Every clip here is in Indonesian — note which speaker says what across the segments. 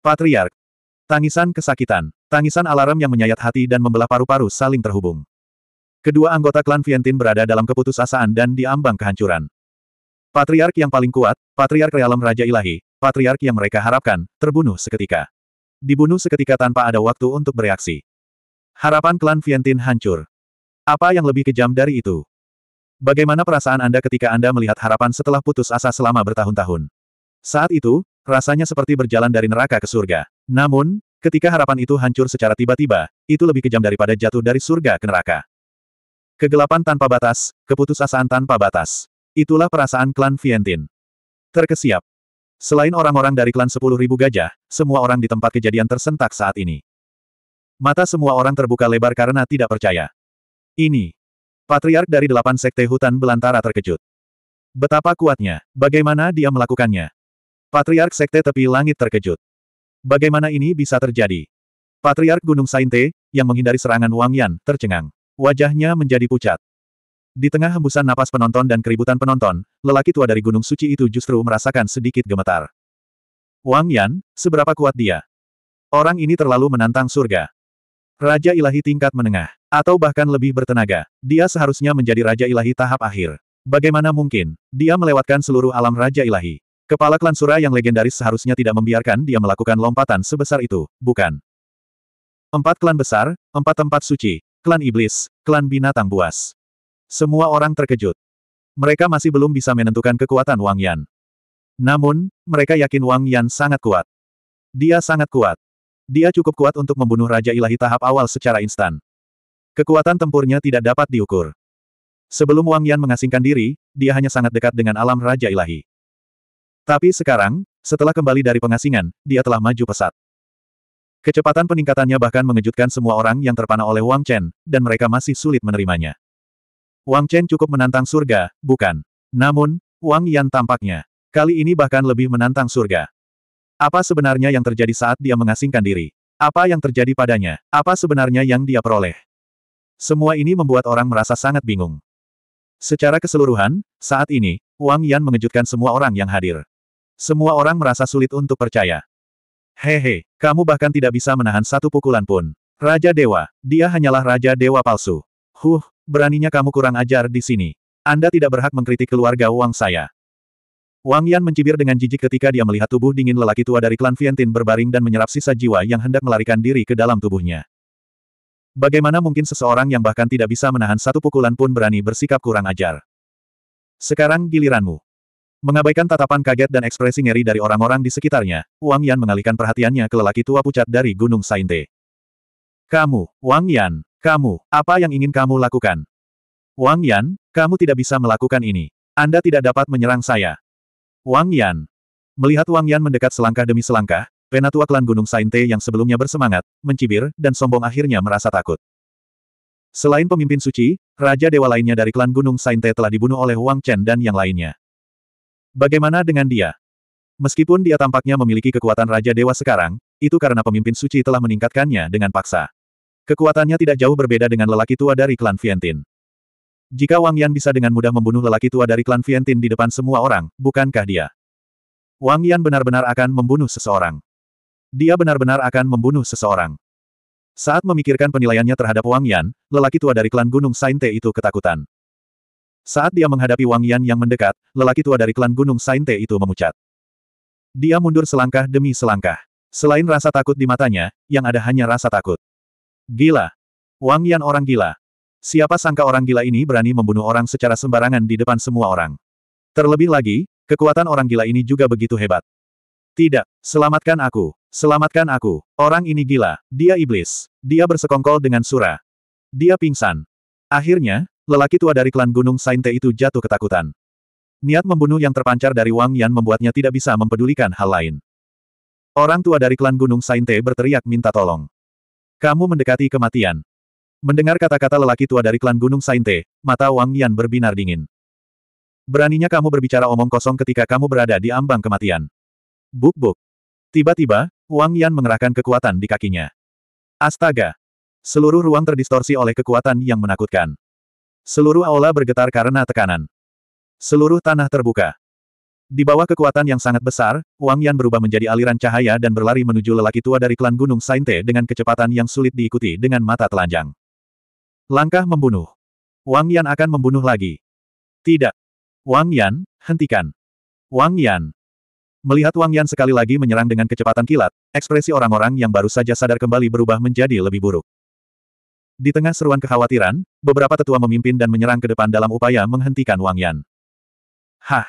Speaker 1: Patriark. Tangisan kesakitan. Tangisan alarm yang menyayat hati dan membelah paru-paru saling terhubung. Kedua anggota klan Vientin berada dalam keputusasaan dan diambang kehancuran. Patriark yang paling kuat, Patriark Realem Raja Ilahi, Patriark yang mereka harapkan, terbunuh seketika. Dibunuh seketika tanpa ada waktu untuk bereaksi. Harapan klan Vientin hancur. Apa yang lebih kejam dari itu? Bagaimana perasaan Anda ketika Anda melihat harapan setelah putus asa selama bertahun-tahun? Saat itu, Rasanya seperti berjalan dari neraka ke surga. Namun, ketika harapan itu hancur secara tiba-tiba, itu lebih kejam daripada jatuh dari surga ke neraka. Kegelapan tanpa batas, keputusasaan tanpa batas. Itulah perasaan klan Vientin. Terkesiap. Selain orang-orang dari klan 10.000 gajah, semua orang di tempat kejadian tersentak saat ini. Mata semua orang terbuka lebar karena tidak percaya. Ini. Patriark dari delapan sekte hutan belantara terkejut. Betapa kuatnya, bagaimana dia melakukannya. Patriark Sekte Tepi Langit terkejut. Bagaimana ini bisa terjadi? Patriark Gunung Sainte, yang menghindari serangan Wang Yan, tercengang. Wajahnya menjadi pucat. Di tengah hembusan napas penonton dan keributan penonton, lelaki tua dari Gunung Suci itu justru merasakan sedikit gemetar. Wang Yan, seberapa kuat dia? Orang ini terlalu menantang surga. Raja ilahi tingkat menengah, atau bahkan lebih bertenaga, dia seharusnya menjadi raja ilahi tahap akhir. Bagaimana mungkin, dia melewatkan seluruh alam raja ilahi. Kepala klan Sura yang legendaris seharusnya tidak membiarkan dia melakukan lompatan sebesar itu, bukan? Empat klan besar, empat tempat suci, klan iblis, klan binatang buas. Semua orang terkejut. Mereka masih belum bisa menentukan kekuatan Wang Yan. Namun, mereka yakin Wang Yan sangat kuat. Dia sangat kuat. Dia cukup kuat untuk membunuh Raja Ilahi tahap awal secara instan. Kekuatan tempurnya tidak dapat diukur. Sebelum Wang Yan mengasingkan diri, dia hanya sangat dekat dengan alam Raja Ilahi. Tapi sekarang, setelah kembali dari pengasingan, dia telah maju pesat. Kecepatan peningkatannya bahkan mengejutkan semua orang yang terpana oleh Wang Chen, dan mereka masih sulit menerimanya. Wang Chen cukup menantang surga, bukan? Namun, Wang Yan tampaknya. Kali ini bahkan lebih menantang surga. Apa sebenarnya yang terjadi saat dia mengasingkan diri? Apa yang terjadi padanya? Apa sebenarnya yang dia peroleh? Semua ini membuat orang merasa sangat bingung. Secara keseluruhan, saat ini, Wang Yan mengejutkan semua orang yang hadir. Semua orang merasa sulit untuk percaya. Hehe, kamu bahkan tidak bisa menahan satu pukulan pun. Raja Dewa, dia hanyalah Raja Dewa palsu. Huh, beraninya kamu kurang ajar di sini. Anda tidak berhak mengkritik keluarga Wang saya. Wang Yan mencibir dengan jijik ketika dia melihat tubuh dingin lelaki tua dari klan Vientin berbaring dan menyerap sisa jiwa yang hendak melarikan diri ke dalam tubuhnya. Bagaimana mungkin seseorang yang bahkan tidak bisa menahan satu pukulan pun berani bersikap kurang ajar? Sekarang giliranmu. Mengabaikan tatapan kaget dan ekspresi ngeri dari orang-orang di sekitarnya, Wang Yan mengalihkan perhatiannya ke lelaki tua pucat dari Gunung Sainte. Kamu, Wang Yan, kamu, apa yang ingin kamu lakukan? Wang Yan, kamu tidak bisa melakukan ini. Anda tidak dapat menyerang saya. Wang Yan. Melihat Wang Yan mendekat selangkah demi selangkah, Penatua klan Gunung Sainte yang sebelumnya bersemangat, mencibir, dan sombong akhirnya merasa takut. Selain pemimpin suci, raja dewa lainnya dari klan Gunung Sainte telah dibunuh oleh Wang Chen dan yang lainnya. Bagaimana dengan dia? Meskipun dia tampaknya memiliki kekuatan raja dewa sekarang, itu karena pemimpin suci telah meningkatkannya dengan paksa. Kekuatannya tidak jauh berbeda dengan lelaki tua dari klan Vientin. Jika Wang Yan bisa dengan mudah membunuh lelaki tua dari klan Vientin di depan semua orang, bukankah dia? Wang Yan benar-benar akan membunuh seseorang. Dia benar-benar akan membunuh seseorang. Saat memikirkan penilaiannya terhadap Wang Yan, lelaki tua dari klan Gunung Sainte itu ketakutan. Saat dia menghadapi Wang Yan yang mendekat, lelaki tua dari klan Gunung Sainte itu memucat. Dia mundur selangkah demi selangkah. Selain rasa takut di matanya, yang ada hanya rasa takut. Gila. Wang Yan orang gila. Siapa sangka orang gila ini berani membunuh orang secara sembarangan di depan semua orang. Terlebih lagi, kekuatan orang gila ini juga begitu hebat. Tidak, selamatkan aku, selamatkan aku. Orang ini gila, dia iblis. Dia bersekongkol dengan Sura. Dia pingsan. Akhirnya, lelaki tua dari klan Gunung Sainte itu jatuh ketakutan. Niat membunuh yang terpancar dari Wang Yan membuatnya tidak bisa mempedulikan hal lain. Orang tua dari klan Gunung Sainte berteriak minta tolong. Kamu mendekati kematian. Mendengar kata-kata lelaki tua dari klan Gunung Sainte, mata Wang Yan berbinar dingin. Beraninya kamu berbicara omong kosong ketika kamu berada di ambang kematian. Buk-buk. Tiba-tiba, Wang Yan mengerahkan kekuatan di kakinya. Astaga! Seluruh ruang terdistorsi oleh kekuatan yang menakutkan. Seluruh aula bergetar karena tekanan. Seluruh tanah terbuka. Di bawah kekuatan yang sangat besar, Wang Yan berubah menjadi aliran cahaya dan berlari menuju lelaki tua dari klan Gunung Sainte dengan kecepatan yang sulit diikuti dengan mata telanjang. Langkah membunuh. Wang Yan akan membunuh lagi. Tidak. Wang Yan, hentikan. Wang Yan, Melihat Wang Yan sekali lagi menyerang dengan kecepatan kilat, ekspresi orang-orang yang baru saja sadar kembali berubah menjadi lebih buruk. Di tengah seruan kekhawatiran, beberapa tetua memimpin dan menyerang ke depan dalam upaya menghentikan Wang Yan. Hah!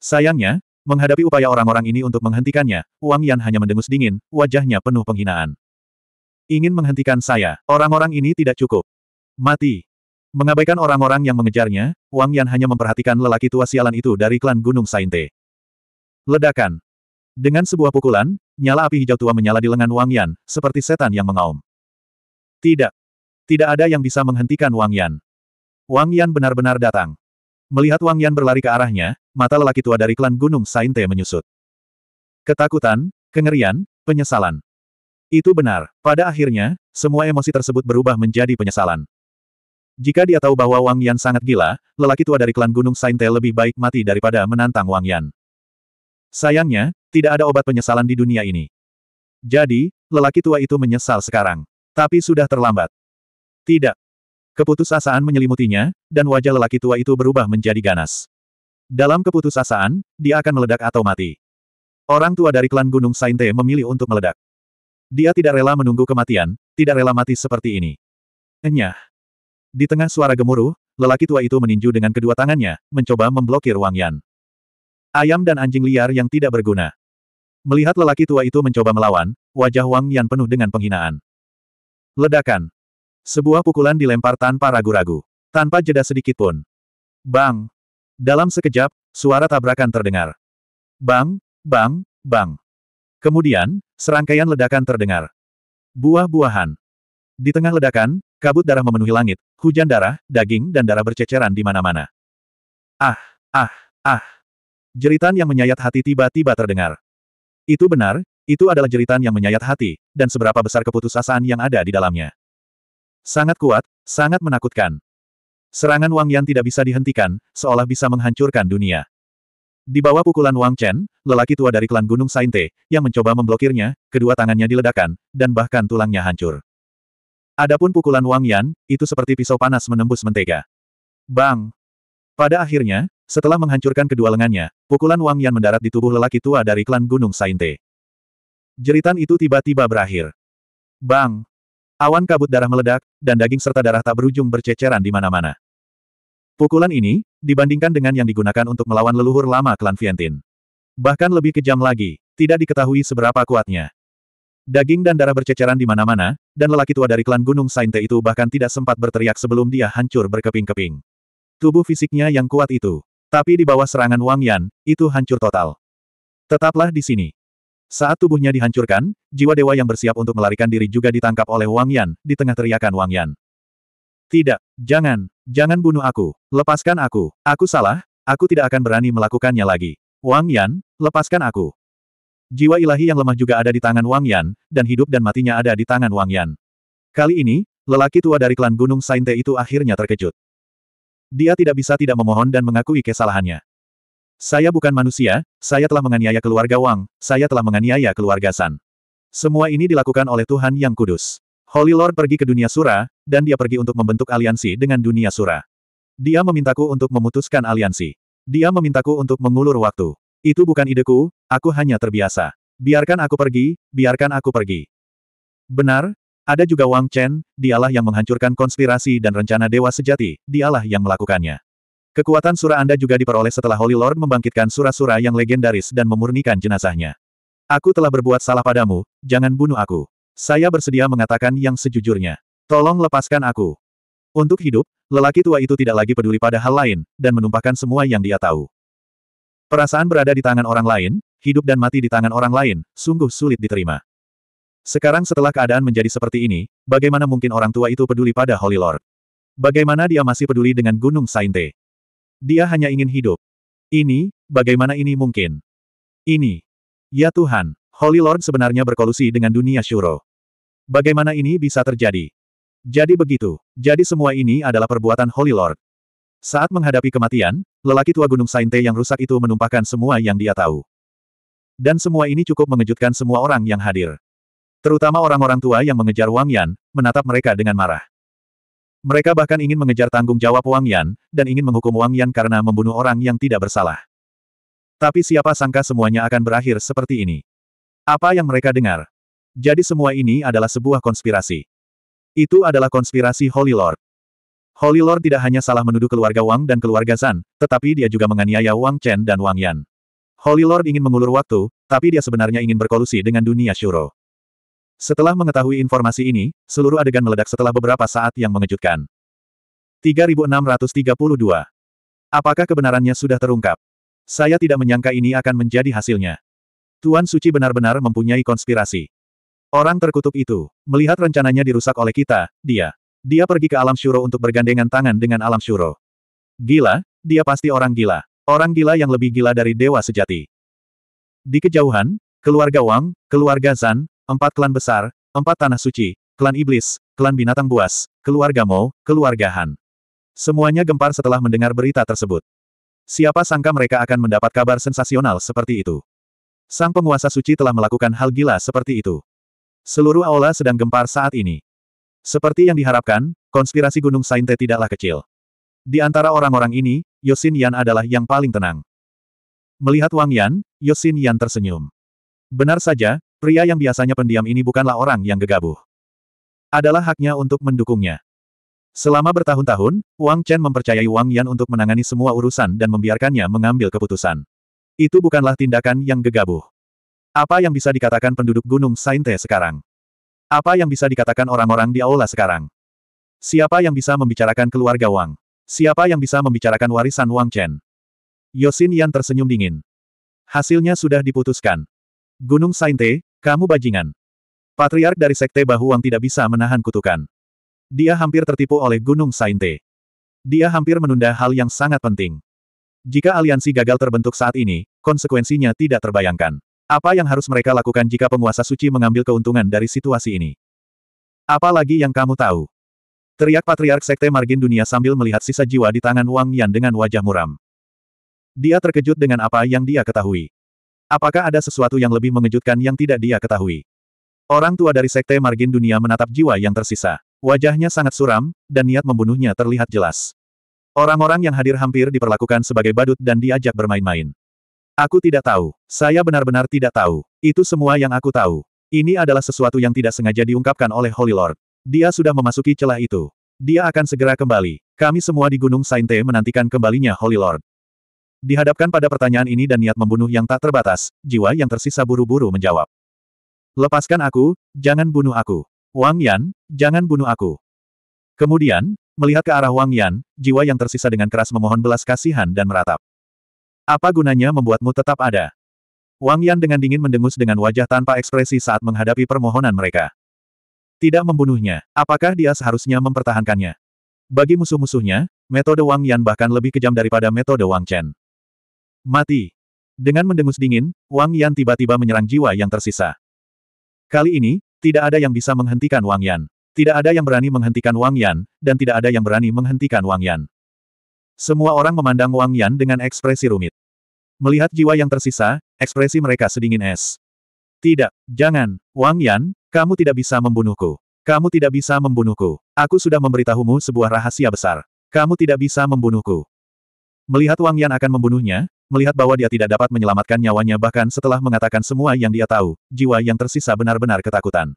Speaker 1: Sayangnya, menghadapi upaya orang-orang ini untuk menghentikannya, Wang Yan hanya mendengus dingin, wajahnya penuh penghinaan. Ingin menghentikan saya, orang-orang ini tidak cukup. Mati! Mengabaikan orang-orang yang mengejarnya, Wang Yan hanya memperhatikan lelaki tua sialan itu dari klan Gunung Sainte. Ledakan. Dengan sebuah pukulan, nyala api hijau tua menyala di lengan Wang Yan, seperti setan yang mengaum. Tidak. Tidak ada yang bisa menghentikan Wang Yan. Wang Yan benar-benar datang. Melihat Wang Yan berlari ke arahnya, mata lelaki tua dari klan Gunung Sainte menyusut. Ketakutan, kengerian, penyesalan. Itu benar, pada akhirnya, semua emosi tersebut berubah menjadi penyesalan. Jika dia tahu bahwa Wang Yan sangat gila, lelaki tua dari klan Gunung Sainte lebih baik mati daripada menantang Wang Yan. Sayangnya, tidak ada obat penyesalan di dunia ini. Jadi, lelaki tua itu menyesal sekarang. Tapi sudah terlambat. Tidak. Keputusasaan menyelimutinya, dan wajah lelaki tua itu berubah menjadi ganas. Dalam keputusasaan, dia akan meledak atau mati. Orang tua dari klan Gunung Sainte memilih untuk meledak. Dia tidak rela menunggu kematian, tidak rela mati seperti ini. Enyah. Di tengah suara gemuruh, lelaki tua itu meninju dengan kedua tangannya, mencoba memblokir Wang Yan. Ayam dan anjing liar yang tidak berguna. Melihat lelaki tua itu mencoba melawan, wajah Wang Yan penuh dengan penghinaan. Ledakan. Sebuah pukulan dilempar tanpa ragu-ragu. Tanpa jeda sedikit pun. Bang. Dalam sekejap, suara tabrakan terdengar. Bang, bang, bang. Kemudian, serangkaian ledakan terdengar. Buah-buahan. Di tengah ledakan, kabut darah memenuhi langit, hujan darah, daging dan darah berceceran di mana-mana. Ah, ah, ah. Jeritan yang menyayat hati tiba-tiba terdengar. Itu benar, itu adalah jeritan yang menyayat hati, dan seberapa besar keputusasaan yang ada di dalamnya. Sangat kuat, sangat menakutkan. Serangan Wang Yan tidak bisa dihentikan, seolah bisa menghancurkan dunia. Di bawah pukulan Wang Chen, lelaki tua dari klan Gunung Sainte, yang mencoba memblokirnya, kedua tangannya diledakkan, dan bahkan tulangnya hancur. Adapun pukulan Wang Yan, itu seperti pisau panas menembus mentega. Bang! Pada akhirnya, setelah menghancurkan kedua lengannya, pukulan Wang Yan mendarat di tubuh lelaki tua dari klan Gunung Sainte. Jeritan itu tiba-tiba berakhir. Bang! Awan kabut darah meledak, dan daging serta darah tak berujung berceceran di mana-mana. Pukulan ini, dibandingkan dengan yang digunakan untuk melawan leluhur lama klan Vientin. Bahkan lebih kejam lagi, tidak diketahui seberapa kuatnya. Daging dan darah berceceran di mana-mana, dan lelaki tua dari klan Gunung Sainte itu bahkan tidak sempat berteriak sebelum dia hancur berkeping-keping. Tubuh fisiknya yang kuat itu. Tapi di bawah serangan Wang Yan, itu hancur total. Tetaplah di sini. Saat tubuhnya dihancurkan, jiwa dewa yang bersiap untuk melarikan diri juga ditangkap oleh Wang Yan, di tengah teriakan Wang Yan. Tidak, jangan, jangan bunuh aku, lepaskan aku, aku salah, aku tidak akan berani melakukannya lagi. Wang Yan, lepaskan aku. Jiwa ilahi yang lemah juga ada di tangan Wang Yan, dan hidup dan matinya ada di tangan Wang Yan. Kali ini, lelaki tua dari klan Gunung Sainte itu akhirnya terkejut. Dia tidak bisa tidak memohon dan mengakui kesalahannya. Saya bukan manusia, saya telah menganiaya keluarga Wang, saya telah menganiaya keluarga San. Semua ini dilakukan oleh Tuhan yang kudus. Holy Lord pergi ke dunia sura, dan dia pergi untuk membentuk aliansi dengan dunia sura. Dia memintaku untuk memutuskan aliansi. Dia memintaku untuk mengulur waktu. Itu bukan ideku, aku hanya terbiasa. Biarkan aku pergi, biarkan aku pergi. Benar, ada juga Wang Chen, dialah yang menghancurkan konspirasi dan rencana dewa sejati, dialah yang melakukannya. Kekuatan sura Anda juga diperoleh setelah Holy Lord membangkitkan sura-sura yang legendaris dan memurnikan jenazahnya. Aku telah berbuat salah padamu, jangan bunuh aku. Saya bersedia mengatakan yang sejujurnya. Tolong lepaskan aku. Untuk hidup, lelaki tua itu tidak lagi peduli pada hal lain, dan menumpahkan semua yang dia tahu. Perasaan berada di tangan orang lain, hidup dan mati di tangan orang lain, sungguh sulit diterima. Sekarang setelah keadaan menjadi seperti ini, bagaimana mungkin orang tua itu peduli pada Holy Lord? Bagaimana dia masih peduli dengan Gunung Sainte? Dia hanya ingin hidup. Ini, bagaimana ini mungkin? Ini. Ya Tuhan, Holy Lord sebenarnya berkolusi dengan dunia Shuro. Bagaimana ini bisa terjadi? Jadi begitu, jadi semua ini adalah perbuatan Holy Lord. Saat menghadapi kematian, lelaki tua Gunung Sainte yang rusak itu menumpahkan semua yang dia tahu. Dan semua ini cukup mengejutkan semua orang yang hadir. Terutama orang-orang tua yang mengejar Wang Yan, menatap mereka dengan marah. Mereka bahkan ingin mengejar tanggung jawab Wang Yan, dan ingin menghukum Wang Yan karena membunuh orang yang tidak bersalah. Tapi siapa sangka semuanya akan berakhir seperti ini. Apa yang mereka dengar? Jadi semua ini adalah sebuah konspirasi. Itu adalah konspirasi Holy Lord. Holy Lord tidak hanya salah menuduh keluarga Wang dan keluarga Zan, tetapi dia juga menganiaya Wang Chen dan Wang Yan. Holy Lord ingin mengulur waktu, tapi dia sebenarnya ingin berkolusi dengan dunia Shuro. Setelah mengetahui informasi ini, seluruh adegan meledak setelah beberapa saat yang mengejutkan. 3632. Apakah kebenarannya sudah terungkap? Saya tidak menyangka ini akan menjadi hasilnya. Tuan Suci benar-benar mempunyai konspirasi. Orang terkutuk itu, melihat rencananya dirusak oleh kita, dia. Dia pergi ke alam syuro untuk bergandengan tangan dengan alam syuro. Gila, dia pasti orang gila. Orang gila yang lebih gila dari dewa sejati. Di kejauhan, keluarga Wang, keluarga Zan, Empat klan besar, empat tanah suci, klan iblis, klan binatang buas, keluarga Mo, keluarga Han. Semuanya gempar setelah mendengar berita tersebut. Siapa sangka mereka akan mendapat kabar sensasional seperti itu. Sang penguasa suci telah melakukan hal gila seperti itu. Seluruh aula sedang gempar saat ini. Seperti yang diharapkan, konspirasi Gunung Sainte tidaklah kecil. Di antara orang-orang ini, Yosin Yan adalah yang paling tenang. Melihat Wang Yan, Yosin Yan tersenyum. Benar saja, Pria yang biasanya pendiam ini bukanlah orang yang gegabah. Adalah haknya untuk mendukungnya. Selama bertahun-tahun, Wang Chen mempercayai Wang Yan untuk menangani semua urusan dan membiarkannya mengambil keputusan. Itu bukanlah tindakan yang gegabah. Apa yang bisa dikatakan penduduk Gunung Sainte sekarang? Apa yang bisa dikatakan orang-orang di aula sekarang? Siapa yang bisa membicarakan keluarga Wang? Siapa yang bisa membicarakan warisan Wang Chen? Yosin Yan tersenyum dingin. Hasilnya sudah diputuskan. Gunung Sainte, kamu bajingan. Patriark dari Sekte Bahuang tidak bisa menahan kutukan. Dia hampir tertipu oleh Gunung Sainte. Dia hampir menunda hal yang sangat penting. Jika aliansi gagal terbentuk saat ini, konsekuensinya tidak terbayangkan. Apa yang harus mereka lakukan jika penguasa suci mengambil keuntungan dari situasi ini? Apalagi yang kamu tahu? Teriak Patriark Sekte Margin Dunia sambil melihat sisa jiwa di tangan Wang Yan dengan wajah muram. Dia terkejut dengan apa yang dia ketahui. Apakah ada sesuatu yang lebih mengejutkan yang tidak dia ketahui? Orang tua dari Sekte Margin Dunia menatap jiwa yang tersisa. Wajahnya sangat suram, dan niat membunuhnya terlihat jelas. Orang-orang yang hadir hampir diperlakukan sebagai badut dan diajak bermain-main. Aku tidak tahu. Saya benar-benar tidak tahu. Itu semua yang aku tahu. Ini adalah sesuatu yang tidak sengaja diungkapkan oleh Holy Lord. Dia sudah memasuki celah itu. Dia akan segera kembali. Kami semua di Gunung Sainte menantikan kembalinya Holy Lord. Dihadapkan pada pertanyaan ini dan niat membunuh yang tak terbatas, jiwa yang tersisa buru-buru menjawab. Lepaskan aku, jangan bunuh aku. Wang Yan, jangan bunuh aku. Kemudian, melihat ke arah Wang Yan, jiwa yang tersisa dengan keras memohon belas kasihan dan meratap. Apa gunanya membuatmu tetap ada? Wang Yan dengan dingin mendengus dengan wajah tanpa ekspresi saat menghadapi permohonan mereka. Tidak membunuhnya, apakah dia seharusnya mempertahankannya? Bagi musuh-musuhnya, metode Wang Yan bahkan lebih kejam daripada metode Wang Chen. Mati. Dengan mendengus dingin, Wang Yan tiba-tiba menyerang jiwa yang tersisa. Kali ini, tidak ada yang bisa menghentikan Wang Yan. Tidak ada yang berani menghentikan Wang Yan, dan tidak ada yang berani menghentikan Wang Yan. Semua orang memandang Wang Yan dengan ekspresi rumit. Melihat jiwa yang tersisa, ekspresi mereka sedingin es. Tidak, jangan, Wang Yan, kamu tidak bisa membunuhku. Kamu tidak bisa membunuhku. Aku sudah memberitahumu sebuah rahasia besar. Kamu tidak bisa membunuhku. Melihat Wang Yan akan membunuhnya, melihat bahwa dia tidak dapat menyelamatkan nyawanya bahkan setelah mengatakan semua yang dia tahu, jiwa yang tersisa benar-benar ketakutan.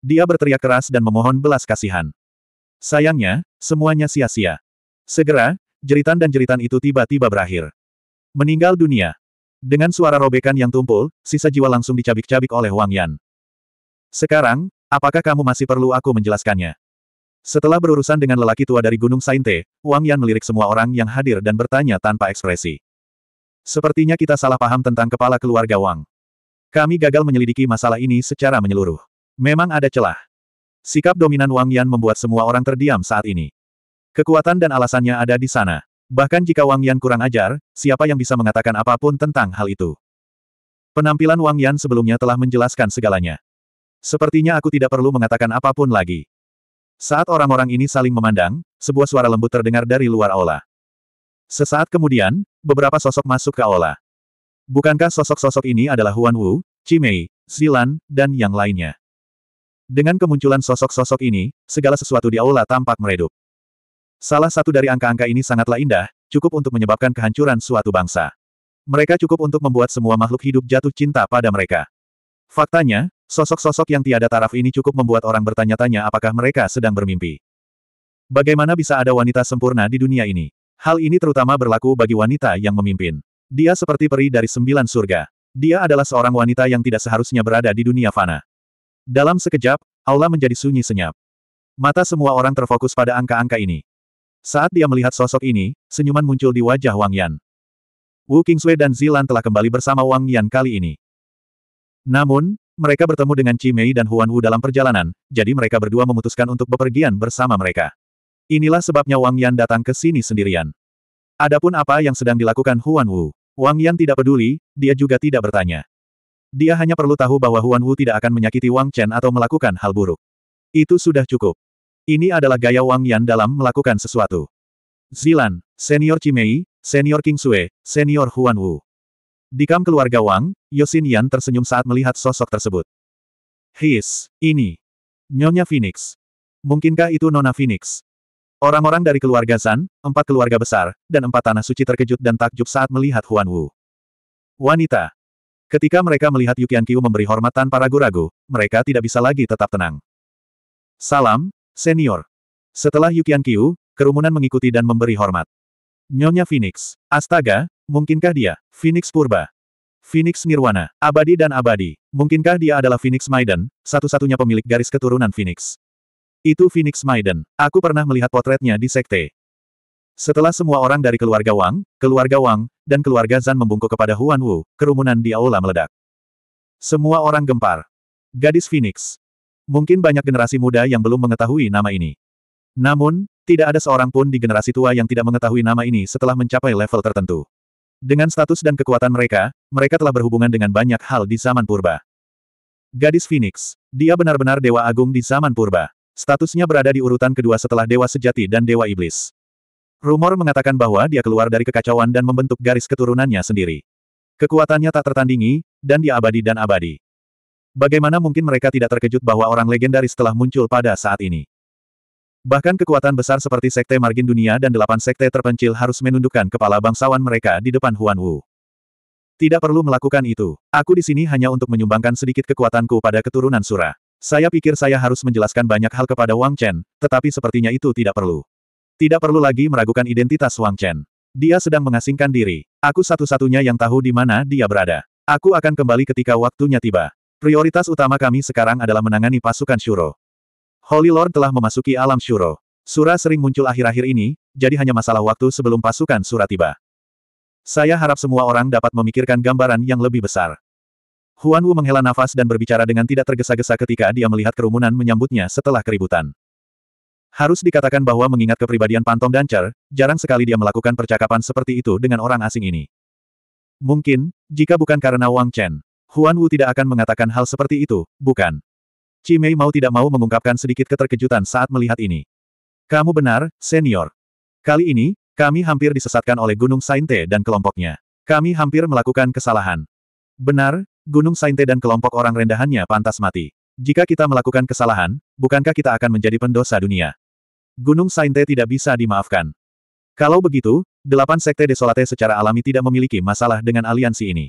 Speaker 1: Dia berteriak keras dan memohon belas kasihan. Sayangnya, semuanya sia-sia. Segera, jeritan dan jeritan itu tiba-tiba berakhir. Meninggal dunia. Dengan suara robekan yang tumpul, sisa jiwa langsung dicabik-cabik oleh Wang Yan. Sekarang, apakah kamu masih perlu aku menjelaskannya? Setelah berurusan dengan lelaki tua dari Gunung Sainte, Wang Yan melirik semua orang yang hadir dan bertanya tanpa ekspresi. Sepertinya kita salah paham tentang kepala keluarga Wang. Kami gagal menyelidiki masalah ini secara menyeluruh. Memang ada celah. Sikap dominan Wang Yan membuat semua orang terdiam saat ini. Kekuatan dan alasannya ada di sana. Bahkan jika Wang Yan kurang ajar, siapa yang bisa mengatakan apapun tentang hal itu? Penampilan Wang Yan sebelumnya telah menjelaskan segalanya. Sepertinya aku tidak perlu mengatakan apapun lagi. Saat orang-orang ini saling memandang, sebuah suara lembut terdengar dari luar aula. Sesaat kemudian, beberapa sosok masuk ke aula. Bukankah sosok-sosok ini adalah Huan Wu, Cimei, Zilan, dan yang lainnya? Dengan kemunculan sosok-sosok ini, segala sesuatu di aula tampak meredup. Salah satu dari angka-angka ini sangatlah indah, cukup untuk menyebabkan kehancuran suatu bangsa. Mereka cukup untuk membuat semua makhluk hidup jatuh cinta pada mereka. Faktanya, sosok-sosok yang tiada taraf ini cukup membuat orang bertanya-tanya apakah mereka sedang bermimpi. Bagaimana bisa ada wanita sempurna di dunia ini? Hal ini terutama berlaku bagi wanita yang memimpin. Dia seperti peri dari sembilan surga. Dia adalah seorang wanita yang tidak seharusnya berada di dunia fana. Dalam sekejap, aula menjadi sunyi senyap. Mata semua orang terfokus pada angka-angka ini. Saat dia melihat sosok ini, senyuman muncul di wajah Wang Yan. Wu Kingsui dan Zilan telah kembali bersama Wang Yan kali ini. Namun, mereka bertemu dengan Cimei dan Huan Wu dalam perjalanan, jadi mereka berdua memutuskan untuk bepergian bersama mereka. Inilah sebabnya Wang Yan datang ke sini sendirian. Adapun apa yang sedang dilakukan Huan Wu, Wang Yan tidak peduli, dia juga tidak bertanya. Dia hanya perlu tahu bahwa Huan Wu tidak akan menyakiti Wang Chen atau melakukan hal buruk. Itu sudah cukup. Ini adalah gaya Wang Yan dalam melakukan sesuatu. Zilan, senior Cimei, senior King Sue, senior Huan Wu. Di kam keluarga Wang, Yosin Yan tersenyum saat melihat sosok tersebut. His, ini. Nyonya Phoenix. Mungkinkah itu Nona Phoenix? Orang-orang dari keluarga Zan, empat keluarga besar, dan empat tanah suci terkejut dan takjub saat melihat Huan Wu. Wanita. Ketika mereka melihat Yukian Qiu memberi hormat tanpa ragu-ragu, mereka tidak bisa lagi tetap tenang. Salam, senior. Setelah Yukian Qiu, kerumunan mengikuti dan memberi hormat. Nyonya Phoenix. Astaga, Mungkinkah dia, Phoenix Purba? Phoenix Nirwana, abadi dan abadi. Mungkinkah dia adalah Phoenix Maiden, satu-satunya pemilik garis keturunan Phoenix? Itu Phoenix Maiden. Aku pernah melihat potretnya di sekte. Setelah semua orang dari keluarga Wang, keluarga Wang, dan keluarga Zan membungkuk kepada Huan Wu, kerumunan di aula meledak. Semua orang gempar. Gadis Phoenix. Mungkin banyak generasi muda yang belum mengetahui nama ini. Namun, tidak ada seorang pun di generasi tua yang tidak mengetahui nama ini setelah mencapai level tertentu. Dengan status dan kekuatan mereka, mereka telah berhubungan dengan banyak hal di zaman purba. Gadis Phoenix. Dia benar-benar Dewa Agung di zaman purba. Statusnya berada di urutan kedua setelah Dewa Sejati dan Dewa Iblis. Rumor mengatakan bahwa dia keluar dari kekacauan dan membentuk garis keturunannya sendiri. Kekuatannya tak tertandingi, dan dia abadi dan abadi. Bagaimana mungkin mereka tidak terkejut bahwa orang legendaris telah muncul pada saat ini? Bahkan kekuatan besar seperti Sekte Margin Dunia dan delapan sekte terpencil harus menundukkan kepala bangsawan mereka di depan Huan Wu. Tidak perlu melakukan itu. Aku di sini hanya untuk menyumbangkan sedikit kekuatanku pada keturunan Sura. Saya pikir saya harus menjelaskan banyak hal kepada Wang Chen, tetapi sepertinya itu tidak perlu. Tidak perlu lagi meragukan identitas Wang Chen. Dia sedang mengasingkan diri. Aku satu-satunya yang tahu di mana dia berada. Aku akan kembali ketika waktunya tiba. Prioritas utama kami sekarang adalah menangani pasukan Shuro. Holy Lord telah memasuki alam Shuro. Sura sering muncul akhir-akhir ini, jadi hanya masalah waktu sebelum pasukan Sura tiba. Saya harap semua orang dapat memikirkan gambaran yang lebih besar. Huan Wu menghela nafas dan berbicara dengan tidak tergesa-gesa ketika dia melihat kerumunan menyambutnya setelah keributan. Harus dikatakan bahwa mengingat kepribadian Pantom dancer, jarang sekali dia melakukan percakapan seperti itu dengan orang asing ini. Mungkin, jika bukan karena Wang Chen, Huan Wu tidak akan mengatakan hal seperti itu, bukan? Cimei mau tidak mau mengungkapkan sedikit keterkejutan saat melihat ini. Kamu benar, senior. Kali ini, kami hampir disesatkan oleh Gunung Sainte dan kelompoknya. Kami hampir melakukan kesalahan. Benar, Gunung Sainte dan kelompok orang rendahannya pantas mati. Jika kita melakukan kesalahan, bukankah kita akan menjadi pendosa dunia? Gunung Sainte tidak bisa dimaafkan. Kalau begitu, delapan sekte desolate secara alami tidak memiliki masalah dengan aliansi ini.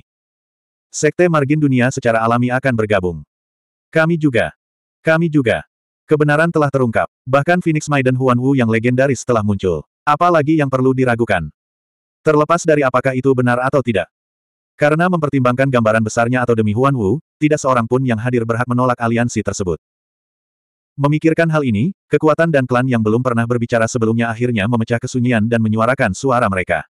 Speaker 1: Sekte margin dunia secara alami akan bergabung. Kami juga. Kami juga. Kebenaran telah terungkap. Bahkan Phoenix Maiden Huan Wu yang legendaris telah muncul. Apalagi yang perlu diragukan. Terlepas dari apakah itu benar atau tidak. Karena mempertimbangkan gambaran besarnya atau demi Huan Wu, tidak seorang pun yang hadir berhak menolak aliansi tersebut. Memikirkan hal ini, kekuatan dan klan yang belum pernah berbicara sebelumnya akhirnya memecah kesunyian dan menyuarakan suara mereka.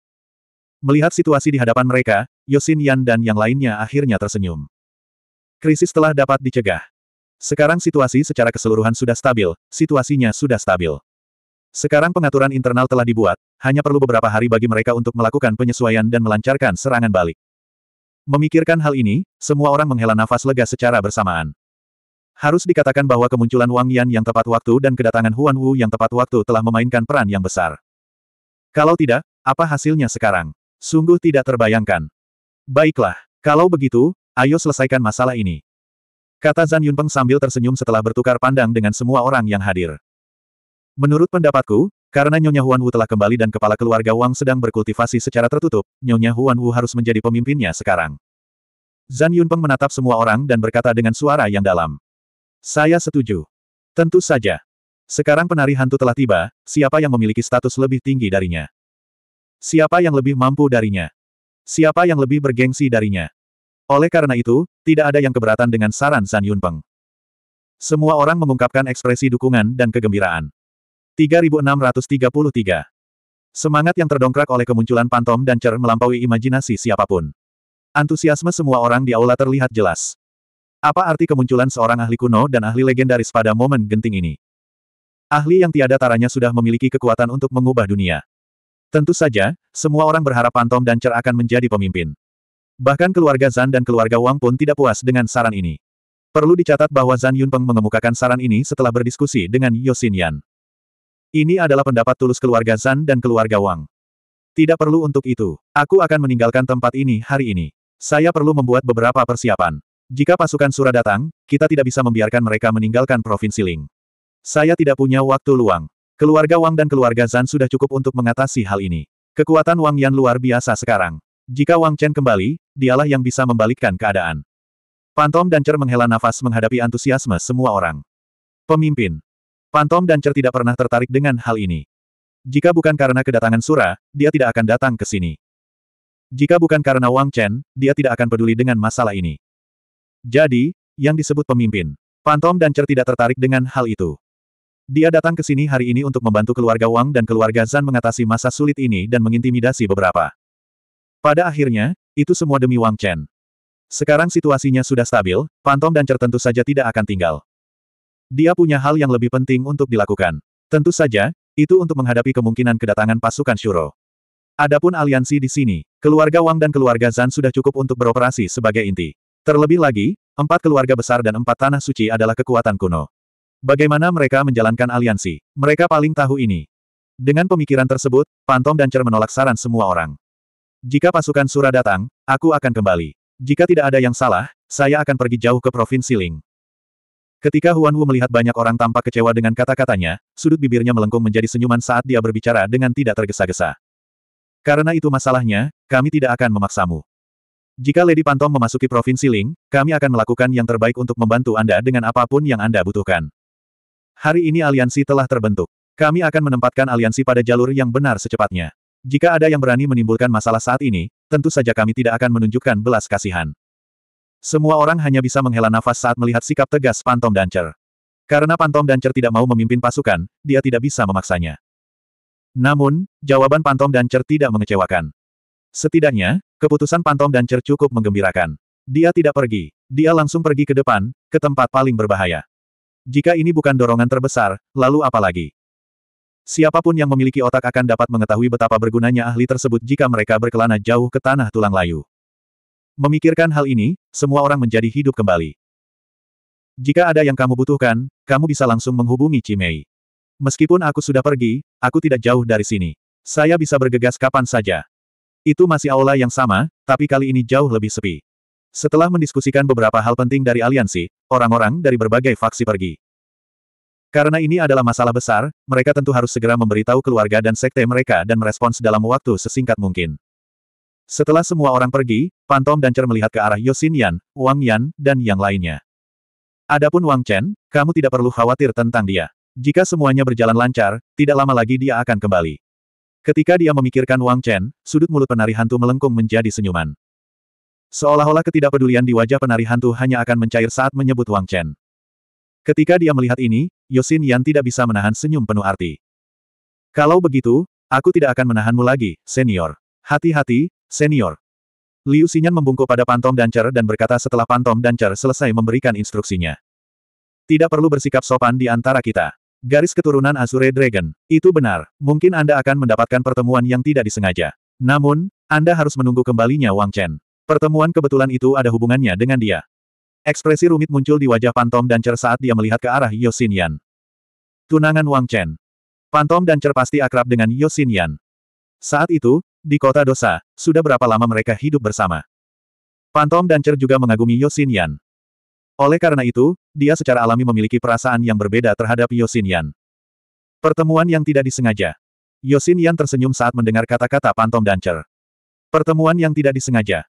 Speaker 1: Melihat situasi di hadapan mereka, Yosin Yan dan yang lainnya akhirnya tersenyum. Krisis telah dapat dicegah. Sekarang situasi secara keseluruhan sudah stabil, situasinya sudah stabil. Sekarang pengaturan internal telah dibuat, hanya perlu beberapa hari bagi mereka untuk melakukan penyesuaian dan melancarkan serangan balik. Memikirkan hal ini, semua orang menghela nafas lega secara bersamaan. Harus dikatakan bahwa kemunculan Wang Yan yang tepat waktu dan kedatangan Huan Wu yang tepat waktu telah memainkan peran yang besar. Kalau tidak, apa hasilnya sekarang? Sungguh tidak terbayangkan. Baiklah, kalau begitu, ayo selesaikan masalah ini. Kata Zan Yunpeng sambil tersenyum setelah bertukar pandang dengan semua orang yang hadir. Menurut pendapatku, karena Nyonya Huan Wu telah kembali dan kepala keluarga Wang sedang berkultivasi secara tertutup, Nyonya Huan Wu harus menjadi pemimpinnya sekarang. Zan Yunpeng menatap semua orang dan berkata dengan suara yang dalam. Saya setuju. Tentu saja. Sekarang penari hantu telah tiba, siapa yang memiliki status lebih tinggi darinya? Siapa yang lebih mampu darinya? Siapa yang lebih bergengsi darinya? Oleh karena itu, tidak ada yang keberatan dengan saran San Yunpeng. Semua orang mengungkapkan ekspresi dukungan dan kegembiraan. 3633 Semangat yang terdongkrak oleh kemunculan Pantom dan Cer melampaui imajinasi siapapun. Antusiasme semua orang di aula terlihat jelas. Apa arti kemunculan seorang ahli kuno dan ahli legendaris pada momen genting ini? Ahli yang tiada taranya sudah memiliki kekuatan untuk mengubah dunia. Tentu saja, semua orang berharap Pantom dan Cer akan menjadi pemimpin. Bahkan keluarga Zan dan keluarga Wang pun tidak puas dengan saran ini. Perlu dicatat bahwa Zan Yunpeng mengemukakan saran ini setelah berdiskusi dengan Yosin Yan. Ini adalah pendapat tulus keluarga Zan dan keluarga Wang. Tidak perlu untuk itu. Aku akan meninggalkan tempat ini hari ini. Saya perlu membuat beberapa persiapan. Jika pasukan Sura datang, kita tidak bisa membiarkan mereka meninggalkan Provinsi Ling. Saya tidak punya waktu luang. Keluarga Wang dan keluarga Zan sudah cukup untuk mengatasi hal ini. Kekuatan Wang Yan luar biasa sekarang. Jika Wang Chen kembali, dialah yang bisa membalikkan keadaan. Pantom dan Cer menghela nafas menghadapi antusiasme semua orang. Pemimpin. Pantom dan Cer tidak pernah tertarik dengan hal ini. Jika bukan karena kedatangan Sura, dia tidak akan datang ke sini. Jika bukan karena Wang Chen, dia tidak akan peduli dengan masalah ini. Jadi, yang disebut pemimpin. Pantom dan Cer tidak tertarik dengan hal itu. Dia datang ke sini hari ini untuk membantu keluarga Wang dan keluarga Zan mengatasi masa sulit ini dan mengintimidasi beberapa. Pada akhirnya, itu semua demi Wang Chen. Sekarang situasinya sudah stabil, Pantom dan Cer tentu saja tidak akan tinggal. Dia punya hal yang lebih penting untuk dilakukan. Tentu saja, itu untuk menghadapi kemungkinan kedatangan pasukan Shuro. Adapun aliansi di sini, keluarga Wang dan keluarga Zan sudah cukup untuk beroperasi sebagai inti. Terlebih lagi, empat keluarga besar dan empat tanah suci adalah kekuatan kuno. Bagaimana mereka menjalankan aliansi? Mereka paling tahu ini. Dengan pemikiran tersebut, Pantom dan Cer menolak saran semua orang. Jika pasukan Sura datang, aku akan kembali. Jika tidak ada yang salah, saya akan pergi jauh ke Provinsi Ling. Ketika Huan Wu melihat banyak orang tampak kecewa dengan kata-katanya, sudut bibirnya melengkung menjadi senyuman saat dia berbicara dengan tidak tergesa-gesa. Karena itu masalahnya, kami tidak akan memaksamu. Jika Lady Pantom memasuki Provinsi Ling, kami akan melakukan yang terbaik untuk membantu Anda dengan apapun yang Anda butuhkan. Hari ini aliansi telah terbentuk. Kami akan menempatkan aliansi pada jalur yang benar secepatnya. Jika ada yang berani menimbulkan masalah saat ini, tentu saja kami tidak akan menunjukkan belas kasihan. Semua orang hanya bisa menghela nafas saat melihat sikap tegas Pantom Dancer. Karena Pantom Dancer tidak mau memimpin pasukan, dia tidak bisa memaksanya. Namun, jawaban Pantom Dancer tidak mengecewakan. Setidaknya, keputusan Pantom Dancer cukup menggembirakan. Dia tidak pergi. Dia langsung pergi ke depan, ke tempat paling berbahaya. Jika ini bukan dorongan terbesar, lalu apa lagi? Siapapun yang memiliki otak akan dapat mengetahui betapa bergunanya ahli tersebut jika mereka berkelana jauh ke tanah tulang layu. Memikirkan hal ini, semua orang menjadi hidup kembali. Jika ada yang kamu butuhkan, kamu bisa langsung menghubungi Cimei. Meskipun aku sudah pergi, aku tidak jauh dari sini. Saya bisa bergegas kapan saja. Itu masih aula yang sama, tapi kali ini jauh lebih sepi. Setelah mendiskusikan beberapa hal penting dari aliansi, orang-orang dari berbagai faksi pergi. Karena ini adalah masalah besar, mereka tentu harus segera memberitahu keluarga dan sekte mereka dan merespons dalam waktu sesingkat mungkin. Setelah semua orang pergi, Pantom dan Cer melihat ke arah Yosin Yan, Wang Yan, dan yang lainnya. Adapun Wang Chen, kamu tidak perlu khawatir tentang dia. Jika semuanya berjalan lancar, tidak lama lagi dia akan kembali. Ketika dia memikirkan Wang Chen, sudut mulut penari hantu melengkung menjadi senyuman. Seolah-olah ketidakpedulian di wajah penari hantu hanya akan mencair saat menyebut Wang Chen. Ketika dia melihat ini, Yosin Yan tidak bisa menahan senyum penuh arti. Kalau begitu, aku tidak akan menahanmu lagi, senior. Hati-hati, senior. Liu Xinyan membungkuk pada Pantom Dancer dan berkata setelah Pantom Dancer selesai memberikan instruksinya. Tidak perlu bersikap sopan di antara kita. Garis keturunan Azure Dragon. Itu benar, mungkin Anda akan mendapatkan pertemuan yang tidak disengaja. Namun, Anda harus menunggu kembalinya Wang Chen. Pertemuan kebetulan itu ada hubungannya dengan dia. Ekspresi rumit muncul di wajah Pantom dan Cer saat dia melihat ke arah Yosinian, Tunangan Wang Chen. Pantom dan Cer pasti akrab dengan Yosinian. Saat itu, di kota dosa, sudah berapa lama mereka hidup bersama. Pantom dan Cer juga mengagumi Yosinian. Oleh karena itu, dia secara alami memiliki perasaan yang berbeda terhadap Yosinian. Pertemuan yang tidak disengaja. Yosinian tersenyum saat mendengar kata-kata Pantom dan Cer. Pertemuan yang tidak disengaja.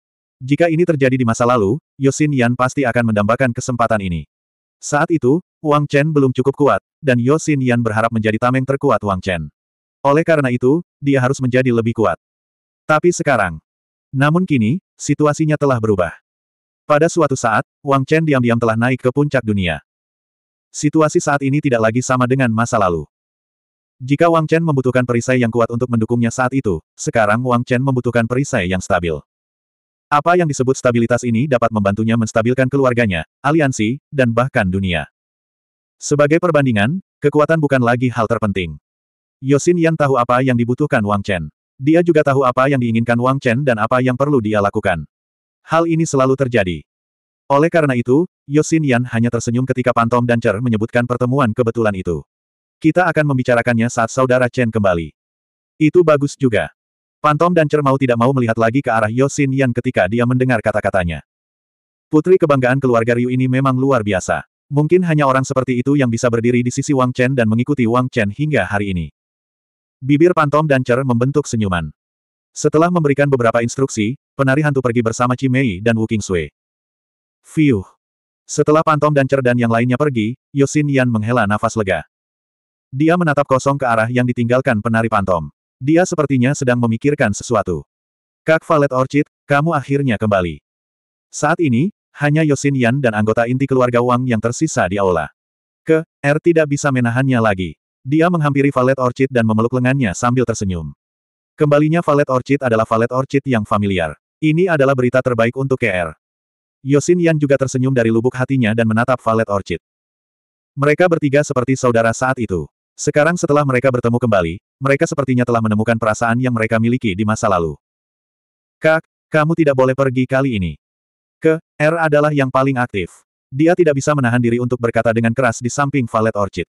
Speaker 1: Jika ini terjadi di masa lalu, Yosin Yan pasti akan mendambakan kesempatan ini. Saat itu, Wang Chen belum cukup kuat, dan Yosin Yan berharap menjadi tameng terkuat Wang Chen. Oleh karena itu, dia harus menjadi lebih kuat. Tapi sekarang. Namun kini, situasinya telah berubah. Pada suatu saat, Wang Chen diam-diam telah naik ke puncak dunia. Situasi saat ini tidak lagi sama dengan masa lalu. Jika Wang Chen membutuhkan perisai yang kuat untuk mendukungnya saat itu, sekarang Wang Chen membutuhkan perisai yang stabil. Apa yang disebut stabilitas ini dapat membantunya menstabilkan keluarganya, aliansi, dan bahkan dunia. Sebagai perbandingan, kekuatan bukan lagi hal terpenting. Yosin Yan tahu apa yang dibutuhkan Wang Chen. Dia juga tahu apa yang diinginkan Wang Chen dan apa yang perlu dia lakukan. Hal ini selalu terjadi. Oleh karena itu, Yosin Yan hanya tersenyum ketika Pantom dan Cher menyebutkan pertemuan kebetulan itu. Kita akan membicarakannya saat saudara Chen kembali. Itu bagus juga. Pantom dan Cermau tidak mau melihat lagi ke arah Yosin Yan ketika dia mendengar kata-katanya. Putri kebanggaan keluarga Ryu ini memang luar biasa. Mungkin hanya orang seperti itu yang bisa berdiri di sisi Wang Chen dan mengikuti Wang Chen hingga hari ini. Bibir Pantom dan Cer membentuk senyuman. Setelah memberikan beberapa instruksi, penari hantu pergi bersama Cimei dan Wu Kingsui. Fiuh. Setelah Pantom dan Cer dan yang lainnya pergi, Yosin Yan menghela nafas lega. Dia menatap kosong ke arah yang ditinggalkan penari Pantom. Dia sepertinya sedang memikirkan sesuatu. Kak Valet Orchid, kamu akhirnya kembali. Saat ini, hanya Yosin Yan dan anggota inti keluarga Wang yang tersisa di aula. Ke, R er tidak bisa menahannya lagi. Dia menghampiri Valet Orchid dan memeluk lengannya sambil tersenyum. Kembalinya Valet Orchid adalah Valet Orchid yang familiar. Ini adalah berita terbaik untuk KR. Yosin Yan juga tersenyum dari lubuk hatinya dan menatap Valet Orchid. Mereka bertiga seperti saudara saat itu. Sekarang setelah mereka bertemu kembali, mereka sepertinya telah menemukan perasaan yang mereka miliki di masa lalu. Kak, kamu tidak boleh pergi kali ini. Ke, R adalah yang paling aktif. Dia tidak bisa menahan diri untuk berkata dengan keras di samping Valet Orchid.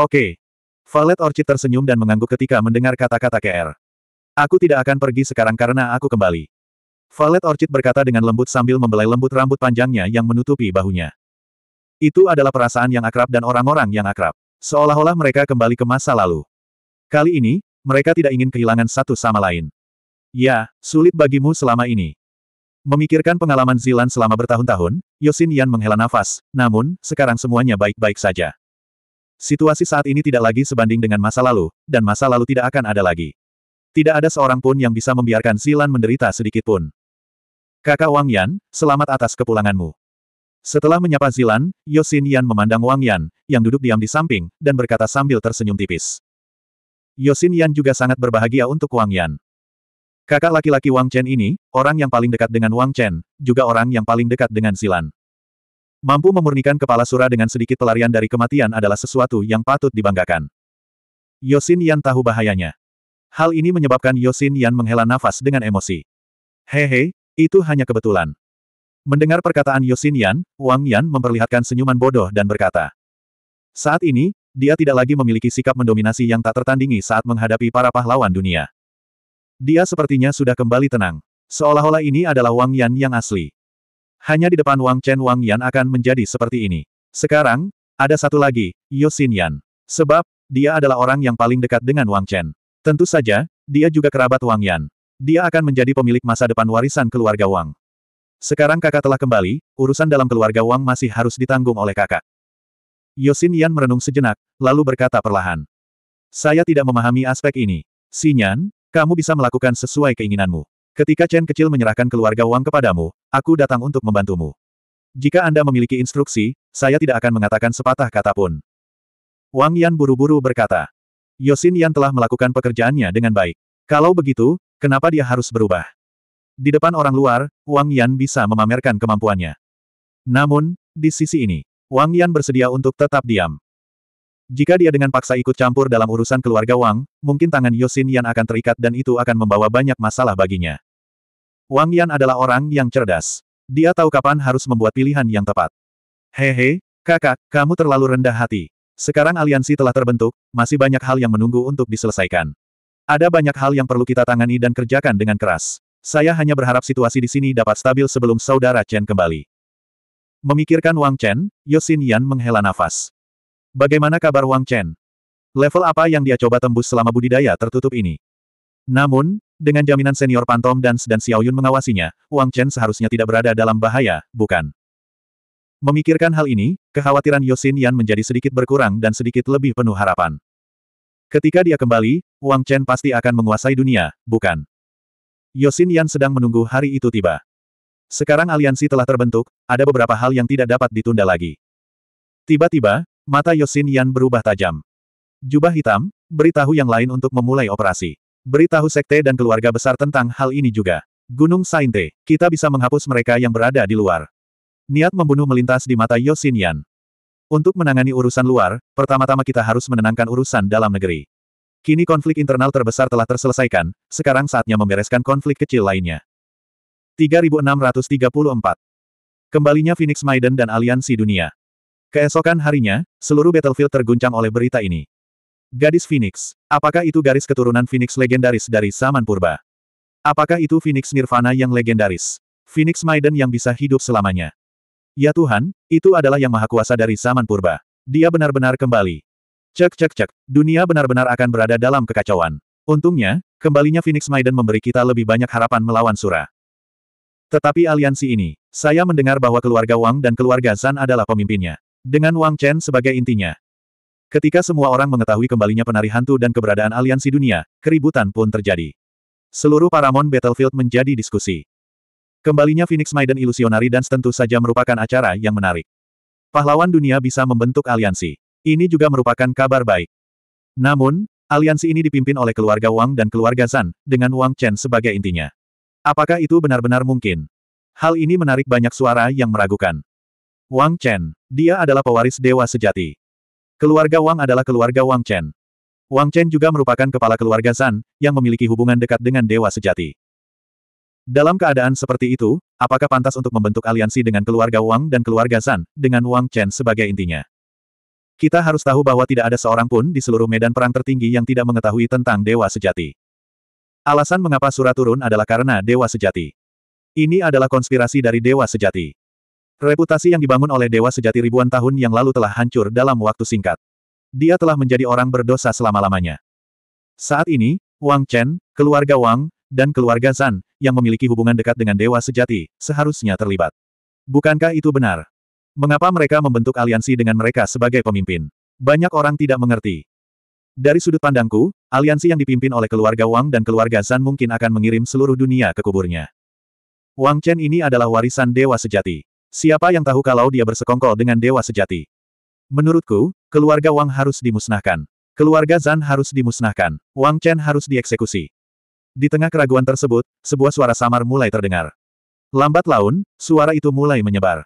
Speaker 1: Oke. Valet Orchid tersenyum dan mengangguk ketika mendengar kata-kata KR. Aku tidak akan pergi sekarang karena aku kembali. Valet Orchid berkata dengan lembut sambil membelai lembut rambut panjangnya yang menutupi bahunya. Itu adalah perasaan yang akrab dan orang-orang yang akrab. Seolah-olah mereka kembali ke masa lalu. Kali ini, mereka tidak ingin kehilangan satu sama lain. Ya, sulit bagimu selama ini. Memikirkan pengalaman Zilan selama bertahun-tahun, Yosin Yan menghela nafas, namun, sekarang semuanya baik-baik saja. Situasi saat ini tidak lagi sebanding dengan masa lalu, dan masa lalu tidak akan ada lagi. Tidak ada seorang pun yang bisa membiarkan Zilan menderita sedikit pun. Kakak Wang Yan, selamat atas kepulanganmu. Setelah menyapa Zilan, Yosin Yan memandang Wang Yan, yang duduk diam di samping, dan berkata sambil tersenyum tipis. Yosin Yan juga sangat berbahagia untuk Wang Yan. Kakak laki-laki Wang Chen ini, orang yang paling dekat dengan Wang Chen, juga orang yang paling dekat dengan Silan. Mampu memurnikan kepala Sura dengan sedikit pelarian dari kematian adalah sesuatu yang patut dibanggakan. Yosin Yan tahu bahayanya. Hal ini menyebabkan Yosin Yan menghela nafas dengan emosi. Hehe, itu hanya kebetulan. Mendengar perkataan Yosin Yan, Wang Yan memperlihatkan senyuman bodoh dan berkata, saat ini, dia tidak lagi memiliki sikap mendominasi yang tak tertandingi saat menghadapi para pahlawan dunia. Dia sepertinya sudah kembali tenang. Seolah-olah ini adalah Wang Yan yang asli. Hanya di depan Wang Chen Wang Yan akan menjadi seperti ini. Sekarang, ada satu lagi, Yosin Yan. Sebab, dia adalah orang yang paling dekat dengan Wang Chen. Tentu saja, dia juga kerabat Wang Yan. Dia akan menjadi pemilik masa depan warisan keluarga Wang. Sekarang kakak telah kembali, urusan dalam keluarga Wang masih harus ditanggung oleh kakak. Yosin Yan merenung sejenak, lalu berkata perlahan. Saya tidak memahami aspek ini. Sinyan, kamu bisa melakukan sesuai keinginanmu. Ketika Chen kecil menyerahkan keluarga Wang kepadamu, aku datang untuk membantumu. Jika Anda memiliki instruksi, saya tidak akan mengatakan sepatah kata pun. Wang Yan buru-buru berkata. Yosin Yan telah melakukan pekerjaannya dengan baik. Kalau begitu, kenapa dia harus berubah? Di depan orang luar, Wang Yan bisa memamerkan kemampuannya. Namun, di sisi ini, Wang Yan bersedia untuk tetap diam. Jika dia dengan paksa ikut campur dalam urusan keluarga Wang, mungkin tangan Yosin Yan akan terikat dan itu akan membawa banyak masalah baginya. Wang Yan adalah orang yang cerdas. Dia tahu kapan harus membuat pilihan yang tepat. Hehe, kakak, kamu terlalu rendah hati. Sekarang aliansi telah terbentuk, masih banyak hal yang menunggu untuk diselesaikan. Ada banyak hal yang perlu kita tangani dan kerjakan dengan keras. Saya hanya berharap situasi di sini dapat stabil sebelum saudara Chen kembali. Memikirkan Wang Chen, Yosin Yan menghela nafas. Bagaimana kabar Wang Chen? Level apa yang dia coba tembus selama budidaya tertutup ini? Namun, dengan jaminan senior Pantom dan dan Xiaoyun mengawasinya, Wang Chen seharusnya tidak berada dalam bahaya, bukan? Memikirkan hal ini, kekhawatiran Yosin Yan menjadi sedikit berkurang dan sedikit lebih penuh harapan. Ketika dia kembali, Wang Chen pasti akan menguasai dunia, bukan? Yosin Yan sedang menunggu hari itu tiba. Sekarang aliansi telah terbentuk, ada beberapa hal yang tidak dapat ditunda lagi. Tiba-tiba, mata Yosin Yan berubah tajam. Jubah hitam, beritahu yang lain untuk memulai operasi. Beritahu sekte dan keluarga besar tentang hal ini juga. Gunung Sainte, kita bisa menghapus mereka yang berada di luar. Niat membunuh melintas di mata Yosin Yan. Untuk menangani urusan luar, pertama-tama kita harus menenangkan urusan dalam negeri. Kini konflik internal terbesar telah terselesaikan, sekarang saatnya membereskan konflik kecil lainnya. 3634. Kembalinya Phoenix Maiden dan Aliansi Dunia. Keesokan harinya, seluruh battlefield terguncang oleh berita ini. Gadis Phoenix. Apakah itu garis keturunan Phoenix legendaris dari zaman purba? Apakah itu Phoenix Nirvana yang legendaris? Phoenix Maiden yang bisa hidup selamanya? Ya Tuhan, itu adalah yang maha kuasa dari zaman purba. Dia benar-benar kembali. Cek cek cek, dunia benar-benar akan berada dalam kekacauan. Untungnya, kembalinya Phoenix Maiden memberi kita lebih banyak harapan melawan Surah. Tetapi aliansi ini, saya mendengar bahwa keluarga Wang dan keluarga Zan adalah pemimpinnya. Dengan Wang Chen sebagai intinya. Ketika semua orang mengetahui kembalinya penari hantu dan keberadaan aliansi dunia, keributan pun terjadi. Seluruh paramon Battlefield menjadi diskusi. Kembalinya Phoenix Maiden Ilusionari dan tentu saja merupakan acara yang menarik. Pahlawan dunia bisa membentuk aliansi. Ini juga merupakan kabar baik. Namun, aliansi ini dipimpin oleh keluarga Wang dan keluarga Zan, dengan Wang Chen sebagai intinya. Apakah itu benar-benar mungkin? Hal ini menarik banyak suara yang meragukan. Wang Chen, dia adalah pewaris dewa sejati. Keluarga Wang adalah keluarga Wang Chen. Wang Chen juga merupakan kepala keluarga San yang memiliki hubungan dekat dengan dewa sejati. Dalam keadaan seperti itu, apakah pantas untuk membentuk aliansi dengan keluarga Wang dan keluarga San dengan Wang Chen sebagai intinya? Kita harus tahu bahwa tidak ada seorang pun di seluruh medan perang tertinggi yang tidak mengetahui tentang dewa sejati. Alasan mengapa surat turun adalah karena Dewa Sejati. Ini adalah konspirasi dari Dewa Sejati. Reputasi yang dibangun oleh Dewa Sejati ribuan tahun yang lalu telah hancur dalam waktu singkat. Dia telah menjadi orang berdosa selama-lamanya. Saat ini, Wang Chen, keluarga Wang, dan keluarga Zan, yang memiliki hubungan dekat dengan Dewa Sejati, seharusnya terlibat. Bukankah itu benar? Mengapa mereka membentuk aliansi dengan mereka sebagai pemimpin? Banyak orang tidak mengerti. Dari sudut pandangku, aliansi yang dipimpin oleh keluarga Wang dan keluarga Zan mungkin akan mengirim seluruh dunia ke kuburnya. Wang Chen ini adalah warisan dewa sejati. Siapa yang tahu kalau dia bersekongkol dengan dewa sejati? Menurutku, keluarga Wang harus dimusnahkan. Keluarga Zan harus dimusnahkan. Wang Chen harus dieksekusi. Di tengah keraguan tersebut, sebuah suara samar mulai terdengar. Lambat laun, suara itu mulai menyebar.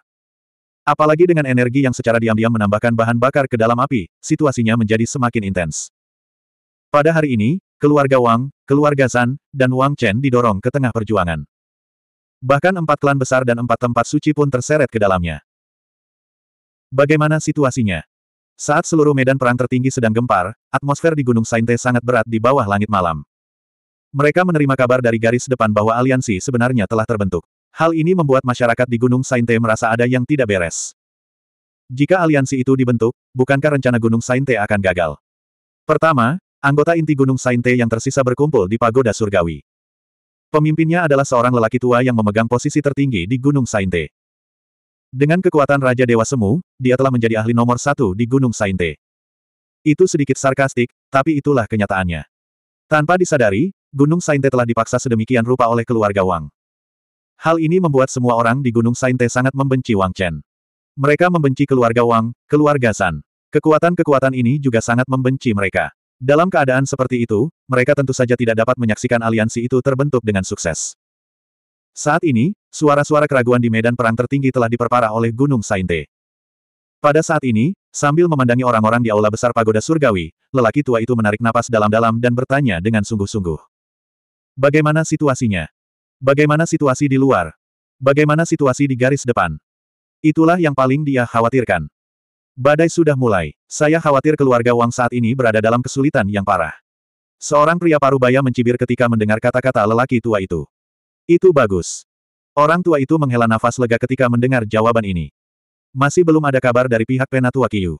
Speaker 1: Apalagi dengan energi yang secara diam-diam menambahkan bahan bakar ke dalam api, situasinya menjadi semakin intens. Pada hari ini, keluarga Wang, keluarga San, dan Wang Chen didorong ke tengah perjuangan. Bahkan empat klan besar dan empat tempat suci pun terseret ke dalamnya. Bagaimana situasinya? Saat seluruh medan perang tertinggi sedang gempar, atmosfer di Gunung Sainte sangat berat di bawah langit malam. Mereka menerima kabar dari garis depan bahwa aliansi sebenarnya telah terbentuk. Hal ini membuat masyarakat di Gunung Sainte merasa ada yang tidak beres. Jika aliansi itu dibentuk, bukankah rencana Gunung Sainte akan gagal? Pertama, Anggota inti Gunung Sainte yang tersisa berkumpul di Pagoda Surgawi. Pemimpinnya adalah seorang lelaki tua yang memegang posisi tertinggi di Gunung Sainte. Dengan kekuatan Raja Dewa Semu, dia telah menjadi ahli nomor satu di Gunung Sainte. Itu sedikit sarkastik, tapi itulah kenyataannya. Tanpa disadari, Gunung Sainte telah dipaksa sedemikian rupa oleh keluarga Wang. Hal ini membuat semua orang di Gunung Sainte sangat membenci Wang Chen. Mereka membenci keluarga Wang, keluarga San. Kekuatan-kekuatan ini juga sangat membenci mereka. Dalam keadaan seperti itu, mereka tentu saja tidak dapat menyaksikan aliansi itu terbentuk dengan sukses. Saat ini, suara-suara keraguan di medan perang tertinggi telah diperparah oleh Gunung Sainte. Pada saat ini, sambil memandangi orang-orang di aula besar pagoda surgawi, lelaki tua itu menarik napas dalam-dalam dan bertanya dengan sungguh-sungguh. Bagaimana situasinya? Bagaimana situasi di luar? Bagaimana situasi di garis depan? Itulah yang paling dia khawatirkan. Badai sudah mulai. Saya khawatir keluarga Wang saat ini berada dalam kesulitan yang parah. Seorang pria parubaya mencibir ketika mendengar kata-kata lelaki tua itu. Itu bagus. Orang tua itu menghela nafas lega ketika mendengar jawaban ini. Masih belum ada kabar dari pihak Penatua Kiyu.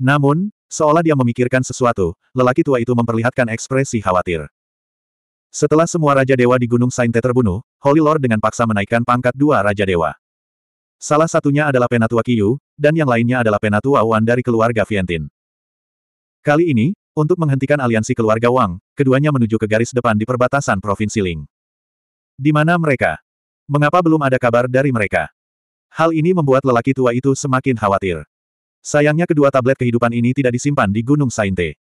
Speaker 1: Namun, seolah dia memikirkan sesuatu, lelaki tua itu memperlihatkan ekspresi khawatir. Setelah semua Raja Dewa di Gunung Sainte terbunuh, Holy Lord dengan paksa menaikkan pangkat dua Raja Dewa. Salah satunya adalah Penatua Kiyu, dan yang lainnya adalah penatua Wan dari keluarga Vientin. Kali ini, untuk menghentikan aliansi keluarga Wang, keduanya menuju ke garis depan di perbatasan Provinsi Ling. Di mana mereka? Mengapa belum ada kabar dari mereka? Hal ini membuat lelaki tua itu semakin khawatir. Sayangnya kedua tablet kehidupan ini tidak disimpan di Gunung Sainte.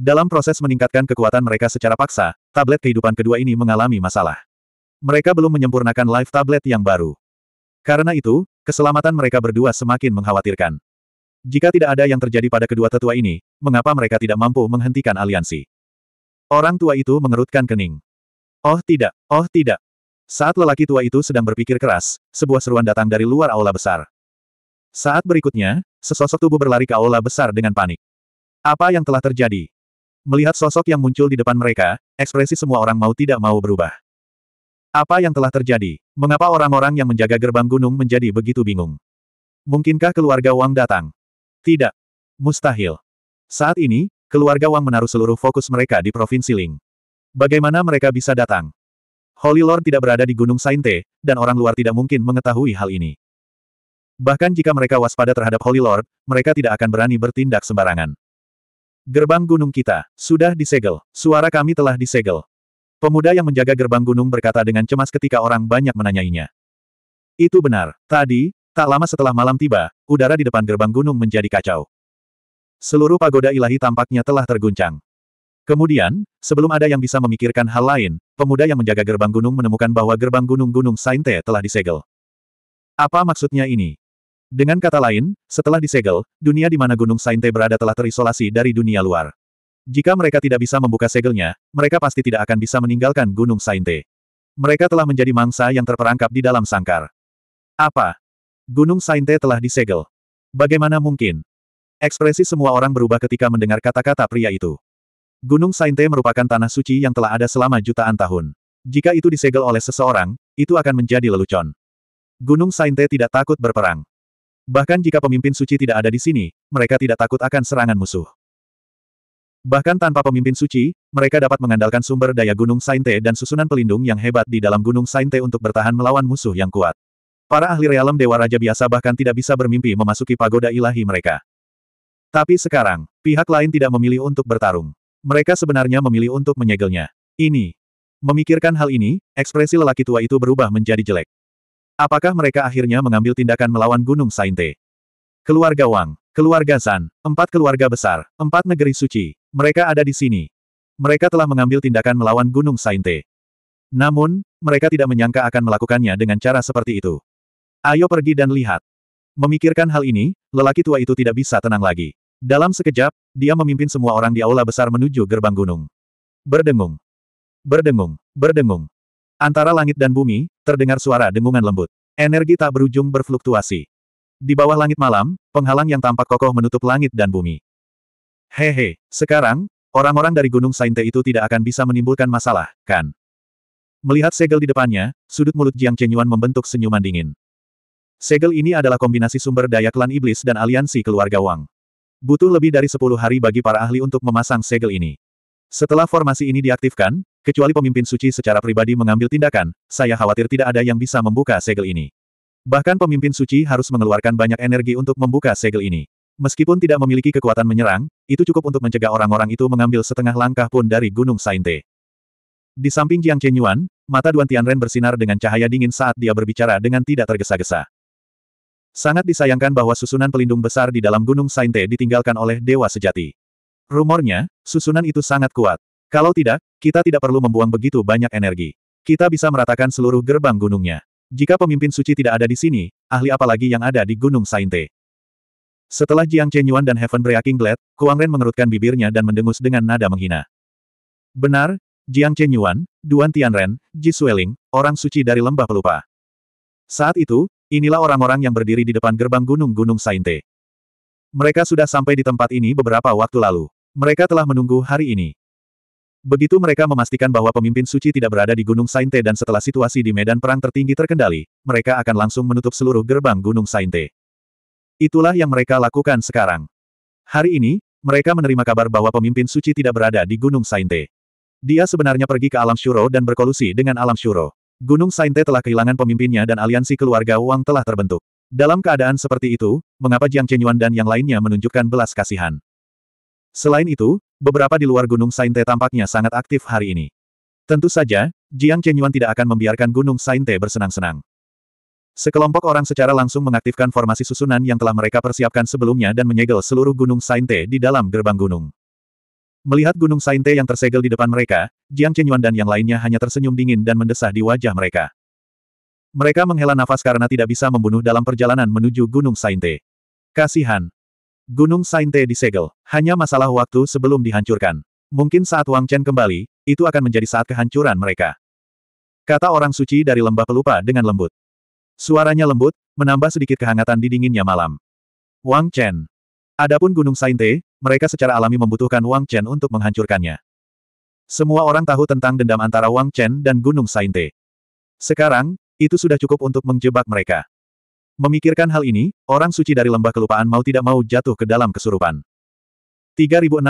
Speaker 1: Dalam proses meningkatkan kekuatan mereka secara paksa, tablet kehidupan kedua ini mengalami masalah. Mereka belum menyempurnakan live tablet yang baru. Karena itu, Keselamatan mereka berdua semakin mengkhawatirkan. Jika tidak ada yang terjadi pada kedua tetua ini, mengapa mereka tidak mampu menghentikan aliansi? Orang tua itu mengerutkan kening. Oh tidak, oh tidak. Saat lelaki tua itu sedang berpikir keras, sebuah seruan datang dari luar aula besar. Saat berikutnya, sesosok tubuh berlari ke aula besar dengan panik. Apa yang telah terjadi? Melihat sosok yang muncul di depan mereka, ekspresi semua orang mau tidak mau berubah. Apa yang telah terjadi? Mengapa orang-orang yang menjaga gerbang gunung menjadi begitu bingung? Mungkinkah keluarga Wang datang? Tidak. Mustahil. Saat ini, keluarga Wang menaruh seluruh fokus mereka di Provinsi Ling. Bagaimana mereka bisa datang? Holy Lord tidak berada di Gunung Sainte, dan orang luar tidak mungkin mengetahui hal ini. Bahkan jika mereka waspada terhadap Holy Lord, mereka tidak akan berani bertindak sembarangan. Gerbang gunung kita, sudah disegel, suara kami telah disegel, Pemuda yang menjaga gerbang gunung berkata dengan cemas ketika orang banyak menanyainya. Itu benar, tadi, tak lama setelah malam tiba, udara di depan gerbang gunung menjadi kacau. Seluruh pagoda ilahi tampaknya telah terguncang. Kemudian, sebelum ada yang bisa memikirkan hal lain, pemuda yang menjaga gerbang gunung menemukan bahwa gerbang gunung-gunung Sainte telah disegel. Apa maksudnya ini? Dengan kata lain, setelah disegel, dunia di mana gunung Sainte berada telah terisolasi dari dunia luar. Jika mereka tidak bisa membuka segelnya, mereka pasti tidak akan bisa meninggalkan Gunung Sainte. Mereka telah menjadi mangsa yang terperangkap di dalam sangkar. Apa? Gunung Sainte telah disegel. Bagaimana mungkin? Ekspresi semua orang berubah ketika mendengar kata-kata pria itu. Gunung Sainte merupakan tanah suci yang telah ada selama jutaan tahun. Jika itu disegel oleh seseorang, itu akan menjadi lelucon. Gunung Sainte tidak takut berperang. Bahkan jika pemimpin suci tidak ada di sini, mereka tidak takut akan serangan musuh. Bahkan tanpa pemimpin suci, mereka dapat mengandalkan sumber daya Gunung Sainte dan susunan pelindung yang hebat di dalam Gunung Sainte untuk bertahan melawan musuh yang kuat. Para ahli realem Dewa Raja biasa bahkan tidak bisa bermimpi memasuki pagoda ilahi mereka. Tapi sekarang, pihak lain tidak memilih untuk bertarung. Mereka sebenarnya memilih untuk menyegelnya. Ini. Memikirkan hal ini, ekspresi lelaki tua itu berubah menjadi jelek. Apakah mereka akhirnya mengambil tindakan melawan Gunung Sainte? Keluarga Wang, keluarga San, empat keluarga besar, empat negeri suci, mereka ada di sini. Mereka telah mengambil tindakan melawan Gunung Sainte. Namun, mereka tidak menyangka akan melakukannya dengan cara seperti itu. Ayo pergi dan lihat. Memikirkan hal ini, lelaki tua itu tidak bisa tenang lagi. Dalam sekejap, dia memimpin semua orang di aula besar menuju gerbang gunung. Berdengung. Berdengung. Berdengung. Antara langit dan bumi, terdengar suara dengungan lembut. Energi tak berujung berfluktuasi. Di bawah langit malam, penghalang yang tampak kokoh menutup langit dan bumi. Hehe, sekarang, orang-orang dari Gunung Sainte itu tidak akan bisa menimbulkan masalah, kan? Melihat segel di depannya, sudut mulut Jiang Chenyuan membentuk senyuman dingin. Segel ini adalah kombinasi sumber daya klan iblis dan aliansi keluarga Wang. Butuh lebih dari 10 hari bagi para ahli untuk memasang segel ini. Setelah formasi ini diaktifkan, kecuali pemimpin suci secara pribadi mengambil tindakan, saya khawatir tidak ada yang bisa membuka segel ini. Bahkan pemimpin suci harus mengeluarkan banyak energi untuk membuka segel ini. Meskipun tidak memiliki kekuatan menyerang, itu cukup untuk mencegah orang-orang itu mengambil setengah langkah pun dari Gunung Sainte. Di samping Jiang Chenyuan, mata Duan Tianren bersinar dengan cahaya dingin saat dia berbicara dengan tidak tergesa-gesa. Sangat disayangkan bahwa susunan pelindung besar di dalam Gunung Sainte ditinggalkan oleh Dewa Sejati. Rumornya, susunan itu sangat kuat. Kalau tidak, kita tidak perlu membuang begitu banyak energi. Kita bisa meratakan seluruh gerbang gunungnya. Jika pemimpin suci tidak ada di sini, ahli apalagi yang ada di Gunung Sainte? Setelah Jiang Chenyuan dan Heaven Breaking Glad, Kuang Ren mengerutkan bibirnya dan mendengus dengan nada menghina. Benar, Jiang Chenyuan, Duan Tianren, Ji Sueling, orang suci dari lembah pelupa. Saat itu, inilah orang-orang yang berdiri di depan gerbang gunung-gunung Sainte. Mereka sudah sampai di tempat ini beberapa waktu lalu. Mereka telah menunggu hari ini. Begitu mereka memastikan bahwa pemimpin suci tidak berada di Gunung Sainte dan setelah situasi di medan perang tertinggi terkendali, mereka akan langsung menutup seluruh gerbang Gunung Sainte. Itulah yang mereka lakukan sekarang. Hari ini, mereka menerima kabar bahwa pemimpin suci tidak berada di Gunung Sainte. Dia sebenarnya pergi ke alam Shuro dan berkolusi dengan alam Shuro. Gunung Sainte telah kehilangan pemimpinnya dan aliansi keluarga Wang telah terbentuk. Dalam keadaan seperti itu, mengapa Jiang Chenyuan dan yang lainnya menunjukkan belas kasihan? Selain itu, beberapa di luar Gunung Sainte tampaknya sangat aktif hari ini. Tentu saja, Jiang Chenyuan tidak akan membiarkan Gunung Sainte bersenang-senang. Sekelompok orang secara langsung mengaktifkan formasi susunan yang telah mereka persiapkan sebelumnya dan menyegel seluruh Gunung Sainte di dalam gerbang gunung. Melihat Gunung Sainte yang tersegel di depan mereka, Jiang Chenyuan dan yang lainnya hanya tersenyum dingin dan mendesah di wajah mereka. Mereka menghela nafas karena tidak bisa membunuh dalam perjalanan menuju Gunung Sainte. Kasihan. Gunung Sainte disegel, hanya masalah waktu sebelum dihancurkan. Mungkin saat Wang Chen kembali, itu akan menjadi saat kehancuran mereka. Kata orang suci dari lembah pelupa dengan lembut. Suaranya lembut, menambah sedikit kehangatan di dinginnya malam. Wang Chen. Adapun Gunung Sainte, mereka secara alami membutuhkan Wang Chen untuk menghancurkannya. Semua orang tahu tentang dendam antara Wang Chen dan Gunung Sainte. Sekarang, itu sudah cukup untuk menjebak mereka. Memikirkan hal ini, orang suci dari lembah kelupaan mau tidak mau jatuh ke dalam kesurupan. 3635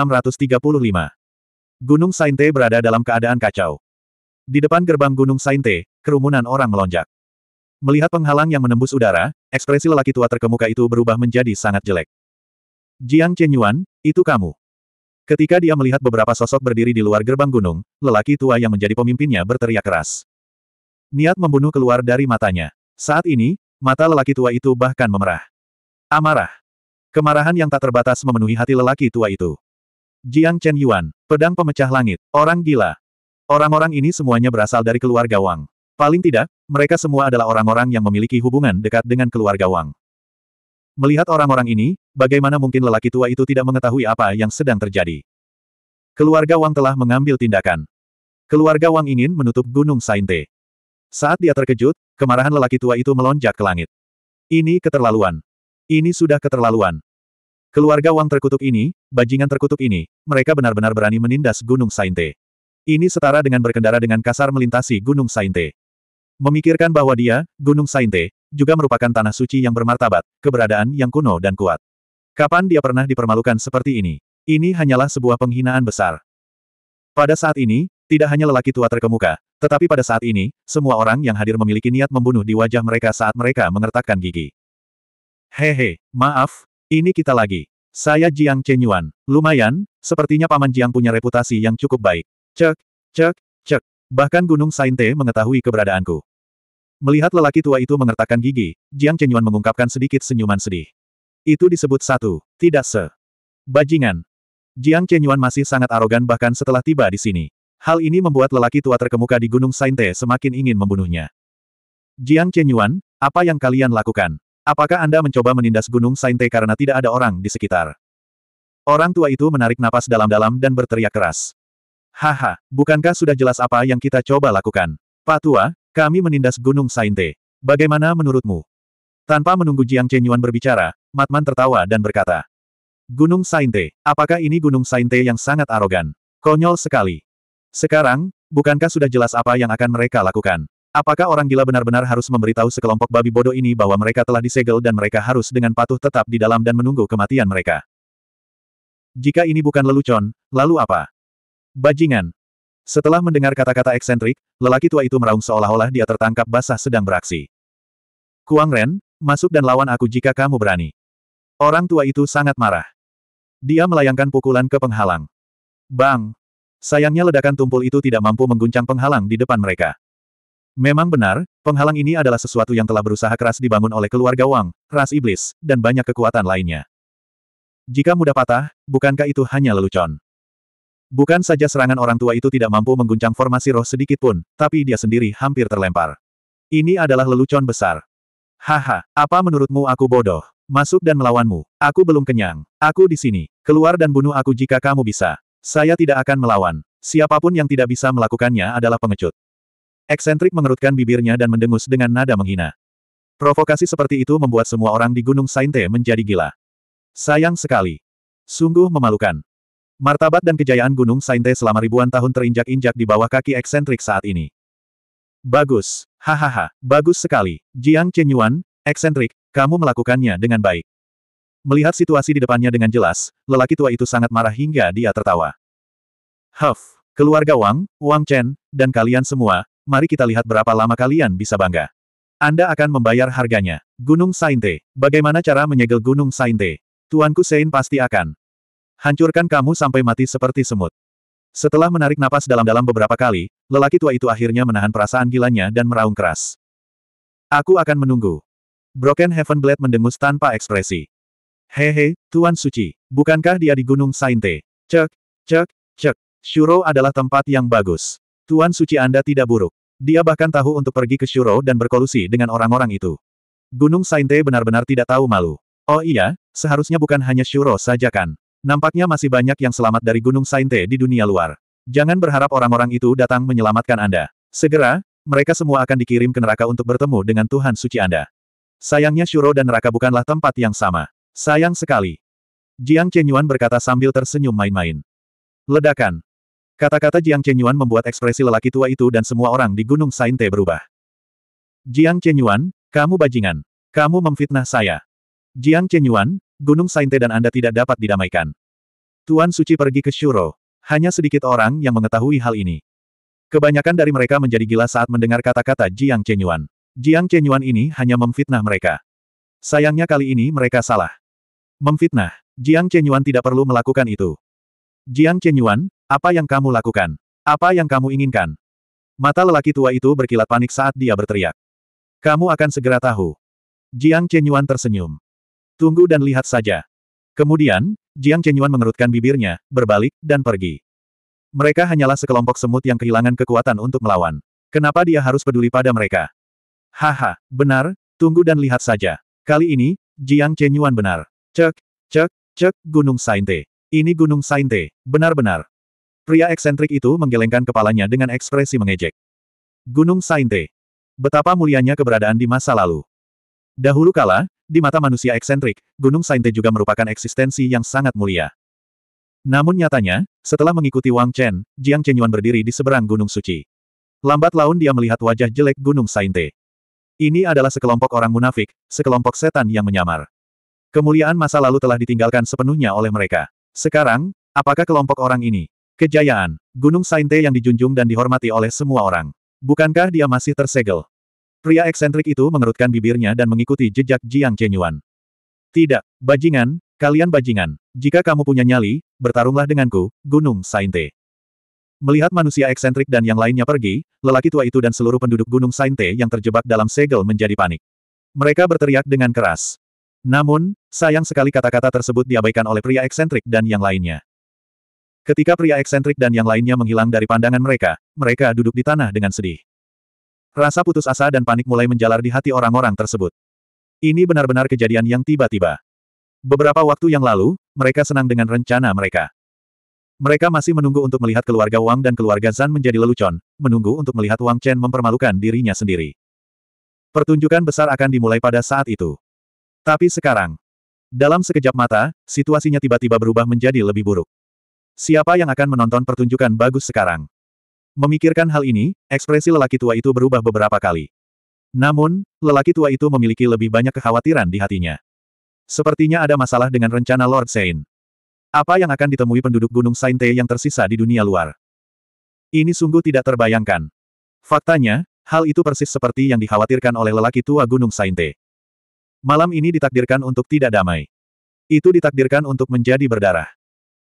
Speaker 1: Gunung Sainte berada dalam keadaan kacau. Di depan gerbang Gunung Sainte, kerumunan orang melonjak. Melihat penghalang yang menembus udara, ekspresi lelaki tua terkemuka itu berubah menjadi sangat jelek. Jiang Chenyuan, itu kamu. Ketika dia melihat beberapa sosok berdiri di luar gerbang gunung, lelaki tua yang menjadi pemimpinnya berteriak keras. Niat membunuh keluar dari matanya. Saat ini, mata lelaki tua itu bahkan memerah. Amarah. Kemarahan yang tak terbatas memenuhi hati lelaki tua itu. Jiang Chen Yuan, pedang pemecah langit, orang gila. Orang-orang ini semuanya berasal dari keluarga Wang. Paling tidak, mereka semua adalah orang-orang yang memiliki hubungan dekat dengan keluarga Wang. Melihat orang-orang ini, bagaimana mungkin lelaki tua itu tidak mengetahui apa yang sedang terjadi? Keluarga Wang telah mengambil tindakan. Keluarga Wang ingin menutup Gunung Sainte. Saat dia terkejut, kemarahan lelaki tua itu melonjak ke langit. Ini keterlaluan. Ini sudah keterlaluan. Keluarga Wang terkutuk ini, bajingan terkutuk ini, mereka benar-benar berani menindas Gunung Sainte. Ini setara dengan berkendara dengan kasar melintasi Gunung Sainte. Memikirkan bahwa dia, Gunung Sainte, juga merupakan tanah suci yang bermartabat, keberadaan yang kuno dan kuat. Kapan dia pernah dipermalukan seperti ini? Ini hanyalah sebuah penghinaan besar. Pada saat ini, tidak hanya lelaki tua terkemuka, tetapi pada saat ini, semua orang yang hadir memiliki niat membunuh di wajah mereka saat mereka mengertakkan gigi. Hehe, maaf, ini kita lagi. Saya Jiang Chenyuan. Lumayan, sepertinya Paman Jiang punya reputasi yang cukup baik. Cek, cek, cek. Bahkan Gunung Sainte mengetahui keberadaanku. Melihat lelaki tua itu mengertakkan gigi, Jiang Chenyuan mengungkapkan sedikit senyuman sedih. Itu disebut satu, tidak se. Bajingan. Jiang Chenyuan masih sangat arogan bahkan setelah tiba di sini. Hal ini membuat lelaki tua terkemuka di Gunung Sainte semakin ingin membunuhnya. Jiang Chenyuan, apa yang kalian lakukan? Apakah Anda mencoba menindas Gunung Sainte karena tidak ada orang di sekitar? Orang tua itu menarik napas dalam-dalam dan berteriak keras. Haha, bukankah sudah jelas apa yang kita coba lakukan? Pak Tua, kami menindas Gunung Sainte. Bagaimana menurutmu? Tanpa menunggu Jiang Chenyuan berbicara, Matman tertawa dan berkata. Gunung Sainte, apakah ini Gunung Sainte yang sangat arogan? Konyol sekali. Sekarang, bukankah sudah jelas apa yang akan mereka lakukan? Apakah orang gila benar-benar harus memberitahu sekelompok babi bodoh ini bahwa mereka telah disegel dan mereka harus dengan patuh tetap di dalam dan menunggu kematian mereka? Jika ini bukan lelucon, lalu apa? Bajingan, setelah mendengar kata-kata eksentrik, lelaki tua itu meraung seolah-olah dia tertangkap basah sedang beraksi. Kuang Ren, masuk dan lawan aku jika kamu berani. Orang tua itu sangat marah. Dia melayangkan pukulan ke penghalang. Bang! Sayangnya ledakan tumpul itu tidak mampu mengguncang penghalang di depan mereka. Memang benar, penghalang ini adalah sesuatu yang telah berusaha keras dibangun oleh keluarga Wang, ras iblis, dan banyak kekuatan lainnya. Jika mudah patah, bukankah itu hanya lelucon? Bukan saja serangan orang tua itu tidak mampu mengguncang formasi roh sedikit pun, tapi dia sendiri hampir terlempar. Ini adalah lelucon besar. Haha, apa menurutmu aku bodoh? Masuk dan melawanmu. Aku belum kenyang. Aku di sini. Keluar dan bunuh aku jika kamu bisa. Saya tidak akan melawan. Siapapun yang tidak bisa melakukannya adalah pengecut. Eksentrik mengerutkan bibirnya dan mendengus dengan nada menghina. Provokasi seperti itu membuat semua orang di Gunung Sainte menjadi gila. Sayang sekali. Sungguh memalukan. Martabat dan kejayaan Gunung Sainte selama ribuan tahun terinjak-injak di bawah kaki eksentrik saat ini. Bagus, hahaha, bagus sekali. Jiang Chenyuan, eksentrik, kamu melakukannya dengan baik. Melihat situasi di depannya dengan jelas, lelaki tua itu sangat marah hingga dia tertawa. Huff, keluarga Wang, Wang Chen, dan kalian semua, mari kita lihat berapa lama kalian bisa bangga. Anda akan membayar harganya. Gunung Sainte, bagaimana cara menyegel Gunung Sainte? Tuanku Sein pasti akan Hancurkan kamu sampai mati seperti semut. Setelah menarik napas dalam-dalam beberapa kali, lelaki tua itu akhirnya menahan perasaan gilanya dan meraung keras. Aku akan menunggu. Broken Heaven Blade mendengus tanpa ekspresi. Hehe, Tuan Suci, bukankah dia di Gunung Sainte? Cek, cek, cek. Shuro adalah tempat yang bagus. Tuan Suci Anda tidak buruk. Dia bahkan tahu untuk pergi ke Shuro dan berkolusi dengan orang-orang itu. Gunung Sainte benar-benar tidak tahu malu. Oh iya, seharusnya bukan hanya Shuro saja kan. Nampaknya masih banyak yang selamat dari Gunung Sainte di dunia luar. Jangan berharap orang-orang itu datang menyelamatkan Anda. Segera, mereka semua akan dikirim ke neraka untuk bertemu dengan Tuhan suci Anda. Sayangnya Shuro dan neraka bukanlah tempat yang sama. Sayang sekali. Jiang Chenyuan berkata sambil tersenyum main-main. Ledakan. Kata-kata Jiang Chenyuan membuat ekspresi lelaki tua itu dan semua orang di Gunung Sainte berubah. Jiang Chenyuan, kamu bajingan. Kamu memfitnah saya. Jiang Chenyuan, Gunung Sainte dan Anda tidak dapat didamaikan. Tuan Suci pergi ke Shuro. Hanya sedikit orang yang mengetahui hal ini. Kebanyakan dari mereka menjadi gila saat mendengar kata-kata Jiang Chenyuan. Jiang Chenyuan ini hanya memfitnah mereka. Sayangnya kali ini mereka salah. Memfitnah. Jiang Chenyuan tidak perlu melakukan itu. Jiang Chenyuan, apa yang kamu lakukan? Apa yang kamu inginkan? Mata lelaki tua itu berkilat panik saat dia berteriak. Kamu akan segera tahu. Jiang Chenyuan tersenyum. Tunggu dan lihat saja. Kemudian, Jiang Chenyuan mengerutkan bibirnya, berbalik, dan pergi. Mereka hanyalah sekelompok semut yang kehilangan kekuatan untuk melawan. Kenapa dia harus peduli pada mereka? Haha, benar, tunggu dan lihat saja. Kali ini, Jiang Chenyuan benar. Cek, cek, cek, Gunung Sainte. Ini Gunung Sainte, benar-benar. Pria eksentrik itu menggelengkan kepalanya dengan ekspresi mengejek. Gunung Sainte. Betapa mulianya keberadaan di masa lalu. Dahulu kala, di mata manusia eksentrik, Gunung Sainte juga merupakan eksistensi yang sangat mulia. Namun nyatanya, setelah mengikuti Wang Chen, Jiang Chenyuan berdiri di seberang Gunung Suci. Lambat laun dia melihat wajah jelek Gunung Sainte. Ini adalah sekelompok orang munafik, sekelompok setan yang menyamar. Kemuliaan masa lalu telah ditinggalkan sepenuhnya oleh mereka. Sekarang, apakah kelompok orang ini? Kejayaan, Gunung Sainte yang dijunjung dan dihormati oleh semua orang. Bukankah dia masih tersegel? Pria eksentrik itu mengerutkan bibirnya dan mengikuti jejak Jiang Chenyuan. Tidak, bajingan, kalian bajingan. Jika kamu punya nyali, bertarunglah denganku, Gunung Sainte. Melihat manusia eksentrik dan yang lainnya pergi, lelaki tua itu dan seluruh penduduk Gunung Sainte yang terjebak dalam segel menjadi panik. Mereka berteriak dengan keras. Namun, sayang sekali kata-kata tersebut diabaikan oleh pria eksentrik dan yang lainnya. Ketika pria eksentrik dan yang lainnya menghilang dari pandangan mereka, mereka duduk di tanah dengan sedih. Rasa putus asa dan panik mulai menjalar di hati orang-orang tersebut. Ini benar-benar kejadian yang tiba-tiba. Beberapa waktu yang lalu, mereka senang dengan rencana mereka. Mereka masih menunggu untuk melihat keluarga Wang dan keluarga Zan menjadi lelucon, menunggu untuk melihat Wang Chen mempermalukan dirinya sendiri. Pertunjukan besar akan dimulai pada saat itu. Tapi sekarang, dalam sekejap mata, situasinya tiba-tiba berubah menjadi lebih buruk. Siapa yang akan menonton pertunjukan bagus sekarang? Memikirkan hal ini, ekspresi lelaki tua itu berubah beberapa kali. Namun, lelaki tua itu memiliki lebih banyak kekhawatiran di hatinya. Sepertinya ada masalah dengan rencana Lord Sein. Apa yang akan ditemui penduduk Gunung Sainte yang tersisa di dunia luar? Ini sungguh tidak terbayangkan. Faktanya, hal itu persis seperti yang dikhawatirkan oleh lelaki tua Gunung Sainte. Malam ini ditakdirkan untuk tidak damai. Itu ditakdirkan untuk menjadi berdarah.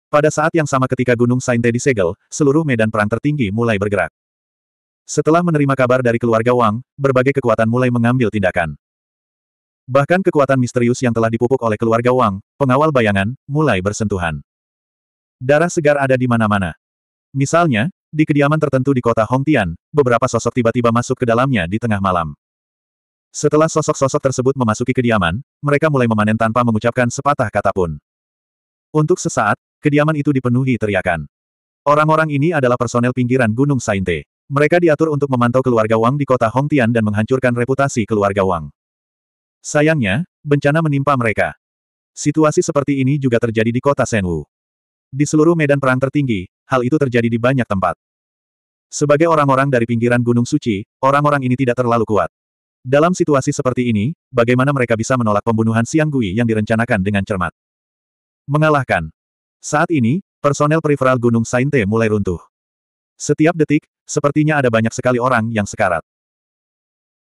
Speaker 1: Pada saat yang sama ketika Gunung Sainte disegel, seluruh medan perang tertinggi mulai bergerak. Setelah menerima kabar dari keluarga Wang, berbagai kekuatan mulai mengambil tindakan. Bahkan kekuatan misterius yang telah dipupuk oleh keluarga Wang, pengawal bayangan, mulai bersentuhan. Darah segar ada di mana-mana. Misalnya, di kediaman tertentu di kota Hongtian, beberapa sosok tiba-tiba masuk ke dalamnya di tengah malam. Setelah sosok-sosok tersebut memasuki kediaman, mereka mulai memanen tanpa mengucapkan sepatah kata pun. Untuk sesaat, kediaman itu dipenuhi teriakan. Orang-orang ini adalah personel pinggiran Gunung Sainte. Mereka diatur untuk memantau keluarga Wang di kota Hongtian dan menghancurkan reputasi keluarga Wang. Sayangnya, bencana menimpa mereka. Situasi seperti ini juga terjadi di kota Senwu. Di seluruh medan perang tertinggi, hal itu terjadi di banyak tempat. Sebagai orang-orang dari pinggiran Gunung Suci, orang-orang ini tidak terlalu kuat. Dalam situasi seperti ini, bagaimana mereka bisa menolak pembunuhan Siang Gui yang direncanakan dengan cermat? Mengalahkan. Saat ini, personel peripheral Gunung Sainte mulai runtuh. Setiap detik, sepertinya ada banyak sekali orang yang sekarat.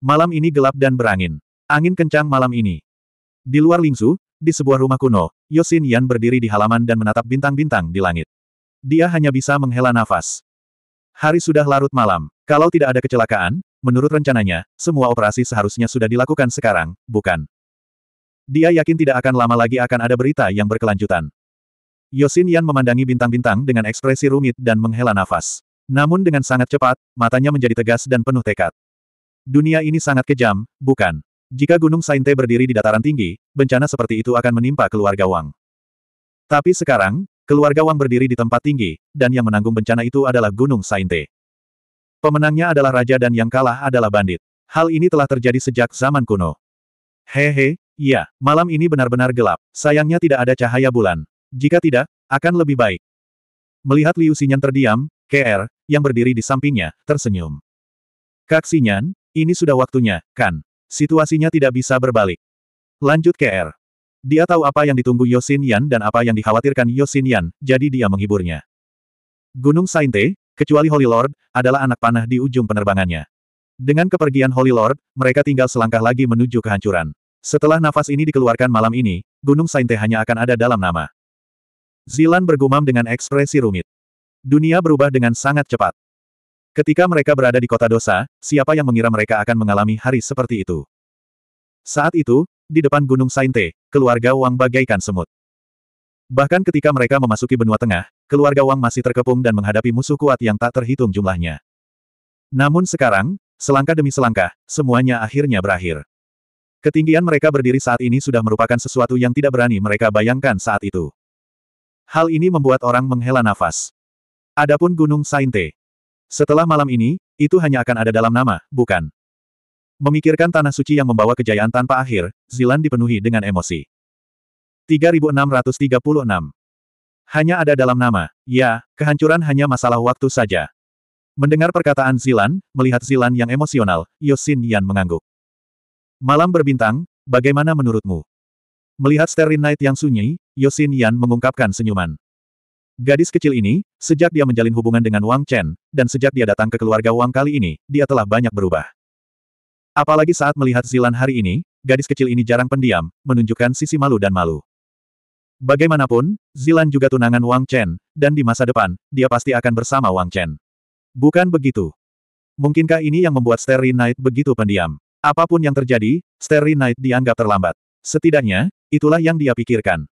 Speaker 1: Malam ini gelap dan berangin. Angin kencang malam ini. Di luar Lingzu, di sebuah rumah kuno, Yosin Yan berdiri di halaman dan menatap bintang-bintang di langit. Dia hanya bisa menghela nafas. Hari sudah larut malam. Kalau tidak ada kecelakaan, menurut rencananya, semua operasi seharusnya sudah dilakukan sekarang, bukan? Dia yakin tidak akan lama lagi akan ada berita yang berkelanjutan. Yosin Yan memandangi bintang-bintang dengan ekspresi rumit dan menghela nafas. Namun dengan sangat cepat, matanya menjadi tegas dan penuh tekad. Dunia ini sangat kejam, bukan? Jika Gunung Sainte berdiri di dataran tinggi, bencana seperti itu akan menimpa keluarga Wang. Tapi sekarang, keluarga Wang berdiri di tempat tinggi, dan yang menanggung bencana itu adalah Gunung Sainte. Pemenangnya adalah raja dan yang kalah adalah bandit. Hal ini telah terjadi sejak zaman kuno. Hehe, he, ya, malam ini benar-benar gelap. Sayangnya tidak ada cahaya bulan. Jika tidak, akan lebih baik. Melihat Liu Xinyan terdiam, KR, yang berdiri di sampingnya, tersenyum. Kak Xinyan, ini sudah waktunya, kan? Situasinya tidak bisa berbalik. Lanjut KR. Dia tahu apa yang ditunggu Yosin Yan dan apa yang dikhawatirkan Yosin Yan, jadi dia menghiburnya. Gunung Sainte, kecuali Holy Lord, adalah anak panah di ujung penerbangannya. Dengan kepergian Holy Lord, mereka tinggal selangkah lagi menuju kehancuran. Setelah nafas ini dikeluarkan malam ini, Gunung Sainte hanya akan ada dalam nama. Zilan bergumam dengan ekspresi rumit. Dunia berubah dengan sangat cepat. Ketika mereka berada di kota dosa, siapa yang mengira mereka akan mengalami hari seperti itu? Saat itu, di depan Gunung Sainte, keluarga Wang bagaikan semut. Bahkan ketika mereka memasuki benua tengah, keluarga Wang masih terkepung dan menghadapi musuh kuat yang tak terhitung jumlahnya. Namun sekarang, selangkah demi selangkah, semuanya akhirnya berakhir. Ketinggian mereka berdiri saat ini sudah merupakan sesuatu yang tidak berani mereka bayangkan saat itu. Hal ini membuat orang menghela nafas. Adapun Gunung Sainte. Setelah malam ini, itu hanya akan ada dalam nama, bukan? Memikirkan tanah suci yang membawa kejayaan tanpa akhir, Zilan dipenuhi dengan emosi. 3636. Hanya ada dalam nama, ya, kehancuran hanya masalah waktu saja. Mendengar perkataan Zilan, melihat Zilan yang emosional, Yosin Yan mengangguk. Malam berbintang, bagaimana menurutmu? Melihat Sterling Night yang sunyi, Yosin Yan mengungkapkan senyuman. Gadis kecil ini, sejak dia menjalin hubungan dengan Wang Chen, dan sejak dia datang ke keluarga Wang kali ini, dia telah banyak berubah. Apalagi saat melihat Zilan hari ini, gadis kecil ini jarang pendiam, menunjukkan sisi malu dan malu. Bagaimanapun, Zilan juga tunangan Wang Chen, dan di masa depan, dia pasti akan bersama Wang Chen. Bukan begitu. Mungkinkah ini yang membuat Starry Knight begitu pendiam? Apapun yang terjadi, Starry Knight dianggap terlambat. Setidaknya, itulah yang dia pikirkan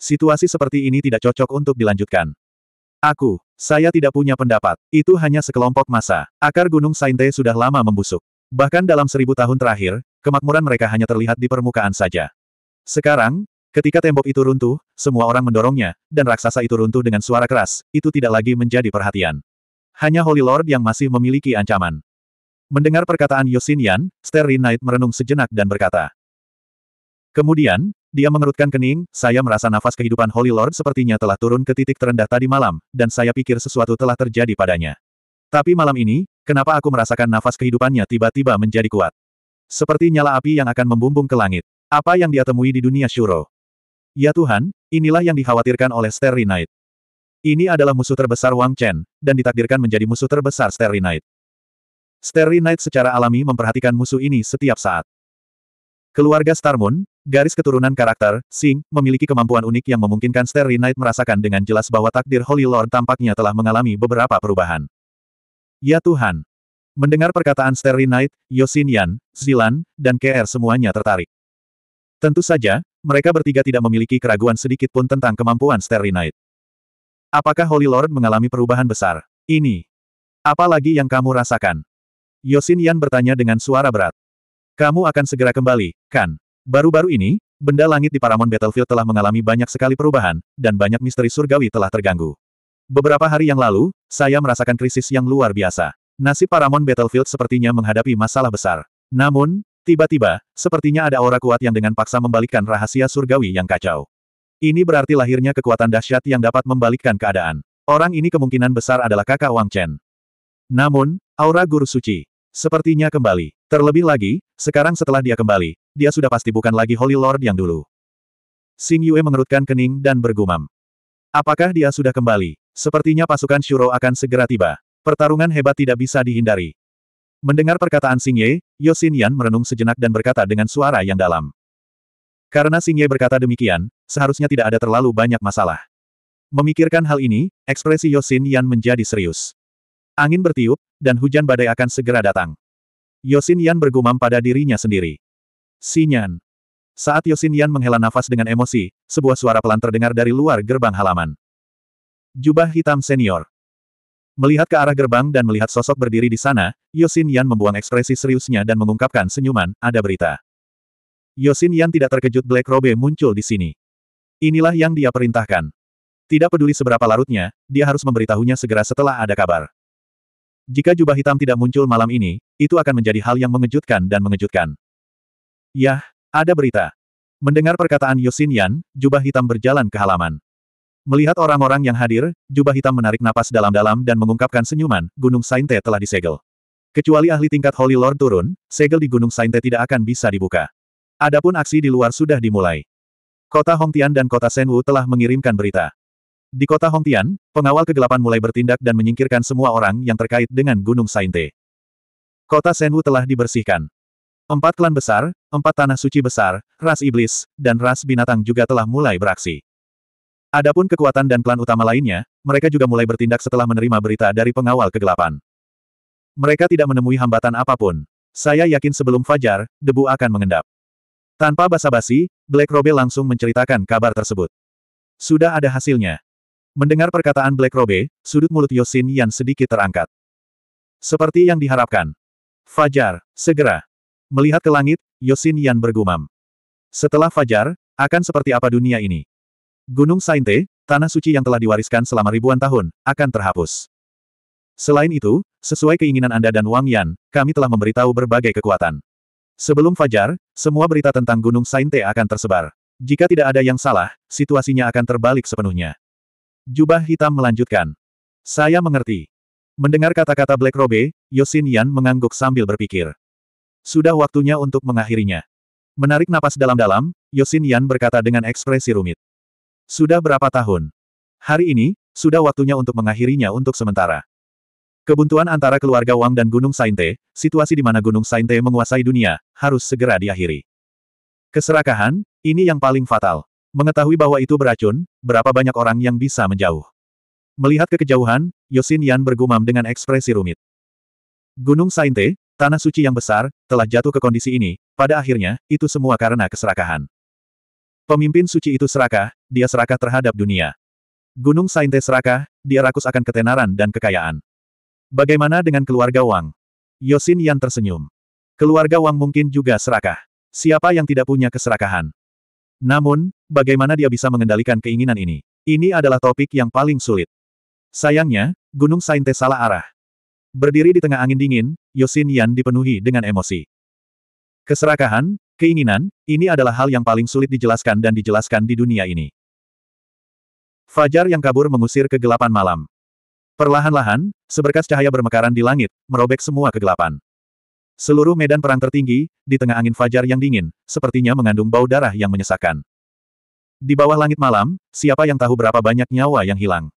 Speaker 1: situasi seperti ini tidak cocok untuk dilanjutkan. Aku, saya tidak punya pendapat, itu hanya sekelompok masa. Akar gunung Sainte sudah lama membusuk. Bahkan dalam seribu tahun terakhir, kemakmuran mereka hanya terlihat di permukaan saja. Sekarang, ketika tembok itu runtuh, semua orang mendorongnya, dan raksasa itu runtuh dengan suara keras, itu tidak lagi menjadi perhatian. Hanya Holy Lord yang masih memiliki ancaman. Mendengar perkataan Yosinian, Yan, Knight merenung sejenak dan berkata. Kemudian, dia mengerutkan kening, saya merasa nafas kehidupan Holy Lord sepertinya telah turun ke titik terendah tadi malam, dan saya pikir sesuatu telah terjadi padanya. Tapi malam ini, kenapa aku merasakan nafas kehidupannya tiba-tiba menjadi kuat? Seperti nyala api yang akan membumbung ke langit. Apa yang dia temui di dunia Shuro? Ya Tuhan, inilah yang dikhawatirkan oleh Starry Knight. Ini adalah musuh terbesar Wang Chen, dan ditakdirkan menjadi musuh terbesar Starry Knight. Starry Knight secara alami memperhatikan musuh ini setiap saat. Keluarga Star Moon, garis keturunan karakter, Sing, memiliki kemampuan unik yang memungkinkan Starry Knight merasakan dengan jelas bahwa takdir Holy Lord tampaknya telah mengalami beberapa perubahan. Ya Tuhan! Mendengar perkataan Starry Knight, Yosin Yan, Zilan, dan KR semuanya tertarik. Tentu saja, mereka bertiga tidak memiliki keraguan sedikit pun tentang kemampuan Starry Knight. Apakah Holy Lord mengalami perubahan besar? Ini. Apa lagi yang kamu rasakan? Yosin Yan bertanya dengan suara berat. Kamu akan segera kembali, kan? Baru-baru ini, benda langit di Paramount Battlefield telah mengalami banyak sekali perubahan, dan banyak misteri surgawi telah terganggu. Beberapa hari yang lalu, saya merasakan krisis yang luar biasa. Nasib Paramount Battlefield sepertinya menghadapi masalah besar. Namun, tiba-tiba, sepertinya ada aura kuat yang dengan paksa membalikkan rahasia surgawi yang kacau. Ini berarti lahirnya kekuatan dahsyat yang dapat membalikkan keadaan. Orang ini kemungkinan besar adalah kakak Wang Chen. Namun, aura guru suci Sepertinya kembali. Terlebih lagi, sekarang setelah dia kembali, dia sudah pasti bukan lagi Holy Lord yang dulu. Sing Yue mengerutkan kening dan bergumam. Apakah dia sudah kembali? Sepertinya pasukan Shuro akan segera tiba. Pertarungan hebat tidak bisa dihindari. Mendengar perkataan Sing Ye, Yosin Yan merenung sejenak dan berkata dengan suara yang dalam. Karena Sing Ye berkata demikian, seharusnya tidak ada terlalu banyak masalah. Memikirkan hal ini, ekspresi Yosin Yan menjadi serius. Angin bertiup, dan hujan badai akan segera datang. Yosin Yan bergumam pada dirinya sendiri. Sinyan. Saat Yosin Yan menghela nafas dengan emosi, sebuah suara pelan terdengar dari luar gerbang halaman. Jubah hitam senior. Melihat ke arah gerbang dan melihat sosok berdiri di sana, Yosin Yan membuang ekspresi seriusnya dan mengungkapkan senyuman, ada berita. Yosin Yan tidak terkejut Black Robe muncul di sini. Inilah yang dia perintahkan. Tidak peduli seberapa larutnya, dia harus memberitahunya segera setelah ada kabar. Jika jubah hitam tidak muncul malam ini, itu akan menjadi hal yang mengejutkan dan mengejutkan. Yah, ada berita. Mendengar perkataan Yosin Yan, jubah hitam berjalan ke halaman. Melihat orang-orang yang hadir, jubah hitam menarik napas dalam-dalam dan mengungkapkan senyuman, Gunung Sainte telah disegel. Kecuali ahli tingkat Holy Lord turun, segel di Gunung Sainte tidak akan bisa dibuka. Adapun aksi di luar sudah dimulai. Kota Hongtian dan kota Senwu telah mengirimkan berita. Di kota Hongtian, pengawal kegelapan mulai bertindak dan menyingkirkan semua orang yang terkait dengan Gunung Sainte. Kota Senwu telah dibersihkan. Empat klan besar, empat tanah suci besar, ras iblis, dan ras binatang juga telah mulai beraksi. Adapun kekuatan dan klan utama lainnya, mereka juga mulai bertindak setelah menerima berita dari pengawal kegelapan. Mereka tidak menemui hambatan apapun. Saya yakin sebelum fajar, debu akan mengendap. Tanpa basa-basi, Black Robe langsung menceritakan kabar tersebut. Sudah ada hasilnya. Mendengar perkataan Black Robe, sudut mulut Yosin Yan sedikit terangkat. Seperti yang diharapkan. Fajar, segera. Melihat ke langit, Yosin Yan bergumam. Setelah Fajar, akan seperti apa dunia ini? Gunung Sainte, tanah suci yang telah diwariskan selama ribuan tahun, akan terhapus. Selain itu, sesuai keinginan Anda dan Wang Yan, kami telah memberitahu berbagai kekuatan. Sebelum Fajar, semua berita tentang Gunung Sainte akan tersebar. Jika tidak ada yang salah, situasinya akan terbalik sepenuhnya. Jubah hitam melanjutkan. Saya mengerti. Mendengar kata-kata Black Robe, Yosin Yan mengangguk sambil berpikir. Sudah waktunya untuk mengakhirinya. Menarik napas dalam-dalam, Yosin Yan berkata dengan ekspresi rumit. Sudah berapa tahun? Hari ini, sudah waktunya untuk mengakhirinya untuk sementara. Kebuntuan antara keluarga Wang dan Gunung Sainte, situasi di mana Gunung Sainte menguasai dunia, harus segera diakhiri. Keserakahan, ini yang paling fatal. Mengetahui bahwa itu beracun, berapa banyak orang yang bisa menjauh. Melihat ke kejauhan, Yosin Yan bergumam dengan ekspresi rumit. Gunung Sainte, tanah suci yang besar, telah jatuh ke kondisi ini, pada akhirnya, itu semua karena keserakahan. Pemimpin suci itu serakah, dia serakah terhadap dunia. Gunung Sainte serakah, dia rakus akan ketenaran dan kekayaan. Bagaimana dengan keluarga Wang? Yosin Yan tersenyum. Keluarga Wang mungkin juga serakah. Siapa yang tidak punya keserakahan? Namun, Bagaimana dia bisa mengendalikan keinginan ini? Ini adalah topik yang paling sulit. Sayangnya, Gunung Sainte salah arah. Berdiri di tengah angin dingin, Yosin Yan dipenuhi dengan emosi. Keserakahan, keinginan, ini adalah hal yang paling sulit dijelaskan dan dijelaskan di dunia ini. Fajar yang kabur mengusir kegelapan malam. Perlahan-lahan, seberkas cahaya bermekaran di langit, merobek semua kegelapan. Seluruh medan perang tertinggi, di tengah angin fajar yang dingin, sepertinya mengandung bau darah yang menyesakkan. Di bawah langit malam, siapa yang tahu berapa banyak nyawa yang hilang.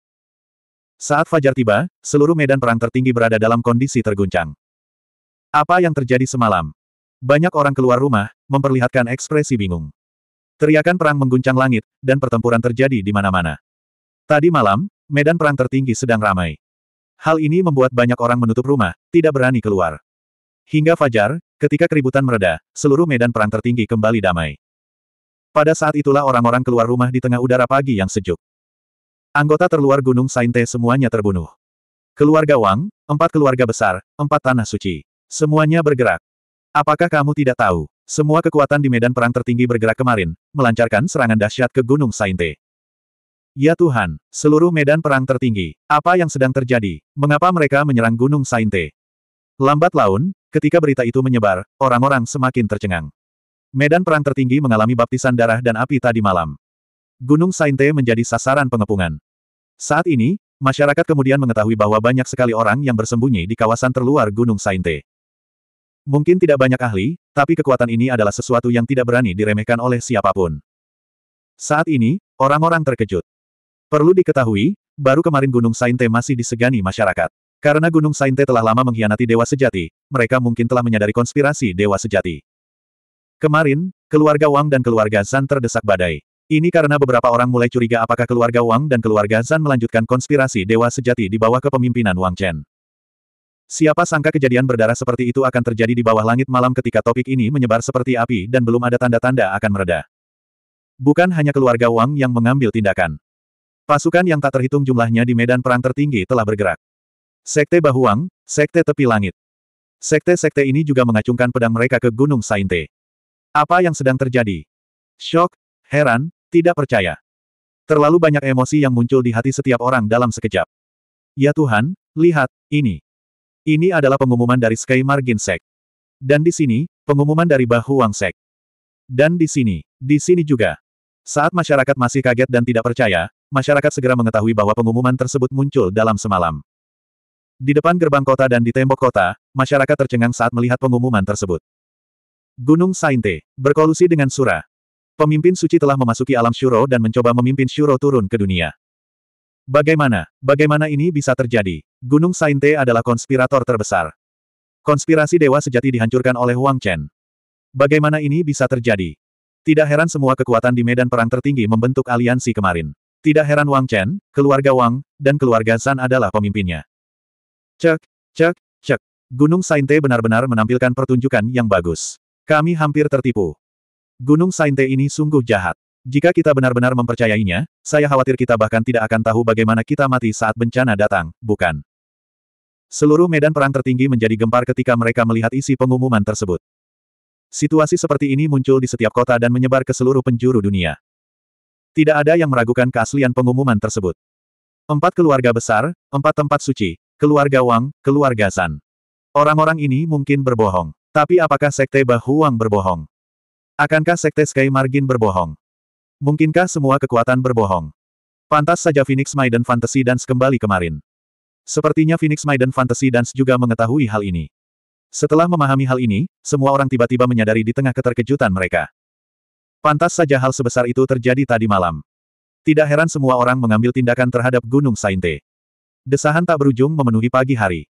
Speaker 1: Saat fajar tiba, seluruh medan perang tertinggi berada dalam kondisi terguncang. Apa yang terjadi semalam? Banyak orang keluar rumah, memperlihatkan ekspresi bingung. Teriakan perang mengguncang langit, dan pertempuran terjadi di mana-mana. Tadi malam, medan perang tertinggi sedang ramai. Hal ini membuat banyak orang menutup rumah, tidak berani keluar. Hingga fajar, ketika keributan mereda, seluruh medan perang tertinggi kembali damai. Pada saat itulah orang-orang keluar rumah di tengah udara pagi yang sejuk. Anggota terluar Gunung Sainte semuanya terbunuh. Keluarga Wang, empat keluarga besar, empat tanah suci. Semuanya bergerak. Apakah kamu tidak tahu, semua kekuatan di medan perang tertinggi bergerak kemarin, melancarkan serangan dahsyat ke Gunung Sainte. Ya Tuhan, seluruh medan perang tertinggi, apa yang sedang terjadi, mengapa mereka menyerang Gunung Sainte? Lambat laun, ketika berita itu menyebar, orang-orang semakin tercengang. Medan perang tertinggi mengalami baptisan darah dan api tadi malam. Gunung Sainte menjadi sasaran pengepungan. Saat ini, masyarakat kemudian mengetahui bahwa banyak sekali orang yang bersembunyi di kawasan terluar Gunung Sainte. Mungkin tidak banyak ahli, tapi kekuatan ini adalah sesuatu yang tidak berani diremehkan oleh siapapun. Saat ini, orang-orang terkejut. Perlu diketahui, baru kemarin Gunung Sainte masih disegani masyarakat. Karena Gunung Sainte telah lama mengkhianati Dewa Sejati, mereka mungkin telah menyadari konspirasi Dewa Sejati. Kemarin, keluarga Wang dan keluarga Zan terdesak badai. Ini karena beberapa orang mulai curiga apakah keluarga Wang dan keluarga Zan melanjutkan konspirasi dewa sejati di bawah kepemimpinan Wang Chen. Siapa sangka kejadian berdarah seperti itu akan terjadi di bawah langit malam ketika topik ini menyebar seperti api dan belum ada tanda-tanda akan mereda. Bukan hanya keluarga Wang yang mengambil tindakan. Pasukan yang tak terhitung jumlahnya di medan perang tertinggi telah bergerak. Sekte Bahuang, Sekte Tepi Langit. Sekte-sekte ini juga mengacungkan pedang mereka ke Gunung Sainte. Apa yang sedang terjadi? Shock, heran, tidak percaya. Terlalu banyak emosi yang muncul di hati setiap orang dalam sekejap. Ya Tuhan, lihat, ini. Ini adalah pengumuman dari Sky Margin Sek. Dan di sini, pengumuman dari Bahu Wang Sek. Dan di sini, di sini juga. Saat masyarakat masih kaget dan tidak percaya, masyarakat segera mengetahui bahwa pengumuman tersebut muncul dalam semalam. Di depan gerbang kota dan di tembok kota, masyarakat tercengang saat melihat pengumuman tersebut. Gunung Sainte, berkolusi dengan Sura. Pemimpin suci telah memasuki alam Shuro dan mencoba memimpin Shuro turun ke dunia. Bagaimana, bagaimana ini bisa terjadi? Gunung Sainte adalah konspirator terbesar. Konspirasi dewa sejati dihancurkan oleh Wang Chen. Bagaimana ini bisa terjadi? Tidak heran semua kekuatan di medan perang tertinggi membentuk aliansi kemarin. Tidak heran Wang Chen, keluarga Wang, dan keluarga San adalah pemimpinnya. Cek, cek, cek. Gunung Sainte benar-benar menampilkan pertunjukan yang bagus. Kami hampir tertipu. Gunung Sainte ini sungguh jahat. Jika kita benar-benar mempercayainya, saya khawatir kita bahkan tidak akan tahu bagaimana kita mati saat bencana datang, bukan? Seluruh medan perang tertinggi menjadi gempar ketika mereka melihat isi pengumuman tersebut. Situasi seperti ini muncul di setiap kota dan menyebar ke seluruh penjuru dunia. Tidak ada yang meragukan keaslian pengumuman tersebut. Empat keluarga besar, empat tempat suci, keluarga Wang, keluarga San. Orang-orang ini mungkin berbohong. Tapi apakah Sekte Bahuang berbohong? Akankah Sekte Sky Margin berbohong? Mungkinkah semua kekuatan berbohong? Pantas saja Phoenix Maiden Fantasy Dance kembali kemarin. Sepertinya Phoenix Maiden Fantasy Dance juga mengetahui hal ini. Setelah memahami hal ini, semua orang tiba-tiba menyadari di tengah keterkejutan mereka. Pantas saja hal sebesar itu terjadi tadi malam. Tidak heran semua orang mengambil tindakan terhadap Gunung Sainte. Desahan tak berujung memenuhi pagi hari.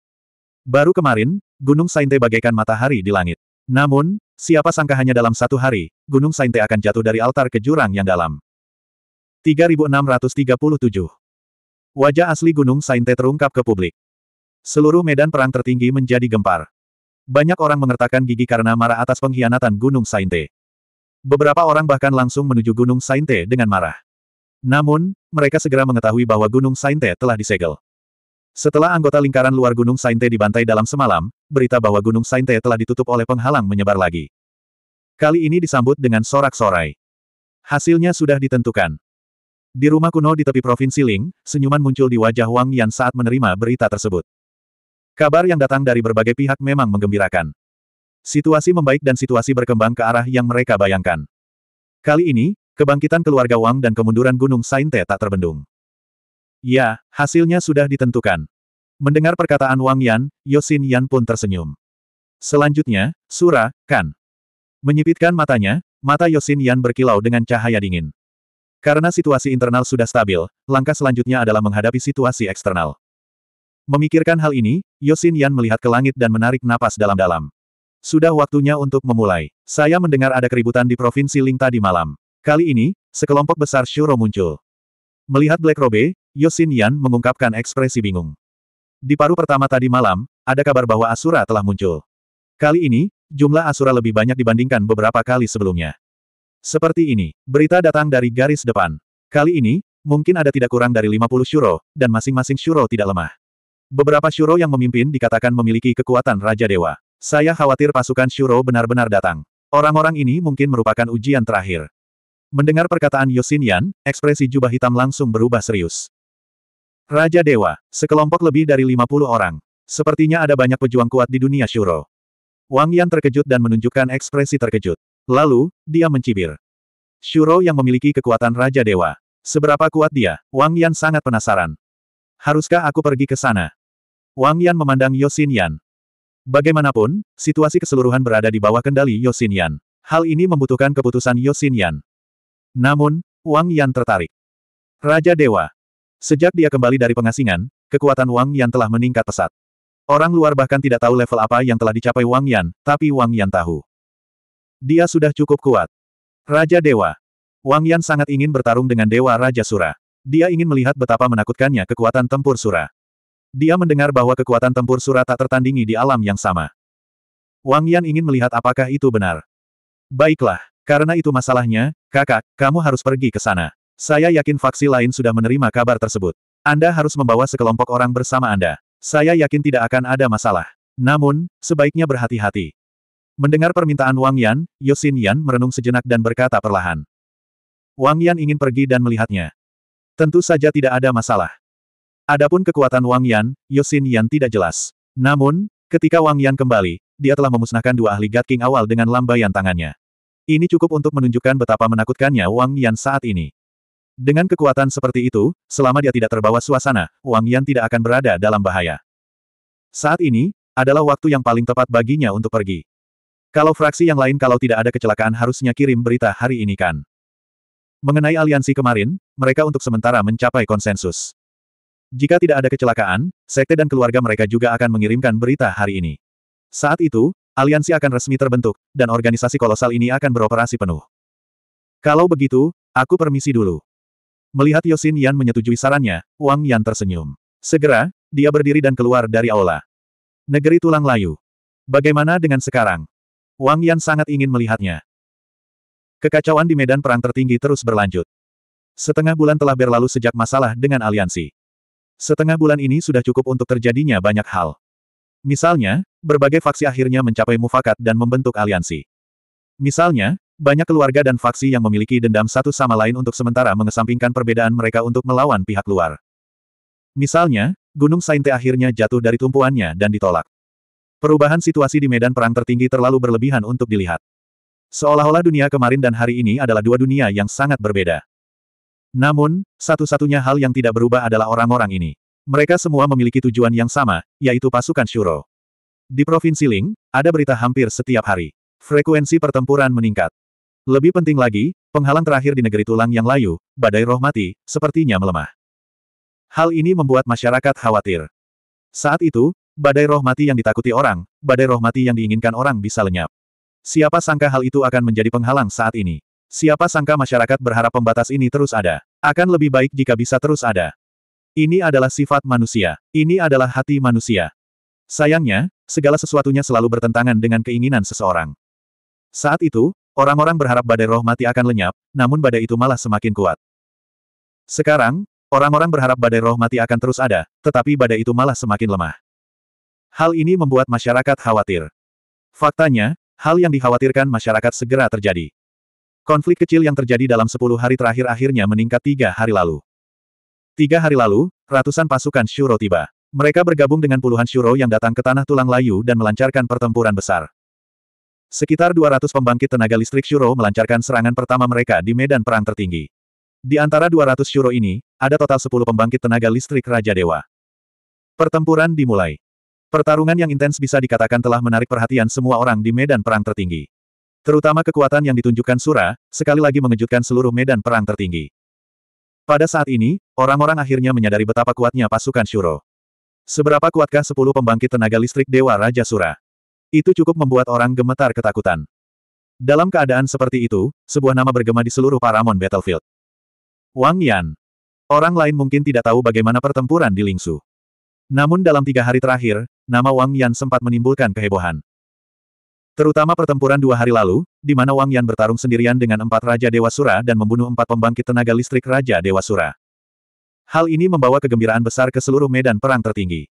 Speaker 1: Baru kemarin, Gunung Sainte bagaikan matahari di langit. Namun, siapa sangka hanya dalam satu hari, Gunung Sainte akan jatuh dari altar ke jurang yang dalam. 3637 Wajah asli Gunung Sainte terungkap ke publik. Seluruh medan perang tertinggi menjadi gempar. Banyak orang mengertakkan gigi karena marah atas pengkhianatan Gunung Sainte. Beberapa orang bahkan langsung menuju Gunung Sainte dengan marah. Namun, mereka segera mengetahui bahwa Gunung Sainte telah disegel. Setelah anggota lingkaran luar Gunung Sainte dibantai dalam semalam, berita bahwa Gunung Sainte telah ditutup oleh penghalang menyebar lagi. Kali ini disambut dengan sorak-sorai. Hasilnya sudah ditentukan. Di rumah kuno di tepi Provinsi Ling, senyuman muncul di wajah Wang Yan saat menerima berita tersebut. Kabar yang datang dari berbagai pihak memang menggembirakan. Situasi membaik dan situasi berkembang ke arah yang mereka bayangkan. Kali ini, kebangkitan keluarga Wang dan kemunduran Gunung Sainte tak terbendung. Ya, hasilnya sudah ditentukan. Mendengar perkataan Wang Yan, Yosin Yan pun tersenyum. Selanjutnya, Sura, Kan. Menyipitkan matanya, mata Yosin Yan berkilau dengan cahaya dingin. Karena situasi internal sudah stabil, langkah selanjutnya adalah menghadapi situasi eksternal. Memikirkan hal ini, Yosin Yan melihat ke langit dan menarik napas dalam-dalam. Sudah waktunya untuk memulai. Saya mendengar ada keributan di Provinsi Ling tadi malam. Kali ini, sekelompok besar Shuro muncul. Melihat Black Robe, Yosin Yan mengungkapkan ekspresi bingung. Di paruh pertama tadi malam, ada kabar bahwa Asura telah muncul. Kali ini, jumlah Asura lebih banyak dibandingkan beberapa kali sebelumnya. Seperti ini, berita datang dari garis depan. Kali ini, mungkin ada tidak kurang dari 50 shuro dan masing-masing shuro tidak lemah. Beberapa shuro yang memimpin dikatakan memiliki kekuatan Raja Dewa. Saya khawatir pasukan shuro benar-benar datang. Orang-orang ini mungkin merupakan ujian terakhir. Mendengar perkataan Yosin Yan, ekspresi jubah hitam langsung berubah serius. Raja Dewa, sekelompok lebih dari 50 orang. Sepertinya ada banyak pejuang kuat di dunia Shuro. Wang Yan terkejut dan menunjukkan ekspresi terkejut. Lalu, dia mencibir. Shuro yang memiliki kekuatan Raja Dewa. Seberapa kuat dia? Wang Yan sangat penasaran. Haruskah aku pergi ke sana? Wang Yan memandang Yosin Yan. Bagaimanapun, situasi keseluruhan berada di bawah kendali Yosin Yan. Hal ini membutuhkan keputusan Yosin Yan. Namun, Wang Yan tertarik. Raja Dewa, Sejak dia kembali dari pengasingan, kekuatan Wang Yan telah meningkat pesat. Orang luar bahkan tidak tahu level apa yang telah dicapai Wang Yan, tapi Wang Yan tahu. Dia sudah cukup kuat. Raja Dewa. Wang Yan sangat ingin bertarung dengan Dewa Raja Sura. Dia ingin melihat betapa menakutkannya kekuatan tempur Sura. Dia mendengar bahwa kekuatan tempur Sura tak tertandingi di alam yang sama. Wang Yan ingin melihat apakah itu benar. Baiklah, karena itu masalahnya, kakak, kamu harus pergi ke sana. Saya yakin faksi lain sudah menerima kabar tersebut. Anda harus membawa sekelompok orang bersama Anda. Saya yakin tidak akan ada masalah. Namun, sebaiknya berhati-hati. Mendengar permintaan Wang Yan, Yosin Yan merenung sejenak dan berkata perlahan. Wang Yan ingin pergi dan melihatnya. Tentu saja tidak ada masalah. Adapun kekuatan Wang Yan, Yosin Yan tidak jelas. Namun, ketika Wang Yan kembali, dia telah memusnahkan dua ahli God King awal dengan lambaian tangannya. Ini cukup untuk menunjukkan betapa menakutkannya Wang Yan saat ini. Dengan kekuatan seperti itu, selama dia tidak terbawa suasana, Wang Yan tidak akan berada dalam bahaya. Saat ini, adalah waktu yang paling tepat baginya untuk pergi. Kalau fraksi yang lain kalau tidak ada kecelakaan harusnya kirim berita hari ini kan. Mengenai aliansi kemarin, mereka untuk sementara mencapai konsensus. Jika tidak ada kecelakaan, sekte dan keluarga mereka juga akan mengirimkan berita hari ini. Saat itu, aliansi akan resmi terbentuk, dan organisasi kolosal ini akan beroperasi penuh. Kalau begitu, aku permisi dulu. Melihat Yosin Yan menyetujui sarannya, Wang Yan tersenyum. Segera, dia berdiri dan keluar dari aula. Negeri tulang layu. Bagaimana dengan sekarang? Wang Yan sangat ingin melihatnya. Kekacauan di medan perang tertinggi terus berlanjut. Setengah bulan telah berlalu sejak masalah dengan aliansi. Setengah bulan ini sudah cukup untuk terjadinya banyak hal. Misalnya, berbagai faksi akhirnya mencapai mufakat dan membentuk aliansi. Misalnya, banyak keluarga dan faksi yang memiliki dendam satu sama lain untuk sementara mengesampingkan perbedaan mereka untuk melawan pihak luar. Misalnya, Gunung Sainte akhirnya jatuh dari tumpuannya dan ditolak. Perubahan situasi di medan perang tertinggi terlalu berlebihan untuk dilihat. Seolah-olah dunia kemarin dan hari ini adalah dua dunia yang sangat berbeda. Namun, satu-satunya hal yang tidak berubah adalah orang-orang ini. Mereka semua memiliki tujuan yang sama, yaitu pasukan Shuro. Di Provinsi Ling, ada berita hampir setiap hari. Frekuensi pertempuran meningkat. Lebih penting lagi, penghalang terakhir di negeri tulang yang layu, badai roh mati, sepertinya melemah. Hal ini membuat masyarakat khawatir. Saat itu, badai roh mati yang ditakuti orang, badai roh mati yang diinginkan orang bisa lenyap. Siapa sangka hal itu akan menjadi penghalang saat ini. Siapa sangka masyarakat berharap pembatas ini terus ada. Akan lebih baik jika bisa terus ada. Ini adalah sifat manusia. Ini adalah hati manusia. Sayangnya, segala sesuatunya selalu bertentangan dengan keinginan seseorang. Saat itu, Orang-orang berharap badai roh mati akan lenyap, namun badai itu malah semakin kuat. Sekarang, orang-orang berharap badai roh mati akan terus ada, tetapi badai itu malah semakin lemah. Hal ini membuat masyarakat khawatir. Faktanya, hal yang dikhawatirkan masyarakat segera terjadi. Konflik kecil yang terjadi dalam 10 hari terakhir akhirnya meningkat tiga hari lalu. Tiga hari lalu, ratusan pasukan Shuro tiba. Mereka bergabung dengan puluhan Shuro yang datang ke Tanah Tulang Layu dan melancarkan pertempuran besar. Sekitar 200 pembangkit tenaga listrik Shuro melancarkan serangan pertama mereka di medan perang tertinggi. Di antara 200 Shuro ini, ada total 10 pembangkit tenaga listrik Raja Dewa. Pertempuran dimulai. Pertarungan yang intens bisa dikatakan telah menarik perhatian semua orang di medan perang tertinggi. Terutama kekuatan yang ditunjukkan Sura, sekali lagi mengejutkan seluruh medan perang tertinggi. Pada saat ini, orang-orang akhirnya menyadari betapa kuatnya pasukan Shuro. Seberapa kuatkah 10 pembangkit tenaga listrik Dewa Raja Sura? Itu cukup membuat orang gemetar ketakutan. Dalam keadaan seperti itu, sebuah nama bergema di seluruh Paramon Battlefield. Wang Yan. Orang lain mungkin tidak tahu bagaimana pertempuran di Lingsu. Namun dalam tiga hari terakhir, nama Wang Yan sempat menimbulkan kehebohan. Terutama pertempuran dua hari lalu, di mana Wang Yan bertarung sendirian dengan empat Raja Dewa Sura dan membunuh empat pembangkit tenaga listrik Raja Dewa Sura. Hal ini membawa kegembiraan besar ke seluruh medan perang tertinggi.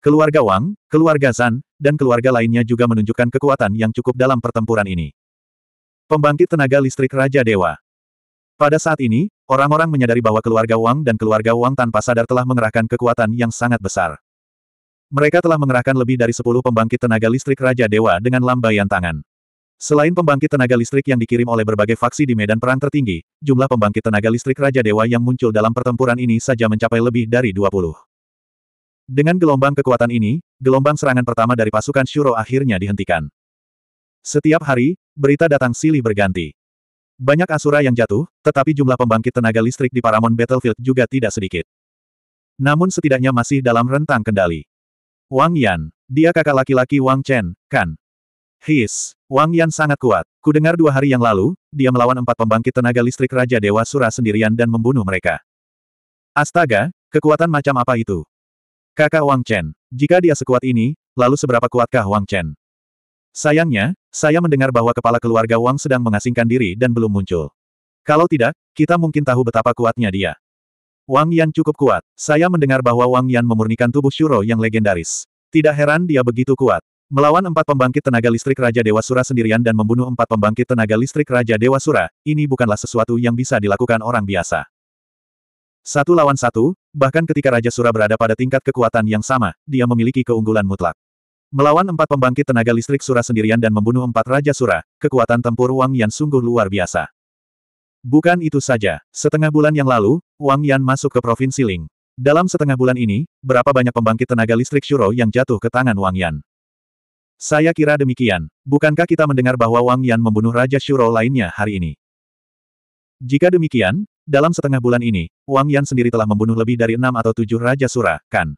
Speaker 1: Keluarga Wang, keluarga Zan, dan keluarga lainnya juga menunjukkan kekuatan yang cukup dalam pertempuran ini. Pembangkit tenaga listrik Raja Dewa Pada saat ini, orang-orang menyadari bahwa keluarga Wang dan keluarga Wang tanpa sadar telah mengerahkan kekuatan yang sangat besar. Mereka telah mengerahkan lebih dari 10 pembangkit tenaga listrik Raja Dewa dengan lambaian tangan. Selain pembangkit tenaga listrik yang dikirim oleh berbagai faksi di medan perang tertinggi, jumlah pembangkit tenaga listrik Raja Dewa yang muncul dalam pertempuran ini saja mencapai lebih dari 20. Dengan gelombang kekuatan ini, gelombang serangan pertama dari pasukan Shuro akhirnya dihentikan. Setiap hari, berita datang silih berganti. Banyak Asura yang jatuh, tetapi jumlah pembangkit tenaga listrik di Paramount Battlefield juga tidak sedikit. Namun setidaknya masih dalam rentang kendali. Wang Yan. Dia kakak laki-laki Wang Chen, kan? His. Wang Yan sangat kuat. Kudengar dua hari yang lalu, dia melawan empat pembangkit tenaga listrik Raja Dewa Sura sendirian dan membunuh mereka. Astaga, kekuatan macam apa itu? Kakak Wang Chen, jika dia sekuat ini, lalu seberapa kuatkah Wang Chen? Sayangnya, saya mendengar bahwa kepala keluarga Wang sedang mengasingkan diri dan belum muncul. Kalau tidak, kita mungkin tahu betapa kuatnya dia. Wang Yan cukup kuat. Saya mendengar bahwa Wang Yan memurnikan tubuh Shuro yang legendaris. Tidak heran dia begitu kuat. Melawan empat pembangkit tenaga listrik Raja Dewa Sura sendirian dan membunuh empat pembangkit tenaga listrik Raja Dewa Sura, ini bukanlah sesuatu yang bisa dilakukan orang biasa. Satu lawan satu, bahkan ketika Raja Sura berada pada tingkat kekuatan yang sama, dia memiliki keunggulan mutlak. Melawan empat pembangkit tenaga listrik Sura sendirian dan membunuh empat Raja Sura, kekuatan tempur Wang Yan sungguh luar biasa. Bukan itu saja, setengah bulan yang lalu, Wang Yan masuk ke Provinsi Ling. Dalam setengah bulan ini, berapa banyak pembangkit tenaga listrik Shuro yang jatuh ke tangan Wang Yan? Saya kira demikian. Bukankah kita mendengar bahwa Wang Yan membunuh Raja Shuro lainnya hari ini? Jika demikian, dalam setengah bulan ini, Wang Yan sendiri telah membunuh lebih dari enam atau tujuh Raja Sura, kan?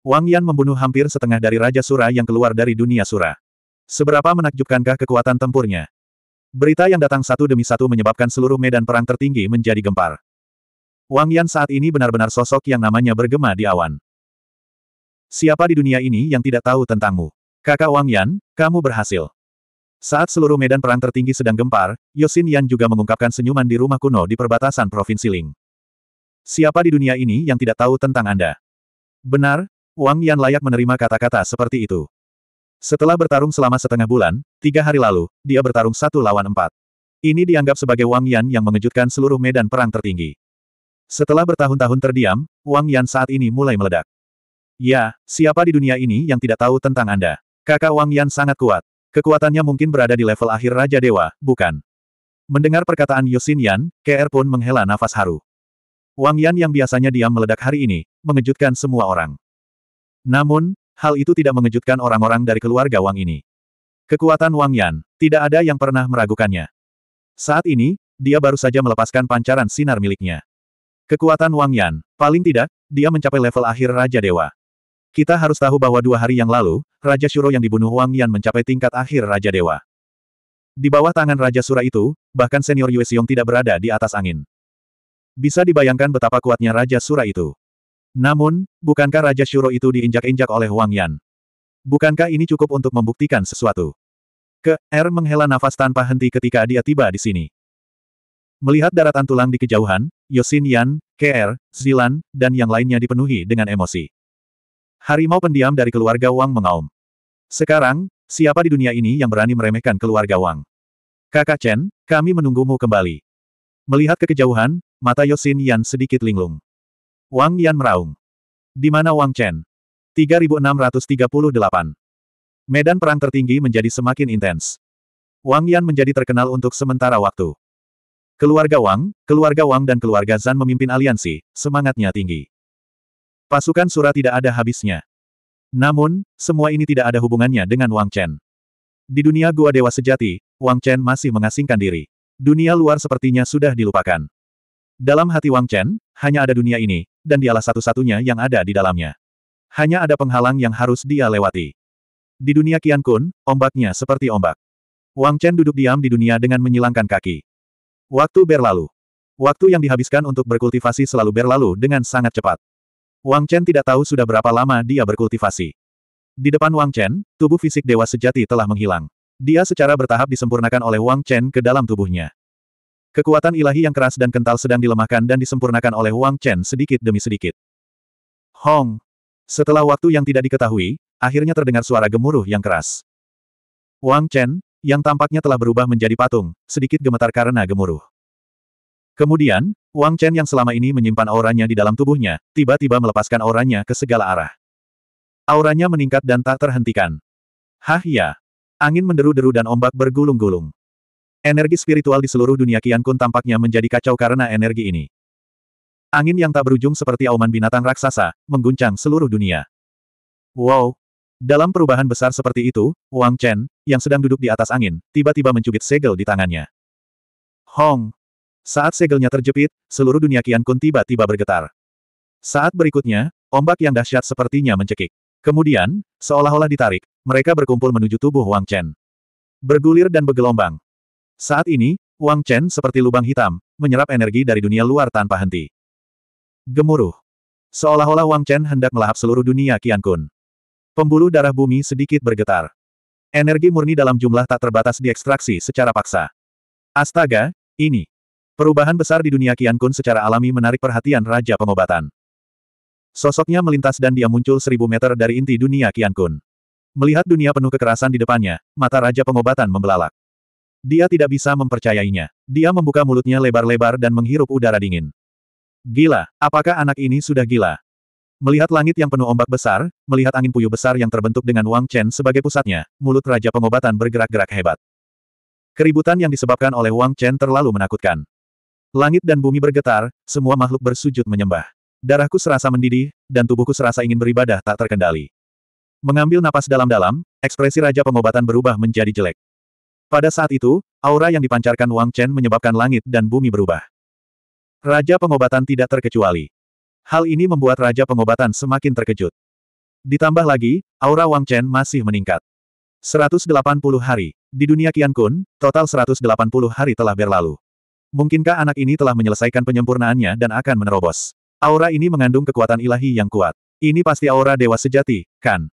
Speaker 1: Wang Yan membunuh hampir setengah dari Raja Sura yang keluar dari dunia Sura. Seberapa menakjubkankah kekuatan tempurnya? Berita yang datang satu demi satu menyebabkan seluruh medan perang tertinggi menjadi gempar. Wang Yan saat ini benar-benar sosok yang namanya bergema di awan. Siapa di dunia ini yang tidak tahu tentangmu? Kakak Wang Yan, kamu berhasil. Saat seluruh medan perang tertinggi sedang gempar, Yosin Yan juga mengungkapkan senyuman di rumah kuno di perbatasan Provinsi Ling. Siapa di dunia ini yang tidak tahu tentang Anda? Benar, Wang Yan layak menerima kata-kata seperti itu. Setelah bertarung selama setengah bulan, tiga hari lalu, dia bertarung satu lawan empat. Ini dianggap sebagai Wang Yan yang mengejutkan seluruh medan perang tertinggi. Setelah bertahun-tahun terdiam, Wang Yan saat ini mulai meledak. Ya, siapa di dunia ini yang tidak tahu tentang Anda? Kakak Wang Yan sangat kuat. Kekuatannya mungkin berada di level akhir Raja Dewa, bukan? Mendengar perkataan Yusin Yan, KR pun menghela nafas haru. Wang Yan yang biasanya diam meledak hari ini, mengejutkan semua orang. Namun, hal itu tidak mengejutkan orang-orang dari keluarga Wang ini. Kekuatan Wang Yan, tidak ada yang pernah meragukannya. Saat ini, dia baru saja melepaskan pancaran sinar miliknya. Kekuatan Wang Yan, paling tidak, dia mencapai level akhir Raja Dewa. Kita harus tahu bahwa dua hari yang lalu, Raja Shuro yang dibunuh Wang Yan mencapai tingkat akhir Raja Dewa. Di bawah tangan Raja Sura itu, bahkan senior Yue Xiong tidak berada di atas angin. Bisa dibayangkan betapa kuatnya Raja Sura itu. Namun, bukankah Raja Shuro itu diinjak-injak oleh Wang Yan? Bukankah ini cukup untuk membuktikan sesuatu? Ke, R er menghela nafas tanpa henti ketika dia tiba di sini. Melihat daratan tulang di kejauhan, Yosin Yan, KR, er, Zilan, dan yang lainnya dipenuhi dengan emosi. Harimau pendiam dari keluarga Wang mengaum. Sekarang, siapa di dunia ini yang berani meremehkan keluarga Wang? Kakak Chen, kami menunggumu kembali. Melihat kekejauhan, mata Yosin Yan sedikit linglung. Wang Yan meraung. Di mana Wang Chen? 3638. Medan perang tertinggi menjadi semakin intens. Wang Yan menjadi terkenal untuk sementara waktu. Keluarga Wang, keluarga Wang dan keluarga Zan memimpin aliansi, semangatnya tinggi. Pasukan Sura tidak ada habisnya. Namun, semua ini tidak ada hubungannya dengan Wang Chen. Di dunia gua dewa sejati, Wang Chen masih mengasingkan diri. Dunia luar sepertinya sudah dilupakan. Dalam hati Wang Chen, hanya ada dunia ini, dan dialah satu-satunya yang ada di dalamnya. Hanya ada penghalang yang harus dia lewati. Di dunia Qian Kun, ombaknya seperti ombak. Wang Chen duduk diam di dunia dengan menyilangkan kaki. Waktu berlalu. Waktu yang dihabiskan untuk berkultivasi selalu berlalu dengan sangat cepat. Wang Chen tidak tahu sudah berapa lama dia berkultivasi. Di depan Wang Chen, tubuh fisik dewa sejati telah menghilang. Dia secara bertahap disempurnakan oleh Wang Chen ke dalam tubuhnya. Kekuatan ilahi yang keras dan kental sedang dilemahkan dan disempurnakan oleh Wang Chen sedikit demi sedikit. Hong! Setelah waktu yang tidak diketahui, akhirnya terdengar suara gemuruh yang keras. Wang Chen, yang tampaknya telah berubah menjadi patung, sedikit gemetar karena gemuruh. Kemudian, Wang Chen yang selama ini menyimpan auranya di dalam tubuhnya, tiba-tiba melepaskan auranya ke segala arah. Auranya meningkat dan tak terhentikan. Hah ya! Angin menderu-deru dan ombak bergulung-gulung. Energi spiritual di seluruh dunia Kian Kun tampaknya menjadi kacau karena energi ini. Angin yang tak berujung seperti auman binatang raksasa, mengguncang seluruh dunia. Wow! Dalam perubahan besar seperti itu, Wang Chen, yang sedang duduk di atas angin, tiba-tiba mencubit segel di tangannya. Hong! Saat segelnya terjepit, seluruh dunia kian Kun tiba-tiba bergetar. Saat berikutnya, ombak yang dahsyat sepertinya mencekik. Kemudian, seolah-olah ditarik, mereka berkumpul menuju tubuh Wang Chen. Bergulir dan bergelombang. Saat ini, Wang Chen seperti lubang hitam, menyerap energi dari dunia luar tanpa henti. Gemuruh. Seolah-olah Wang Chen hendak melahap seluruh dunia kian Kun. Pembuluh darah bumi sedikit bergetar. Energi murni dalam jumlah tak terbatas diekstraksi secara paksa. Astaga, ini. Perubahan besar di dunia Qian Kun secara alami menarik perhatian Raja Pengobatan. Sosoknya melintas dan dia muncul seribu meter dari inti dunia Qian Kun. Melihat dunia penuh kekerasan di depannya, mata Raja Pengobatan membelalak. Dia tidak bisa mempercayainya. Dia membuka mulutnya lebar-lebar dan menghirup udara dingin. Gila, apakah anak ini sudah gila? Melihat langit yang penuh ombak besar, melihat angin puyuh besar yang terbentuk dengan Wang Chen sebagai pusatnya, mulut Raja Pengobatan bergerak-gerak hebat. Keributan yang disebabkan oleh Wang Chen terlalu menakutkan. Langit dan bumi bergetar, semua makhluk bersujud menyembah. Darahku serasa mendidih, dan tubuhku serasa ingin beribadah tak terkendali. Mengambil napas dalam-dalam, ekspresi Raja Pengobatan berubah menjadi jelek. Pada saat itu, aura yang dipancarkan Wang Chen menyebabkan langit dan bumi berubah. Raja Pengobatan tidak terkecuali. Hal ini membuat Raja Pengobatan semakin terkejut. Ditambah lagi, aura Wang Chen masih meningkat. 180 hari. Di dunia Qian Kun, total 180 hari telah berlalu. Mungkinkah anak ini telah menyelesaikan penyempurnaannya dan akan menerobos? Aura ini mengandung kekuatan ilahi yang kuat. Ini pasti aura dewa sejati, kan?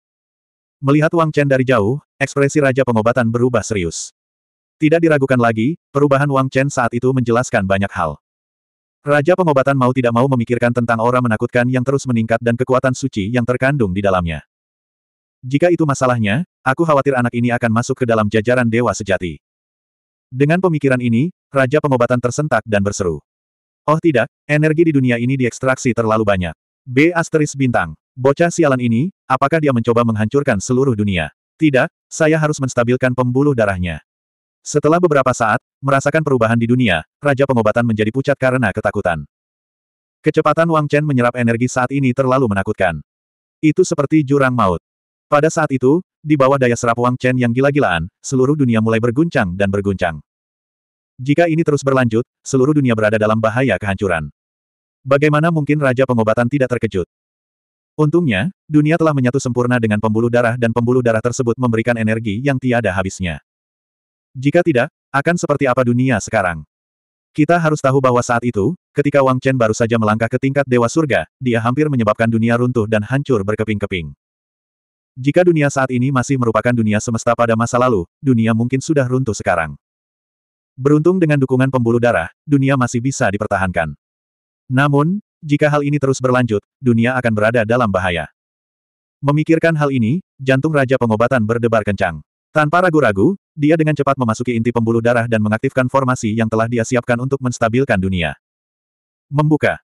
Speaker 1: Melihat Wang Chen dari jauh, ekspresi Raja Pengobatan berubah serius. Tidak diragukan lagi, perubahan Wang Chen saat itu menjelaskan banyak hal. Raja Pengobatan mau tidak mau memikirkan tentang aura menakutkan yang terus meningkat dan kekuatan suci yang terkandung di dalamnya. Jika itu masalahnya, aku khawatir anak ini akan masuk ke dalam jajaran dewa sejati. Dengan pemikiran ini, Raja Pengobatan tersentak dan berseru. Oh tidak, energi di dunia ini diekstraksi terlalu banyak. B asteris bintang. Bocah sialan ini, apakah dia mencoba menghancurkan seluruh dunia? Tidak, saya harus menstabilkan pembuluh darahnya. Setelah beberapa saat, merasakan perubahan di dunia, Raja Pengobatan menjadi pucat karena ketakutan. Kecepatan Wang Chen menyerap energi saat ini terlalu menakutkan. Itu seperti jurang maut. Pada saat itu, di bawah daya serap Wang Chen yang gila-gilaan, seluruh dunia mulai berguncang dan berguncang. Jika ini terus berlanjut, seluruh dunia berada dalam bahaya kehancuran. Bagaimana mungkin Raja Pengobatan tidak terkejut? Untungnya, dunia telah menyatu sempurna dengan pembuluh darah dan pembuluh darah tersebut memberikan energi yang tiada habisnya. Jika tidak, akan seperti apa dunia sekarang? Kita harus tahu bahwa saat itu, ketika Wang Chen baru saja melangkah ke tingkat Dewa Surga, dia hampir menyebabkan dunia runtuh dan hancur berkeping-keping. Jika dunia saat ini masih merupakan dunia semesta pada masa lalu, dunia mungkin sudah runtuh sekarang. Beruntung dengan dukungan pembuluh darah, dunia masih bisa dipertahankan. Namun, jika hal ini terus berlanjut, dunia akan berada dalam bahaya. Memikirkan hal ini, jantung Raja Pengobatan berdebar kencang. Tanpa ragu-ragu, dia dengan cepat memasuki inti pembuluh darah dan mengaktifkan formasi yang telah dia siapkan untuk menstabilkan dunia. Membuka.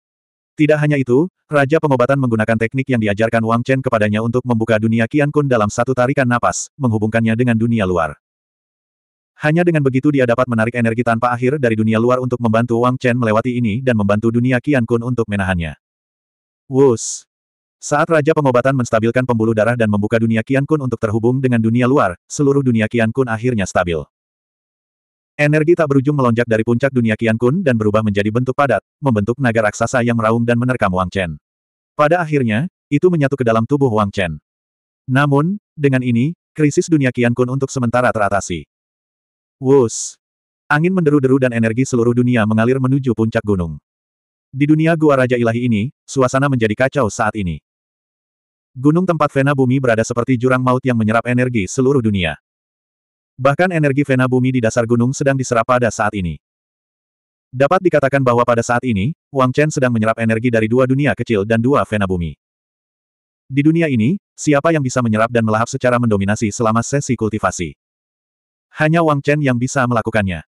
Speaker 1: Tidak hanya itu, Raja Pengobatan menggunakan teknik yang diajarkan Wang Chen kepadanya untuk membuka dunia Qian Kun dalam satu tarikan napas, menghubungkannya dengan dunia luar. Hanya dengan begitu dia dapat menarik energi tanpa akhir dari dunia luar untuk membantu Wang Chen melewati ini dan membantu dunia Qian Kun untuk menahannya. Wus! Saat Raja Pengobatan menstabilkan pembuluh darah dan membuka dunia Qian Kun untuk terhubung dengan dunia luar, seluruh dunia Qian Kun akhirnya stabil. Energi tak berujung melonjak dari puncak dunia Kian Kun dan berubah menjadi bentuk padat, membentuk naga raksasa yang meraung dan menerkam Wang Chen. Pada akhirnya, itu menyatu ke dalam tubuh Wang Chen. Namun, dengan ini, krisis dunia Kian Kun untuk sementara teratasi. Wus! Angin menderu-deru dan energi seluruh dunia mengalir menuju puncak gunung. Di dunia Gua Raja Ilahi ini, suasana menjadi kacau saat ini. Gunung tempat Vena Bumi berada seperti jurang maut yang menyerap energi seluruh dunia. Bahkan energi vena bumi di dasar gunung sedang diserap pada saat ini. Dapat dikatakan bahwa pada saat ini, Wang Chen sedang menyerap energi dari dua dunia kecil dan dua vena bumi. Di dunia ini, siapa yang bisa menyerap dan melahap secara mendominasi selama sesi kultivasi? Hanya Wang Chen yang bisa melakukannya.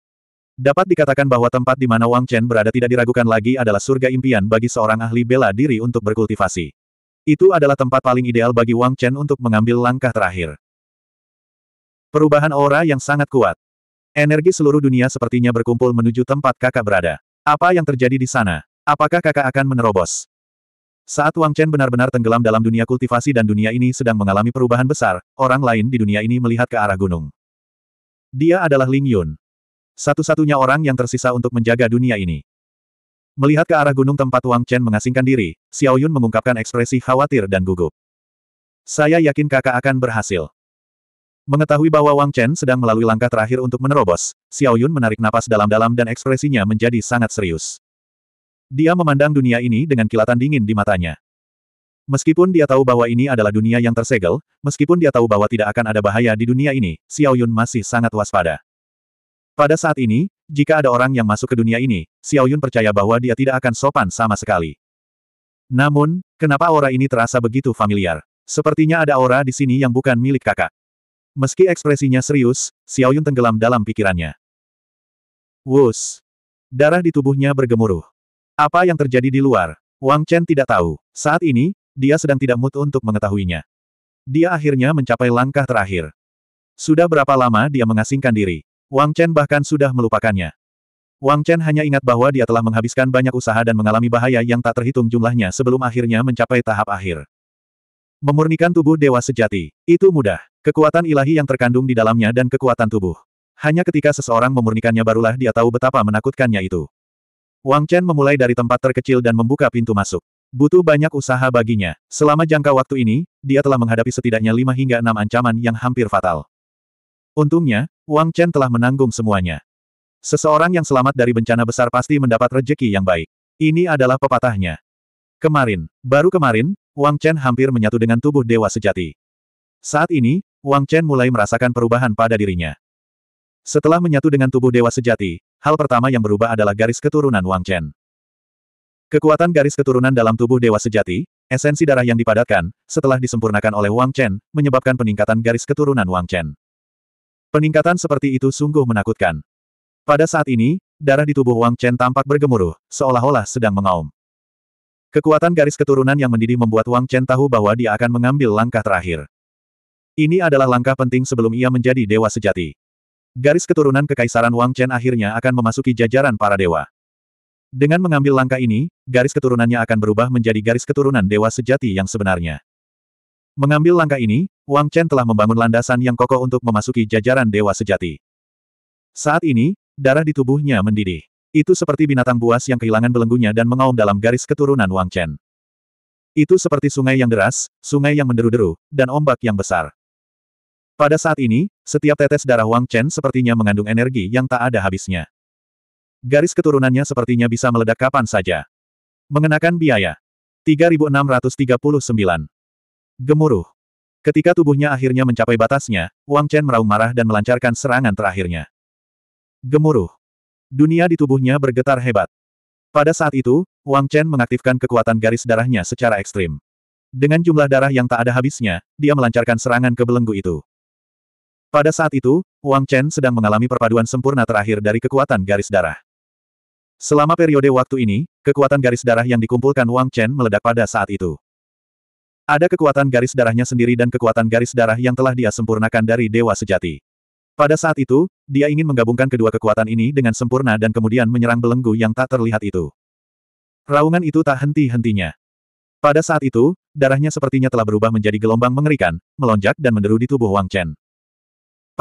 Speaker 1: Dapat dikatakan bahwa tempat di mana Wang Chen berada tidak diragukan lagi adalah surga impian bagi seorang ahli bela diri untuk berkultivasi. Itu adalah tempat paling ideal bagi Wang Chen untuk mengambil langkah terakhir. Perubahan aura yang sangat kuat. Energi seluruh dunia sepertinya berkumpul menuju tempat kakak berada. Apa yang terjadi di sana? Apakah kakak akan menerobos? Saat Wang Chen benar-benar tenggelam dalam dunia kultivasi dan dunia ini sedang mengalami perubahan besar, orang lain di dunia ini melihat ke arah gunung. Dia adalah Ling Yun. Satu-satunya orang yang tersisa untuk menjaga dunia ini. Melihat ke arah gunung tempat Wang Chen mengasingkan diri, Xiao Yun mengungkapkan ekspresi khawatir dan gugup. Saya yakin kakak akan berhasil. Mengetahui bahwa Wang Chen sedang melalui langkah terakhir untuk menerobos, Xiao Yun menarik napas dalam-dalam dan ekspresinya menjadi sangat serius. Dia memandang dunia ini dengan kilatan dingin di matanya. Meskipun dia tahu bahwa ini adalah dunia yang tersegel, meskipun dia tahu bahwa tidak akan ada bahaya di dunia ini, Xiao Yun masih sangat waspada. Pada saat ini, jika ada orang yang masuk ke dunia ini, Xiao Yun percaya bahwa dia tidak akan sopan sama sekali. Namun, kenapa aura ini terasa begitu familiar? Sepertinya ada aura di sini yang bukan milik kakak. Meski ekspresinya serius, Xiaoyun tenggelam dalam pikirannya. Wus! Darah di tubuhnya bergemuruh. Apa yang terjadi di luar? Wang Chen tidak tahu. Saat ini, dia sedang tidak mood untuk mengetahuinya. Dia akhirnya mencapai langkah terakhir. Sudah berapa lama dia mengasingkan diri? Wang Chen bahkan sudah melupakannya. Wang Chen hanya ingat bahwa dia telah menghabiskan banyak usaha dan mengalami bahaya yang tak terhitung jumlahnya sebelum akhirnya mencapai tahap akhir. Memurnikan tubuh dewa sejati, itu mudah. Kekuatan ilahi yang terkandung di dalamnya dan kekuatan tubuh. Hanya ketika seseorang memurnikannya barulah dia tahu betapa menakutkannya itu. Wang Chen memulai dari tempat terkecil dan membuka pintu masuk. Butuh banyak usaha baginya. Selama jangka waktu ini, dia telah menghadapi setidaknya lima hingga enam ancaman yang hampir fatal. Untungnya, Wang Chen telah menanggung semuanya. Seseorang yang selamat dari bencana besar pasti mendapat rejeki yang baik. Ini adalah pepatahnya. Kemarin, baru kemarin, Wang Chen hampir menyatu dengan tubuh dewa sejati. Saat ini, Wang Chen mulai merasakan perubahan pada dirinya. Setelah menyatu dengan tubuh dewa sejati, hal pertama yang berubah adalah garis keturunan Wang Chen. Kekuatan garis keturunan dalam tubuh dewa sejati, esensi darah yang dipadatkan, setelah disempurnakan oleh Wang Chen, menyebabkan peningkatan garis keturunan Wang Chen. Peningkatan seperti itu sungguh menakutkan. Pada saat ini, darah di tubuh Wang Chen tampak bergemuruh, seolah-olah sedang mengaum. Kekuatan garis keturunan yang mendidih membuat Wang Chen tahu bahwa dia akan mengambil langkah terakhir. Ini adalah langkah penting sebelum ia menjadi dewa sejati. Garis keturunan Kekaisaran Wang Chen akhirnya akan memasuki jajaran para dewa. Dengan mengambil langkah ini, garis keturunannya akan berubah menjadi garis keturunan dewa sejati yang sebenarnya. Mengambil langkah ini, Wang Chen telah membangun landasan yang kokoh untuk memasuki jajaran dewa sejati. Saat ini, darah di tubuhnya mendidih. Itu seperti binatang buas yang kehilangan belenggunya dan mengaum dalam garis keturunan Wang Chen. Itu seperti sungai yang deras, sungai yang menderu-deru, dan ombak yang besar. Pada saat ini, setiap tetes darah Wang Chen sepertinya mengandung energi yang tak ada habisnya. Garis keturunannya sepertinya bisa meledak kapan saja. Mengenakan biaya. 3639. Gemuruh. Ketika tubuhnya akhirnya mencapai batasnya, Wang Chen meraung marah dan melancarkan serangan terakhirnya. Gemuruh. Dunia di tubuhnya bergetar hebat. Pada saat itu, Wang Chen mengaktifkan kekuatan garis darahnya secara ekstrim. Dengan jumlah darah yang tak ada habisnya, dia melancarkan serangan ke belenggu itu. Pada saat itu, Wang Chen sedang mengalami perpaduan sempurna terakhir dari kekuatan garis darah. Selama periode waktu ini, kekuatan garis darah yang dikumpulkan Wang Chen meledak pada saat itu. Ada kekuatan garis darahnya sendiri dan kekuatan garis darah yang telah dia sempurnakan dari Dewa Sejati. Pada saat itu, dia ingin menggabungkan kedua kekuatan ini dengan sempurna dan kemudian menyerang belenggu yang tak terlihat itu. Raungan itu tak henti-hentinya. Pada saat itu, darahnya sepertinya telah berubah menjadi gelombang mengerikan, melonjak dan menderu di tubuh Wang Chen.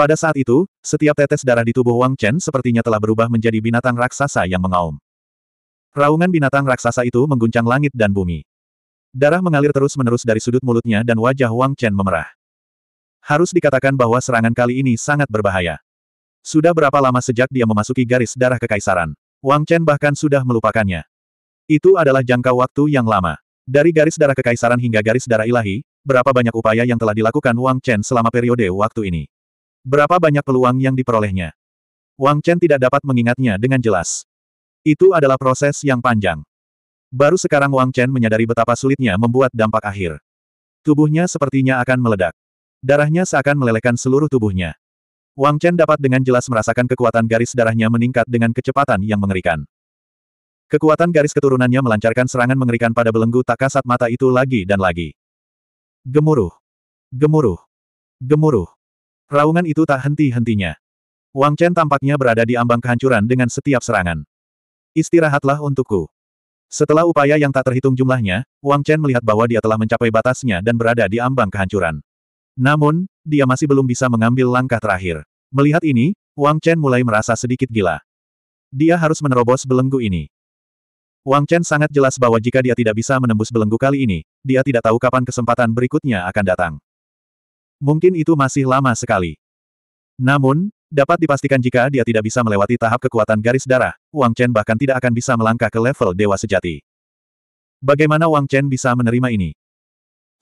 Speaker 1: Pada saat itu, setiap tetes darah di tubuh Wang Chen sepertinya telah berubah menjadi binatang raksasa yang mengaum. Raungan binatang raksasa itu mengguncang langit dan bumi. Darah mengalir terus-menerus dari sudut mulutnya dan wajah Wang Chen memerah. Harus dikatakan bahwa serangan kali ini sangat berbahaya. Sudah berapa lama sejak dia memasuki garis darah kekaisaran? Wang Chen bahkan sudah melupakannya. Itu adalah jangka waktu yang lama. Dari garis darah kekaisaran hingga garis darah ilahi, berapa banyak upaya yang telah dilakukan Wang Chen selama periode waktu ini. Berapa banyak peluang yang diperolehnya? Wang Chen tidak dapat mengingatnya dengan jelas. Itu adalah proses yang panjang. Baru sekarang Wang Chen menyadari betapa sulitnya membuat dampak akhir. Tubuhnya sepertinya akan meledak. Darahnya seakan melelehkan seluruh tubuhnya. Wang Chen dapat dengan jelas merasakan kekuatan garis darahnya meningkat dengan kecepatan yang mengerikan. Kekuatan garis keturunannya melancarkan serangan mengerikan pada belenggu tak kasat mata itu lagi dan lagi. Gemuruh. Gemuruh. Gemuruh. Raungan itu tak henti-hentinya. Wang Chen tampaknya berada di ambang kehancuran dengan setiap serangan. Istirahatlah untukku. Setelah upaya yang tak terhitung jumlahnya, Wang Chen melihat bahwa dia telah mencapai batasnya dan berada di ambang kehancuran. Namun, dia masih belum bisa mengambil langkah terakhir. Melihat ini, Wang Chen mulai merasa sedikit gila. Dia harus menerobos belenggu ini. Wang Chen sangat jelas bahwa jika dia tidak bisa menembus belenggu kali ini, dia tidak tahu kapan kesempatan berikutnya akan datang. Mungkin itu masih lama sekali. Namun, dapat dipastikan jika dia tidak bisa melewati tahap kekuatan garis darah, Wang Chen bahkan tidak akan bisa melangkah ke level dewa sejati. Bagaimana Wang Chen bisa menerima ini?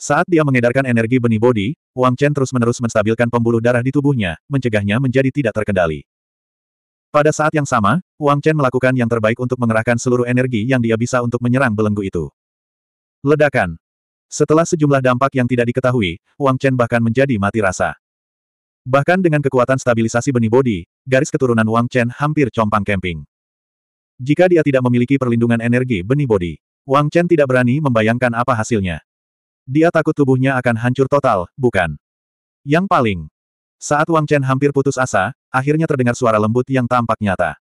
Speaker 1: Saat dia mengedarkan energi benih bodi, Wang Chen terus-menerus menstabilkan pembuluh darah di tubuhnya, mencegahnya menjadi tidak terkendali. Pada saat yang sama, Wang Chen melakukan yang terbaik untuk mengerahkan seluruh energi yang dia bisa untuk menyerang belenggu itu. Ledakan setelah sejumlah dampak yang tidak diketahui, Wang Chen bahkan menjadi mati rasa. Bahkan dengan kekuatan stabilisasi benih bodi, garis keturunan Wang Chen hampir compang kemping. Jika dia tidak memiliki perlindungan energi benih bodi, Wang Chen tidak berani membayangkan apa hasilnya. Dia takut tubuhnya akan hancur total, bukan? Yang paling, saat Wang Chen hampir putus asa, akhirnya terdengar suara lembut yang tampak nyata.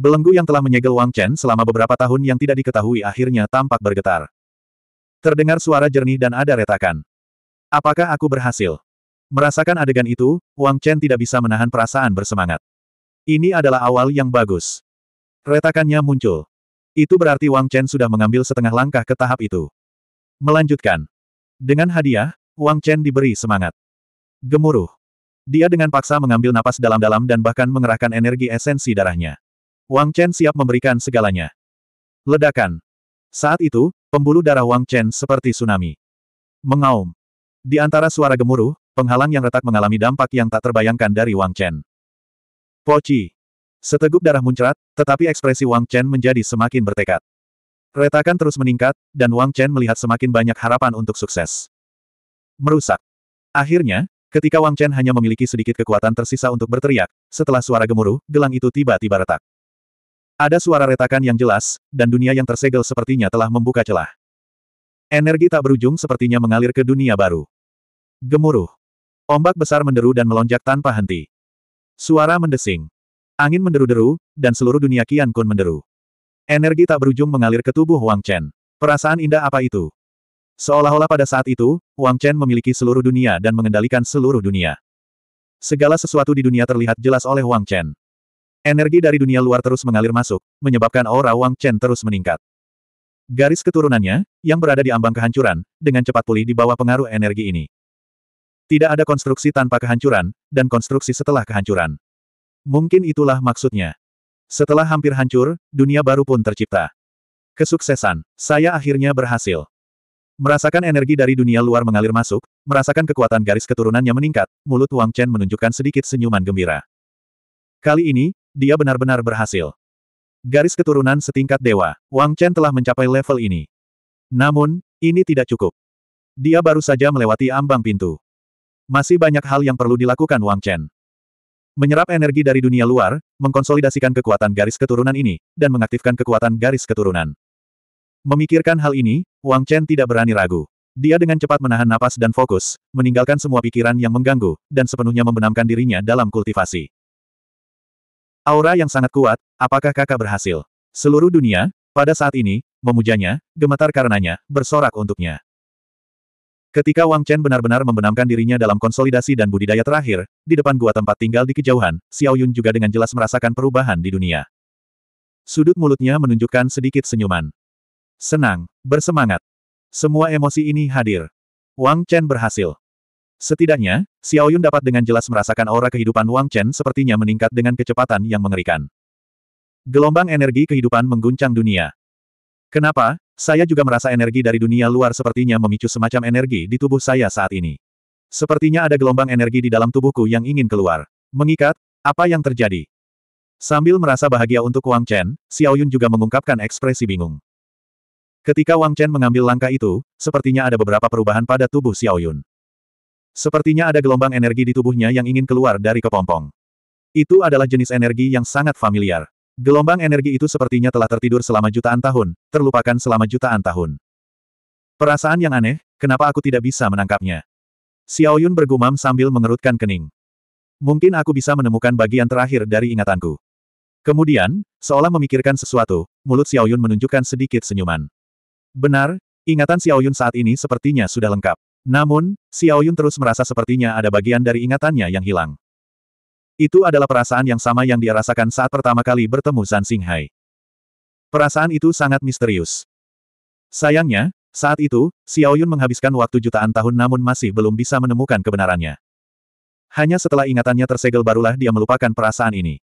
Speaker 1: Belenggu yang telah menyegel Wang Chen selama beberapa tahun yang tidak diketahui akhirnya tampak bergetar. Terdengar suara jernih dan ada retakan. Apakah aku berhasil? Merasakan adegan itu, Wang Chen tidak bisa menahan perasaan bersemangat. Ini adalah awal yang bagus. Retakannya muncul. Itu berarti Wang Chen sudah mengambil setengah langkah ke tahap itu. Melanjutkan. Dengan hadiah, Wang Chen diberi semangat. Gemuruh. Dia dengan paksa mengambil napas dalam-dalam dan bahkan mengerahkan energi esensi darahnya. Wang Chen siap memberikan segalanya. Ledakan. Saat itu, Pembuluh darah Wang Chen seperti tsunami. Mengaum. Di antara suara gemuruh, penghalang yang retak mengalami dampak yang tak terbayangkan dari Wang Chen. Poci. Seteguk darah muncrat, tetapi ekspresi Wang Chen menjadi semakin bertekad. Retakan terus meningkat, dan Wang Chen melihat semakin banyak harapan untuk sukses. Merusak. Akhirnya, ketika Wang Chen hanya memiliki sedikit kekuatan tersisa untuk berteriak, setelah suara gemuruh, gelang itu tiba-tiba retak. Ada suara retakan yang jelas, dan dunia yang tersegel sepertinya telah membuka celah. Energi tak berujung sepertinya mengalir ke dunia baru. Gemuruh. Ombak besar menderu dan melonjak tanpa henti. Suara mendesing. Angin menderu-deru, dan seluruh dunia Kian Kun menderu. Energi tak berujung mengalir ke tubuh Wang Chen. Perasaan indah apa itu? Seolah-olah pada saat itu, Wang Chen memiliki seluruh dunia dan mengendalikan seluruh dunia. Segala sesuatu di dunia terlihat jelas oleh Wang Chen. Energi dari dunia luar terus mengalir masuk, menyebabkan aura Wang Chen terus meningkat. Garis keturunannya, yang berada di ambang kehancuran, dengan cepat pulih di bawah pengaruh energi ini. Tidak ada konstruksi tanpa kehancuran, dan konstruksi setelah kehancuran. Mungkin itulah maksudnya. Setelah hampir hancur, dunia baru pun tercipta. Kesuksesan, saya akhirnya berhasil. Merasakan energi dari dunia luar mengalir masuk, merasakan kekuatan garis keturunannya meningkat, mulut Wang Chen menunjukkan sedikit senyuman gembira. Kali ini, dia benar-benar berhasil. Garis keturunan setingkat dewa, Wang Chen telah mencapai level ini. Namun, ini tidak cukup. Dia baru saja melewati ambang pintu. Masih banyak hal yang perlu dilakukan Wang Chen. Menyerap energi dari dunia luar, mengkonsolidasikan kekuatan garis keturunan ini, dan mengaktifkan kekuatan garis keturunan. Memikirkan hal ini, Wang Chen tidak berani ragu. Dia dengan cepat menahan napas dan fokus, meninggalkan semua pikiran yang mengganggu, dan sepenuhnya membenamkan dirinya dalam kultivasi. Aura yang sangat kuat, apakah kakak berhasil? Seluruh dunia, pada saat ini, memujanya, gemetar karenanya, bersorak untuknya. Ketika Wang Chen benar-benar membenamkan dirinya dalam konsolidasi dan budidaya terakhir, di depan gua tempat tinggal di kejauhan, Xiao Yun juga dengan jelas merasakan perubahan di dunia. Sudut mulutnya menunjukkan sedikit senyuman. Senang, bersemangat. Semua emosi ini hadir. Wang Chen berhasil. Setidaknya, Xiaoyun dapat dengan jelas merasakan aura kehidupan Wang Chen sepertinya meningkat dengan kecepatan yang mengerikan. Gelombang energi kehidupan mengguncang dunia. Kenapa, saya juga merasa energi dari dunia luar sepertinya memicu semacam energi di tubuh saya saat ini. Sepertinya ada gelombang energi di dalam tubuhku yang ingin keluar. Mengikat, apa yang terjadi? Sambil merasa bahagia untuk Wang Chen, Xiaoyun juga mengungkapkan ekspresi bingung. Ketika Wang Chen mengambil langkah itu, sepertinya ada beberapa perubahan pada tubuh Xiaoyun. Sepertinya ada gelombang energi di tubuhnya yang ingin keluar dari kepompong. Itu adalah jenis energi yang sangat familiar. Gelombang energi itu sepertinya telah tertidur selama jutaan tahun, terlupakan selama jutaan tahun. Perasaan yang aneh, kenapa aku tidak bisa menangkapnya? Xiaoyun bergumam sambil mengerutkan kening. Mungkin aku bisa menemukan bagian terakhir dari ingatanku. Kemudian, seolah memikirkan sesuatu, mulut Xiaoyun menunjukkan sedikit senyuman. Benar, ingatan Xiaoyun saat ini sepertinya sudah lengkap. Namun, Xiao Yun terus merasa sepertinya ada bagian dari ingatannya yang hilang. Itu adalah perasaan yang sama yang dia rasakan saat pertama kali bertemu Zan Xinghai. Perasaan itu sangat misterius. Sayangnya, saat itu, Xiao Yun menghabiskan waktu jutaan tahun namun masih belum bisa menemukan kebenarannya. Hanya setelah ingatannya tersegel barulah dia melupakan perasaan ini.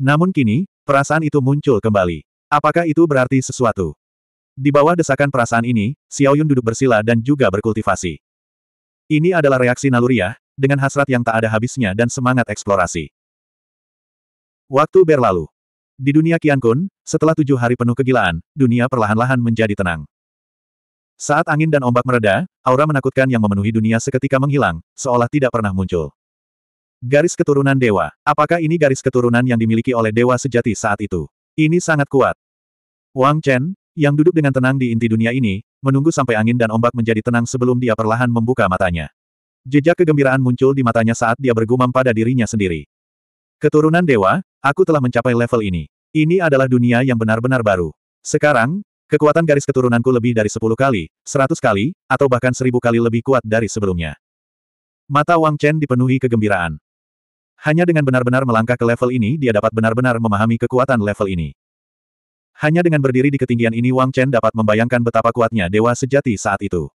Speaker 1: Namun kini, perasaan itu muncul kembali. Apakah itu berarti sesuatu? Di bawah desakan perasaan ini, Xiao Yun duduk bersila dan juga berkultivasi. Ini adalah reaksi naluriah, ya, dengan hasrat yang tak ada habisnya dan semangat eksplorasi. Waktu berlalu. Di dunia Qiankun, setelah tujuh hari penuh kegilaan, dunia perlahan-lahan menjadi tenang. Saat angin dan ombak mereda, aura menakutkan yang memenuhi dunia seketika menghilang, seolah tidak pernah muncul. Garis keturunan dewa. Apakah ini garis keturunan yang dimiliki oleh dewa sejati saat itu? Ini sangat kuat. Wang Chen, yang duduk dengan tenang di inti dunia ini, menunggu sampai angin dan ombak menjadi tenang sebelum dia perlahan membuka matanya. Jejak kegembiraan muncul di matanya saat dia bergumam pada dirinya sendiri. Keturunan dewa, aku telah mencapai level ini. Ini adalah dunia yang benar-benar baru. Sekarang, kekuatan garis keturunanku lebih dari 10 kali, 100 kali, atau bahkan 1000 kali lebih kuat dari sebelumnya. Mata Wang Chen dipenuhi kegembiraan. Hanya dengan benar-benar melangkah ke level ini dia dapat benar-benar memahami kekuatan level ini. Hanya dengan berdiri di ketinggian ini Wang Chen dapat membayangkan betapa kuatnya dewa sejati saat itu.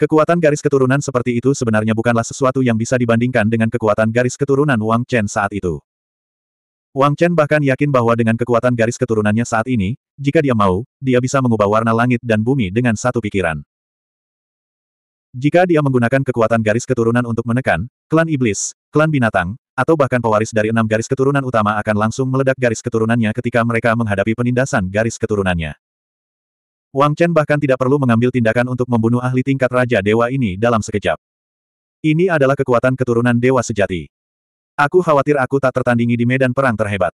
Speaker 1: Kekuatan garis keturunan seperti itu sebenarnya bukanlah sesuatu yang bisa dibandingkan dengan kekuatan garis keturunan Wang Chen saat itu. Wang Chen bahkan yakin bahwa dengan kekuatan garis keturunannya saat ini, jika dia mau, dia bisa mengubah warna langit dan bumi dengan satu pikiran. Jika dia menggunakan kekuatan garis keturunan untuk menekan, klan iblis, klan binatang, atau bahkan pewaris dari enam garis keturunan utama akan langsung meledak garis keturunannya ketika mereka menghadapi penindasan garis keturunannya. Wang Chen bahkan tidak perlu mengambil tindakan untuk membunuh ahli tingkat Raja Dewa ini dalam sekejap. Ini adalah kekuatan keturunan Dewa Sejati. Aku khawatir aku tak tertandingi di medan perang terhebat.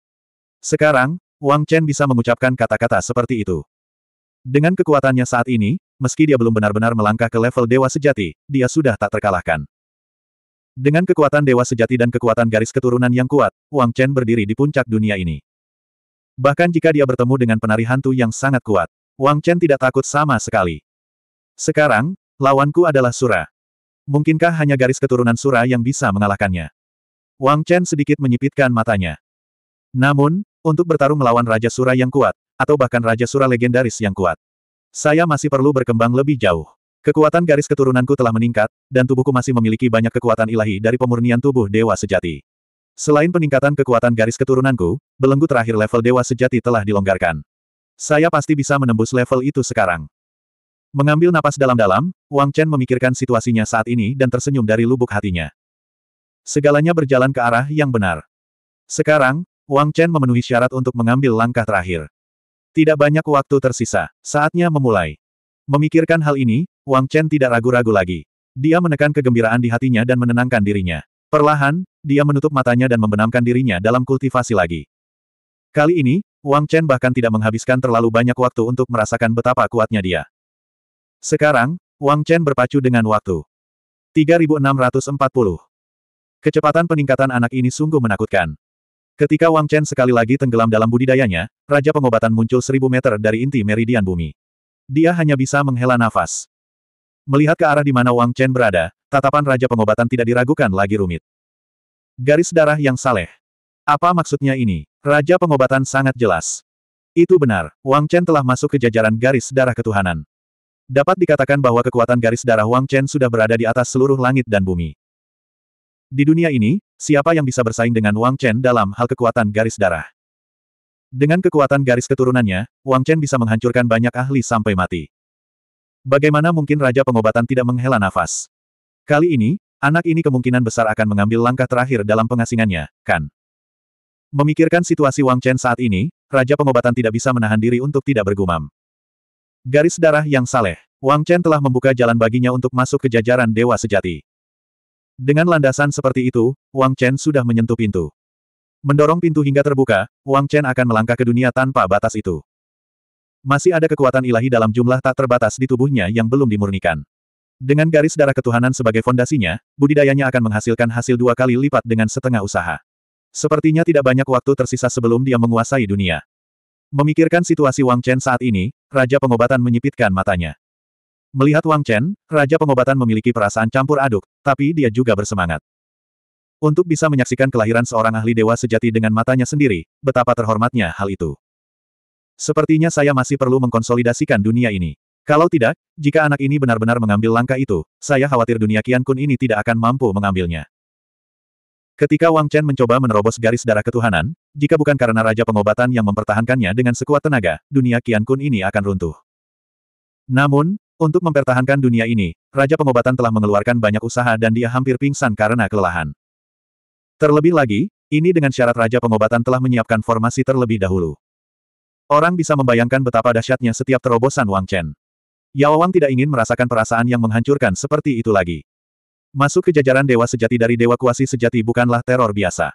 Speaker 1: Sekarang, Wang Chen bisa mengucapkan kata-kata seperti itu. Dengan kekuatannya saat ini, meski dia belum benar-benar melangkah ke level Dewa Sejati, dia sudah tak terkalahkan. Dengan kekuatan dewa sejati dan kekuatan garis keturunan yang kuat, Wang Chen berdiri di puncak dunia ini. Bahkan jika dia bertemu dengan penari hantu yang sangat kuat, Wang Chen tidak takut sama sekali. Sekarang, lawanku adalah Sura. Mungkinkah hanya garis keturunan Sura yang bisa mengalahkannya? Wang Chen sedikit menyipitkan matanya. Namun, untuk bertarung melawan Raja Sura yang kuat, atau bahkan Raja Sura legendaris yang kuat, saya masih perlu berkembang lebih jauh. Kekuatan garis keturunanku telah meningkat, dan tubuhku masih memiliki banyak kekuatan ilahi dari pemurnian tubuh dewa sejati. Selain peningkatan kekuatan garis keturunanku, belenggu terakhir level dewa sejati telah dilonggarkan. Saya pasti bisa menembus level itu sekarang. Mengambil napas dalam-dalam, Wang Chen memikirkan situasinya saat ini dan tersenyum dari lubuk hatinya. Segalanya berjalan ke arah yang benar. Sekarang, Wang Chen memenuhi syarat untuk mengambil langkah terakhir. Tidak banyak waktu tersisa, saatnya memulai. Memikirkan hal ini, Wang Chen tidak ragu-ragu lagi. Dia menekan kegembiraan di hatinya dan menenangkan dirinya. Perlahan, dia menutup matanya dan membenamkan dirinya dalam kultivasi lagi. Kali ini, Wang Chen bahkan tidak menghabiskan terlalu banyak waktu untuk merasakan betapa kuatnya dia. Sekarang, Wang Chen berpacu dengan waktu. 3640. Kecepatan peningkatan anak ini sungguh menakutkan. Ketika Wang Chen sekali lagi tenggelam dalam budidayanya, Raja Pengobatan muncul seribu meter dari inti meridian bumi. Dia hanya bisa menghela nafas. Melihat ke arah di mana Wang Chen berada, tatapan Raja Pengobatan tidak diragukan lagi rumit. Garis darah yang saleh. Apa maksudnya ini? Raja Pengobatan sangat jelas. Itu benar, Wang Chen telah masuk ke jajaran garis darah ketuhanan. Dapat dikatakan bahwa kekuatan garis darah Wang Chen sudah berada di atas seluruh langit dan bumi. Di dunia ini, siapa yang bisa bersaing dengan Wang Chen dalam hal kekuatan garis darah? Dengan kekuatan garis keturunannya, Wang Chen bisa menghancurkan banyak ahli sampai mati. Bagaimana mungkin Raja Pengobatan tidak menghela nafas? Kali ini, anak ini kemungkinan besar akan mengambil langkah terakhir dalam pengasingannya, kan? Memikirkan situasi Wang Chen saat ini, Raja Pengobatan tidak bisa menahan diri untuk tidak bergumam. Garis darah yang saleh, Wang Chen telah membuka jalan baginya untuk masuk ke jajaran Dewa Sejati. Dengan landasan seperti itu, Wang Chen sudah menyentuh pintu. Mendorong pintu hingga terbuka, Wang Chen akan melangkah ke dunia tanpa batas itu. Masih ada kekuatan ilahi dalam jumlah tak terbatas di tubuhnya yang belum dimurnikan. Dengan garis darah ketuhanan sebagai fondasinya, budidayanya akan menghasilkan hasil dua kali lipat dengan setengah usaha. Sepertinya tidak banyak waktu tersisa sebelum dia menguasai dunia. Memikirkan situasi Wang Chen saat ini, Raja Pengobatan menyipitkan matanya. Melihat Wang Chen, Raja Pengobatan memiliki perasaan campur aduk, tapi dia juga bersemangat. Untuk bisa menyaksikan kelahiran seorang ahli dewa sejati dengan matanya sendiri, betapa terhormatnya hal itu. Sepertinya saya masih perlu mengkonsolidasikan dunia ini. Kalau tidak, jika anak ini benar-benar mengambil langkah itu, saya khawatir dunia Qian Kun ini tidak akan mampu mengambilnya. Ketika Wang Chen mencoba menerobos garis darah ketuhanan, jika bukan karena Raja Pengobatan yang mempertahankannya dengan sekuat tenaga, dunia Qian Kun ini akan runtuh. Namun, untuk mempertahankan dunia ini, Raja Pengobatan telah mengeluarkan banyak usaha dan dia hampir pingsan karena kelelahan. Terlebih lagi, ini dengan syarat Raja Pengobatan telah menyiapkan formasi terlebih dahulu. Orang bisa membayangkan betapa dahsyatnya setiap terobosan Wang Chen. Yao Wang tidak ingin merasakan perasaan yang menghancurkan seperti itu lagi. Masuk ke jajaran dewa sejati dari dewa kuasi sejati bukanlah teror biasa.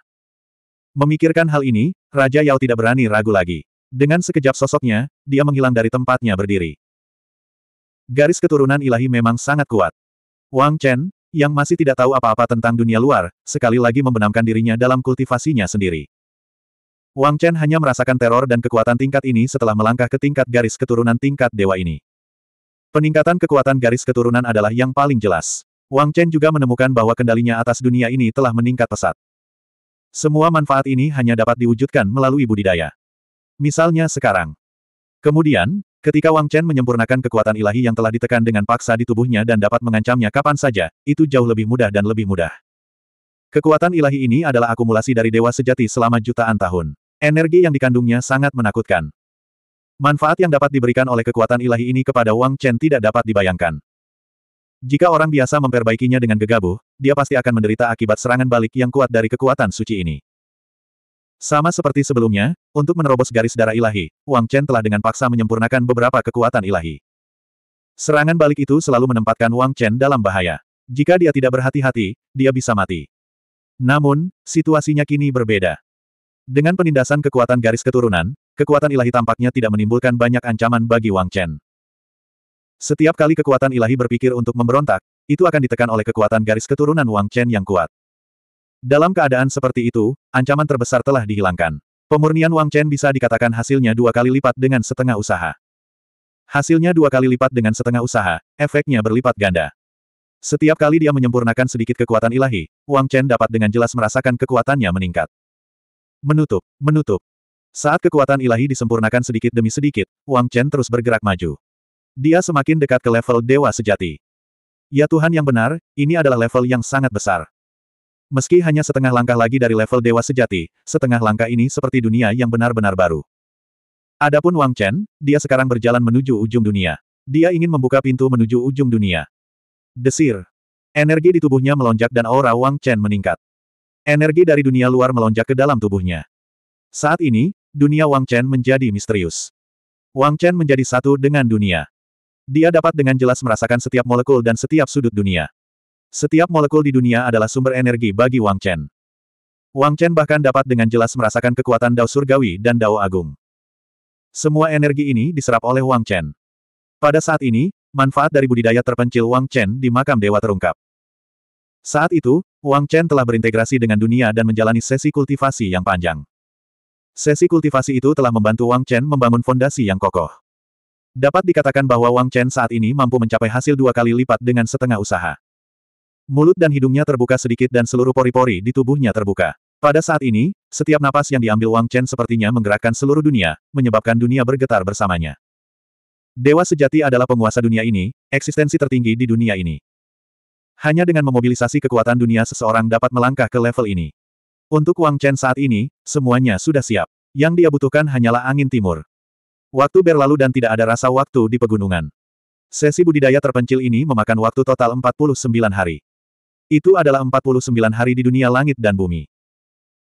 Speaker 1: Memikirkan hal ini, Raja Yao tidak berani ragu lagi. Dengan sekejap sosoknya, dia menghilang dari tempatnya berdiri. Garis keturunan ilahi memang sangat kuat. Wang Chen, yang masih tidak tahu apa-apa tentang dunia luar, sekali lagi membenamkan dirinya dalam kultivasinya sendiri. Wang Chen hanya merasakan teror dan kekuatan tingkat ini setelah melangkah ke tingkat garis keturunan tingkat dewa ini. Peningkatan kekuatan garis keturunan adalah yang paling jelas. Wang Chen juga menemukan bahwa kendalinya atas dunia ini telah meningkat pesat. Semua manfaat ini hanya dapat diwujudkan melalui budidaya. Misalnya sekarang. Kemudian, Ketika Wang Chen menyempurnakan kekuatan ilahi yang telah ditekan dengan paksa di tubuhnya dan dapat mengancamnya kapan saja, itu jauh lebih mudah dan lebih mudah. Kekuatan ilahi ini adalah akumulasi dari dewa sejati selama jutaan tahun. Energi yang dikandungnya sangat menakutkan. Manfaat yang dapat diberikan oleh kekuatan ilahi ini kepada Wang Chen tidak dapat dibayangkan. Jika orang biasa memperbaikinya dengan gegabah, dia pasti akan menderita akibat serangan balik yang kuat dari kekuatan suci ini. Sama seperti sebelumnya, untuk menerobos garis darah ilahi, Wang Chen telah dengan paksa menyempurnakan beberapa kekuatan ilahi. Serangan balik itu selalu menempatkan Wang Chen dalam bahaya. Jika dia tidak berhati-hati, dia bisa mati. Namun, situasinya kini berbeda. Dengan penindasan kekuatan garis keturunan, kekuatan ilahi tampaknya tidak menimbulkan banyak ancaman bagi Wang Chen. Setiap kali kekuatan ilahi berpikir untuk memberontak, itu akan ditekan oleh kekuatan garis keturunan Wang Chen yang kuat. Dalam keadaan seperti itu, ancaman terbesar telah dihilangkan. Pemurnian Wang Chen bisa dikatakan hasilnya dua kali lipat dengan setengah usaha. Hasilnya dua kali lipat dengan setengah usaha, efeknya berlipat ganda. Setiap kali dia menyempurnakan sedikit kekuatan ilahi, Wang Chen dapat dengan jelas merasakan kekuatannya meningkat. Menutup, menutup. Saat kekuatan ilahi disempurnakan sedikit demi sedikit, Wang Chen terus bergerak maju. Dia semakin dekat ke level dewa sejati. Ya Tuhan yang benar, ini adalah level yang sangat besar. Meski hanya setengah langkah lagi dari level dewa sejati, setengah langkah ini seperti dunia yang benar-benar baru. Adapun Wang Chen, dia sekarang berjalan menuju ujung dunia. Dia ingin membuka pintu menuju ujung dunia. Desir. Energi di tubuhnya melonjak dan aura Wang Chen meningkat. Energi dari dunia luar melonjak ke dalam tubuhnya. Saat ini, dunia Wang Chen menjadi misterius. Wang Chen menjadi satu dengan dunia. Dia dapat dengan jelas merasakan setiap molekul dan setiap sudut dunia. Setiap molekul di dunia adalah sumber energi bagi Wang Chen. Wang Chen bahkan dapat dengan jelas merasakan kekuatan Dao Surgawi dan Dao Agung. Semua energi ini diserap oleh Wang Chen. Pada saat ini, manfaat dari budidaya terpencil Wang Chen di makam dewa terungkap. Saat itu, Wang Chen telah berintegrasi dengan dunia dan menjalani sesi kultivasi yang panjang. Sesi kultivasi itu telah membantu Wang Chen membangun fondasi yang kokoh. Dapat dikatakan bahwa Wang Chen saat ini mampu mencapai hasil dua kali lipat dengan setengah usaha. Mulut dan hidungnya terbuka sedikit dan seluruh pori-pori di tubuhnya terbuka. Pada saat ini, setiap napas yang diambil Wang Chen sepertinya menggerakkan seluruh dunia, menyebabkan dunia bergetar bersamanya. Dewa sejati adalah penguasa dunia ini, eksistensi tertinggi di dunia ini. Hanya dengan memobilisasi kekuatan dunia seseorang dapat melangkah ke level ini. Untuk Wang Chen saat ini, semuanya sudah siap. Yang dia butuhkan hanyalah angin timur. Waktu berlalu dan tidak ada rasa waktu di pegunungan. Sesi budidaya terpencil ini memakan waktu total 49 hari. Itu adalah 49 hari di dunia langit dan bumi.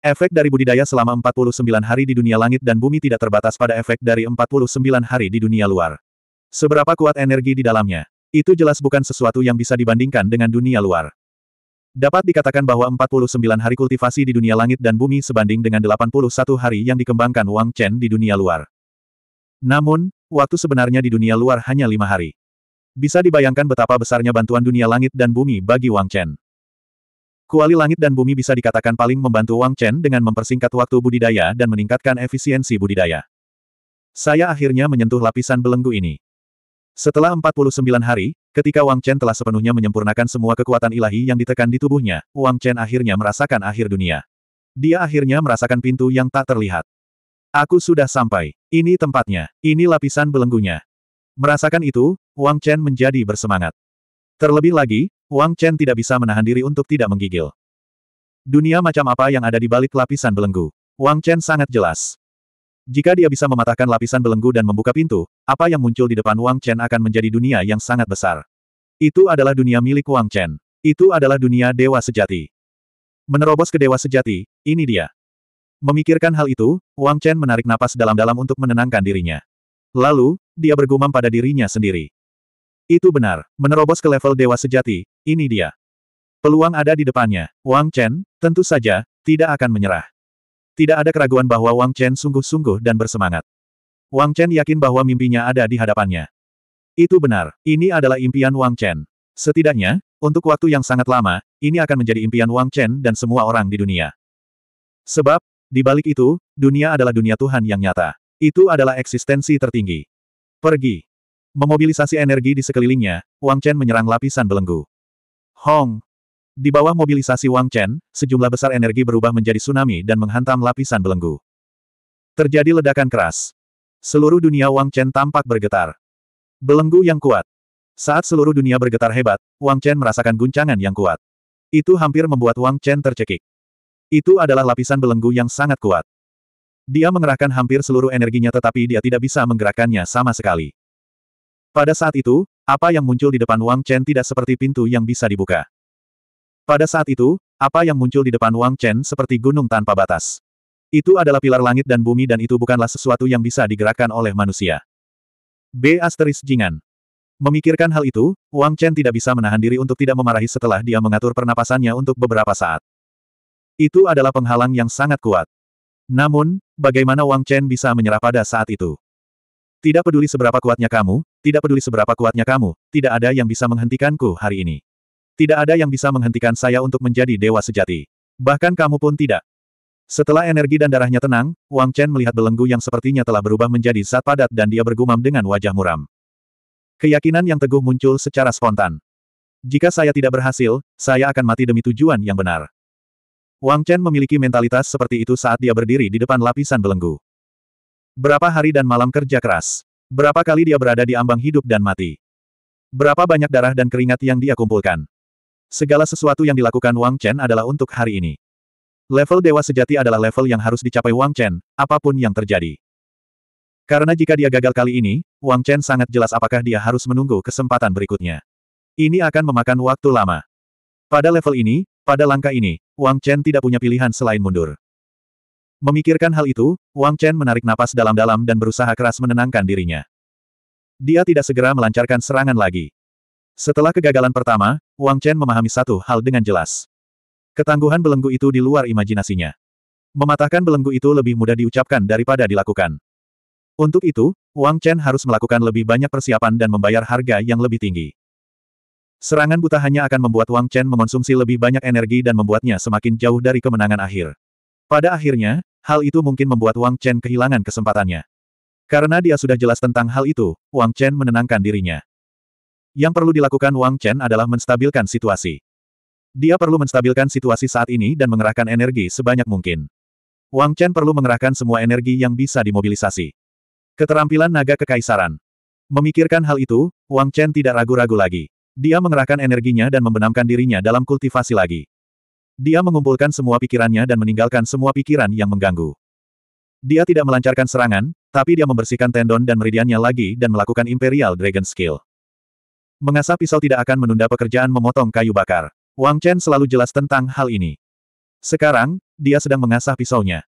Speaker 1: Efek dari budidaya selama 49 hari di dunia langit dan bumi tidak terbatas pada efek dari 49 hari di dunia luar. Seberapa kuat energi di dalamnya? Itu jelas bukan sesuatu yang bisa dibandingkan dengan dunia luar. Dapat dikatakan bahwa 49 hari kultivasi di dunia langit dan bumi sebanding dengan 81 hari yang dikembangkan Wang Chen di dunia luar. Namun, waktu sebenarnya di dunia luar hanya lima hari. Bisa dibayangkan betapa besarnya bantuan dunia langit dan bumi bagi Wang Chen. Kuali langit dan bumi bisa dikatakan paling membantu Wang Chen dengan mempersingkat waktu budidaya dan meningkatkan efisiensi budidaya. Saya akhirnya menyentuh lapisan belenggu ini. Setelah 49 hari, ketika Wang Chen telah sepenuhnya menyempurnakan semua kekuatan ilahi yang ditekan di tubuhnya, Wang Chen akhirnya merasakan akhir dunia. Dia akhirnya merasakan pintu yang tak terlihat. Aku sudah sampai. Ini tempatnya. Ini lapisan belenggunya. Merasakan itu, Wang Chen menjadi bersemangat. Terlebih lagi, Wang Chen tidak bisa menahan diri untuk tidak menggigil. Dunia macam apa yang ada di balik lapisan belenggu? Wang Chen sangat jelas. Jika dia bisa mematahkan lapisan belenggu dan membuka pintu, apa yang muncul di depan Wang Chen akan menjadi dunia yang sangat besar. Itu adalah dunia milik Wang Chen. Itu adalah dunia dewa sejati. Menerobos ke dewa sejati, ini dia. Memikirkan hal itu, Wang Chen menarik napas dalam-dalam untuk menenangkan dirinya. Lalu, dia bergumam pada dirinya sendiri. Itu benar, menerobos ke level dewa sejati, ini dia. Peluang ada di depannya, Wang Chen, tentu saja, tidak akan menyerah. Tidak ada keraguan bahwa Wang Chen sungguh-sungguh dan bersemangat. Wang Chen yakin bahwa mimpinya ada di hadapannya. Itu benar, ini adalah impian Wang Chen. Setidaknya, untuk waktu yang sangat lama, ini akan menjadi impian Wang Chen dan semua orang di dunia. Sebab, di balik itu, dunia adalah dunia Tuhan yang nyata. Itu adalah eksistensi tertinggi. Pergi. Memobilisasi energi di sekelilingnya, Wang Chen menyerang lapisan belenggu. Hong! Di bawah mobilisasi Wang Chen, sejumlah besar energi berubah menjadi tsunami dan menghantam lapisan belenggu. Terjadi ledakan keras. Seluruh dunia Wang Chen tampak bergetar. Belenggu yang kuat. Saat seluruh dunia bergetar hebat, Wang Chen merasakan guncangan yang kuat. Itu hampir membuat Wang Chen tercekik. Itu adalah lapisan belenggu yang sangat kuat. Dia mengerahkan hampir seluruh energinya tetapi dia tidak bisa menggerakkannya sama sekali. Pada saat itu, apa yang muncul di depan Wang Chen tidak seperti pintu yang bisa dibuka. Pada saat itu, apa yang muncul di depan Wang Chen seperti gunung tanpa batas. Itu adalah pilar langit dan bumi dan itu bukanlah sesuatu yang bisa digerakkan oleh manusia. B. Asteris Jingan Memikirkan hal itu, Wang Chen tidak bisa menahan diri untuk tidak memarahi setelah dia mengatur pernapasannya untuk beberapa saat. Itu adalah penghalang yang sangat kuat. Namun, bagaimana Wang Chen bisa menyerah pada saat itu? Tidak peduli seberapa kuatnya kamu, tidak peduli seberapa kuatnya kamu, tidak ada yang bisa menghentikanku hari ini. Tidak ada yang bisa menghentikan saya untuk menjadi dewa sejati. Bahkan kamu pun tidak. Setelah energi dan darahnya tenang, Wang Chen melihat belenggu yang sepertinya telah berubah menjadi zat padat dan dia bergumam dengan wajah muram. Keyakinan yang teguh muncul secara spontan. Jika saya tidak berhasil, saya akan mati demi tujuan yang benar. Wang Chen memiliki mentalitas seperti itu saat dia berdiri di depan lapisan belenggu. Berapa hari dan malam kerja keras. Berapa kali dia berada di ambang hidup dan mati. Berapa banyak darah dan keringat yang dia kumpulkan. Segala sesuatu yang dilakukan Wang Chen adalah untuk hari ini. Level dewa sejati adalah level yang harus dicapai Wang Chen, apapun yang terjadi. Karena jika dia gagal kali ini, Wang Chen sangat jelas apakah dia harus menunggu kesempatan berikutnya. Ini akan memakan waktu lama. Pada level ini, pada langkah ini, Wang Chen tidak punya pilihan selain mundur. Memikirkan hal itu, Wang Chen menarik napas dalam-dalam dan berusaha keras menenangkan dirinya. Dia tidak segera melancarkan serangan lagi. Setelah kegagalan pertama, Wang Chen memahami satu hal dengan jelas. Ketangguhan belenggu itu di luar imajinasinya. Mematahkan belenggu itu lebih mudah diucapkan daripada dilakukan. Untuk itu, Wang Chen harus melakukan lebih banyak persiapan dan membayar harga yang lebih tinggi. Serangan buta hanya akan membuat Wang Chen mengonsumsi lebih banyak energi dan membuatnya semakin jauh dari kemenangan akhir. Pada akhirnya, hal itu mungkin membuat Wang Chen kehilangan kesempatannya. Karena dia sudah jelas tentang hal itu, Wang Chen menenangkan dirinya. Yang perlu dilakukan Wang Chen adalah menstabilkan situasi. Dia perlu menstabilkan situasi saat ini dan mengerahkan energi sebanyak mungkin. Wang Chen perlu mengerahkan semua energi yang bisa dimobilisasi. Keterampilan naga kekaisaran. Memikirkan hal itu, Wang Chen tidak ragu-ragu lagi. Dia mengerahkan energinya dan membenamkan dirinya dalam kultivasi lagi. Dia mengumpulkan semua pikirannya dan meninggalkan semua pikiran yang mengganggu. Dia tidak melancarkan serangan, tapi dia membersihkan tendon dan meridiannya lagi dan melakukan Imperial Dragon Skill. Mengasah pisau tidak akan menunda pekerjaan memotong kayu bakar. Wang Chen selalu jelas tentang hal ini. Sekarang, dia sedang mengasah pisaunya.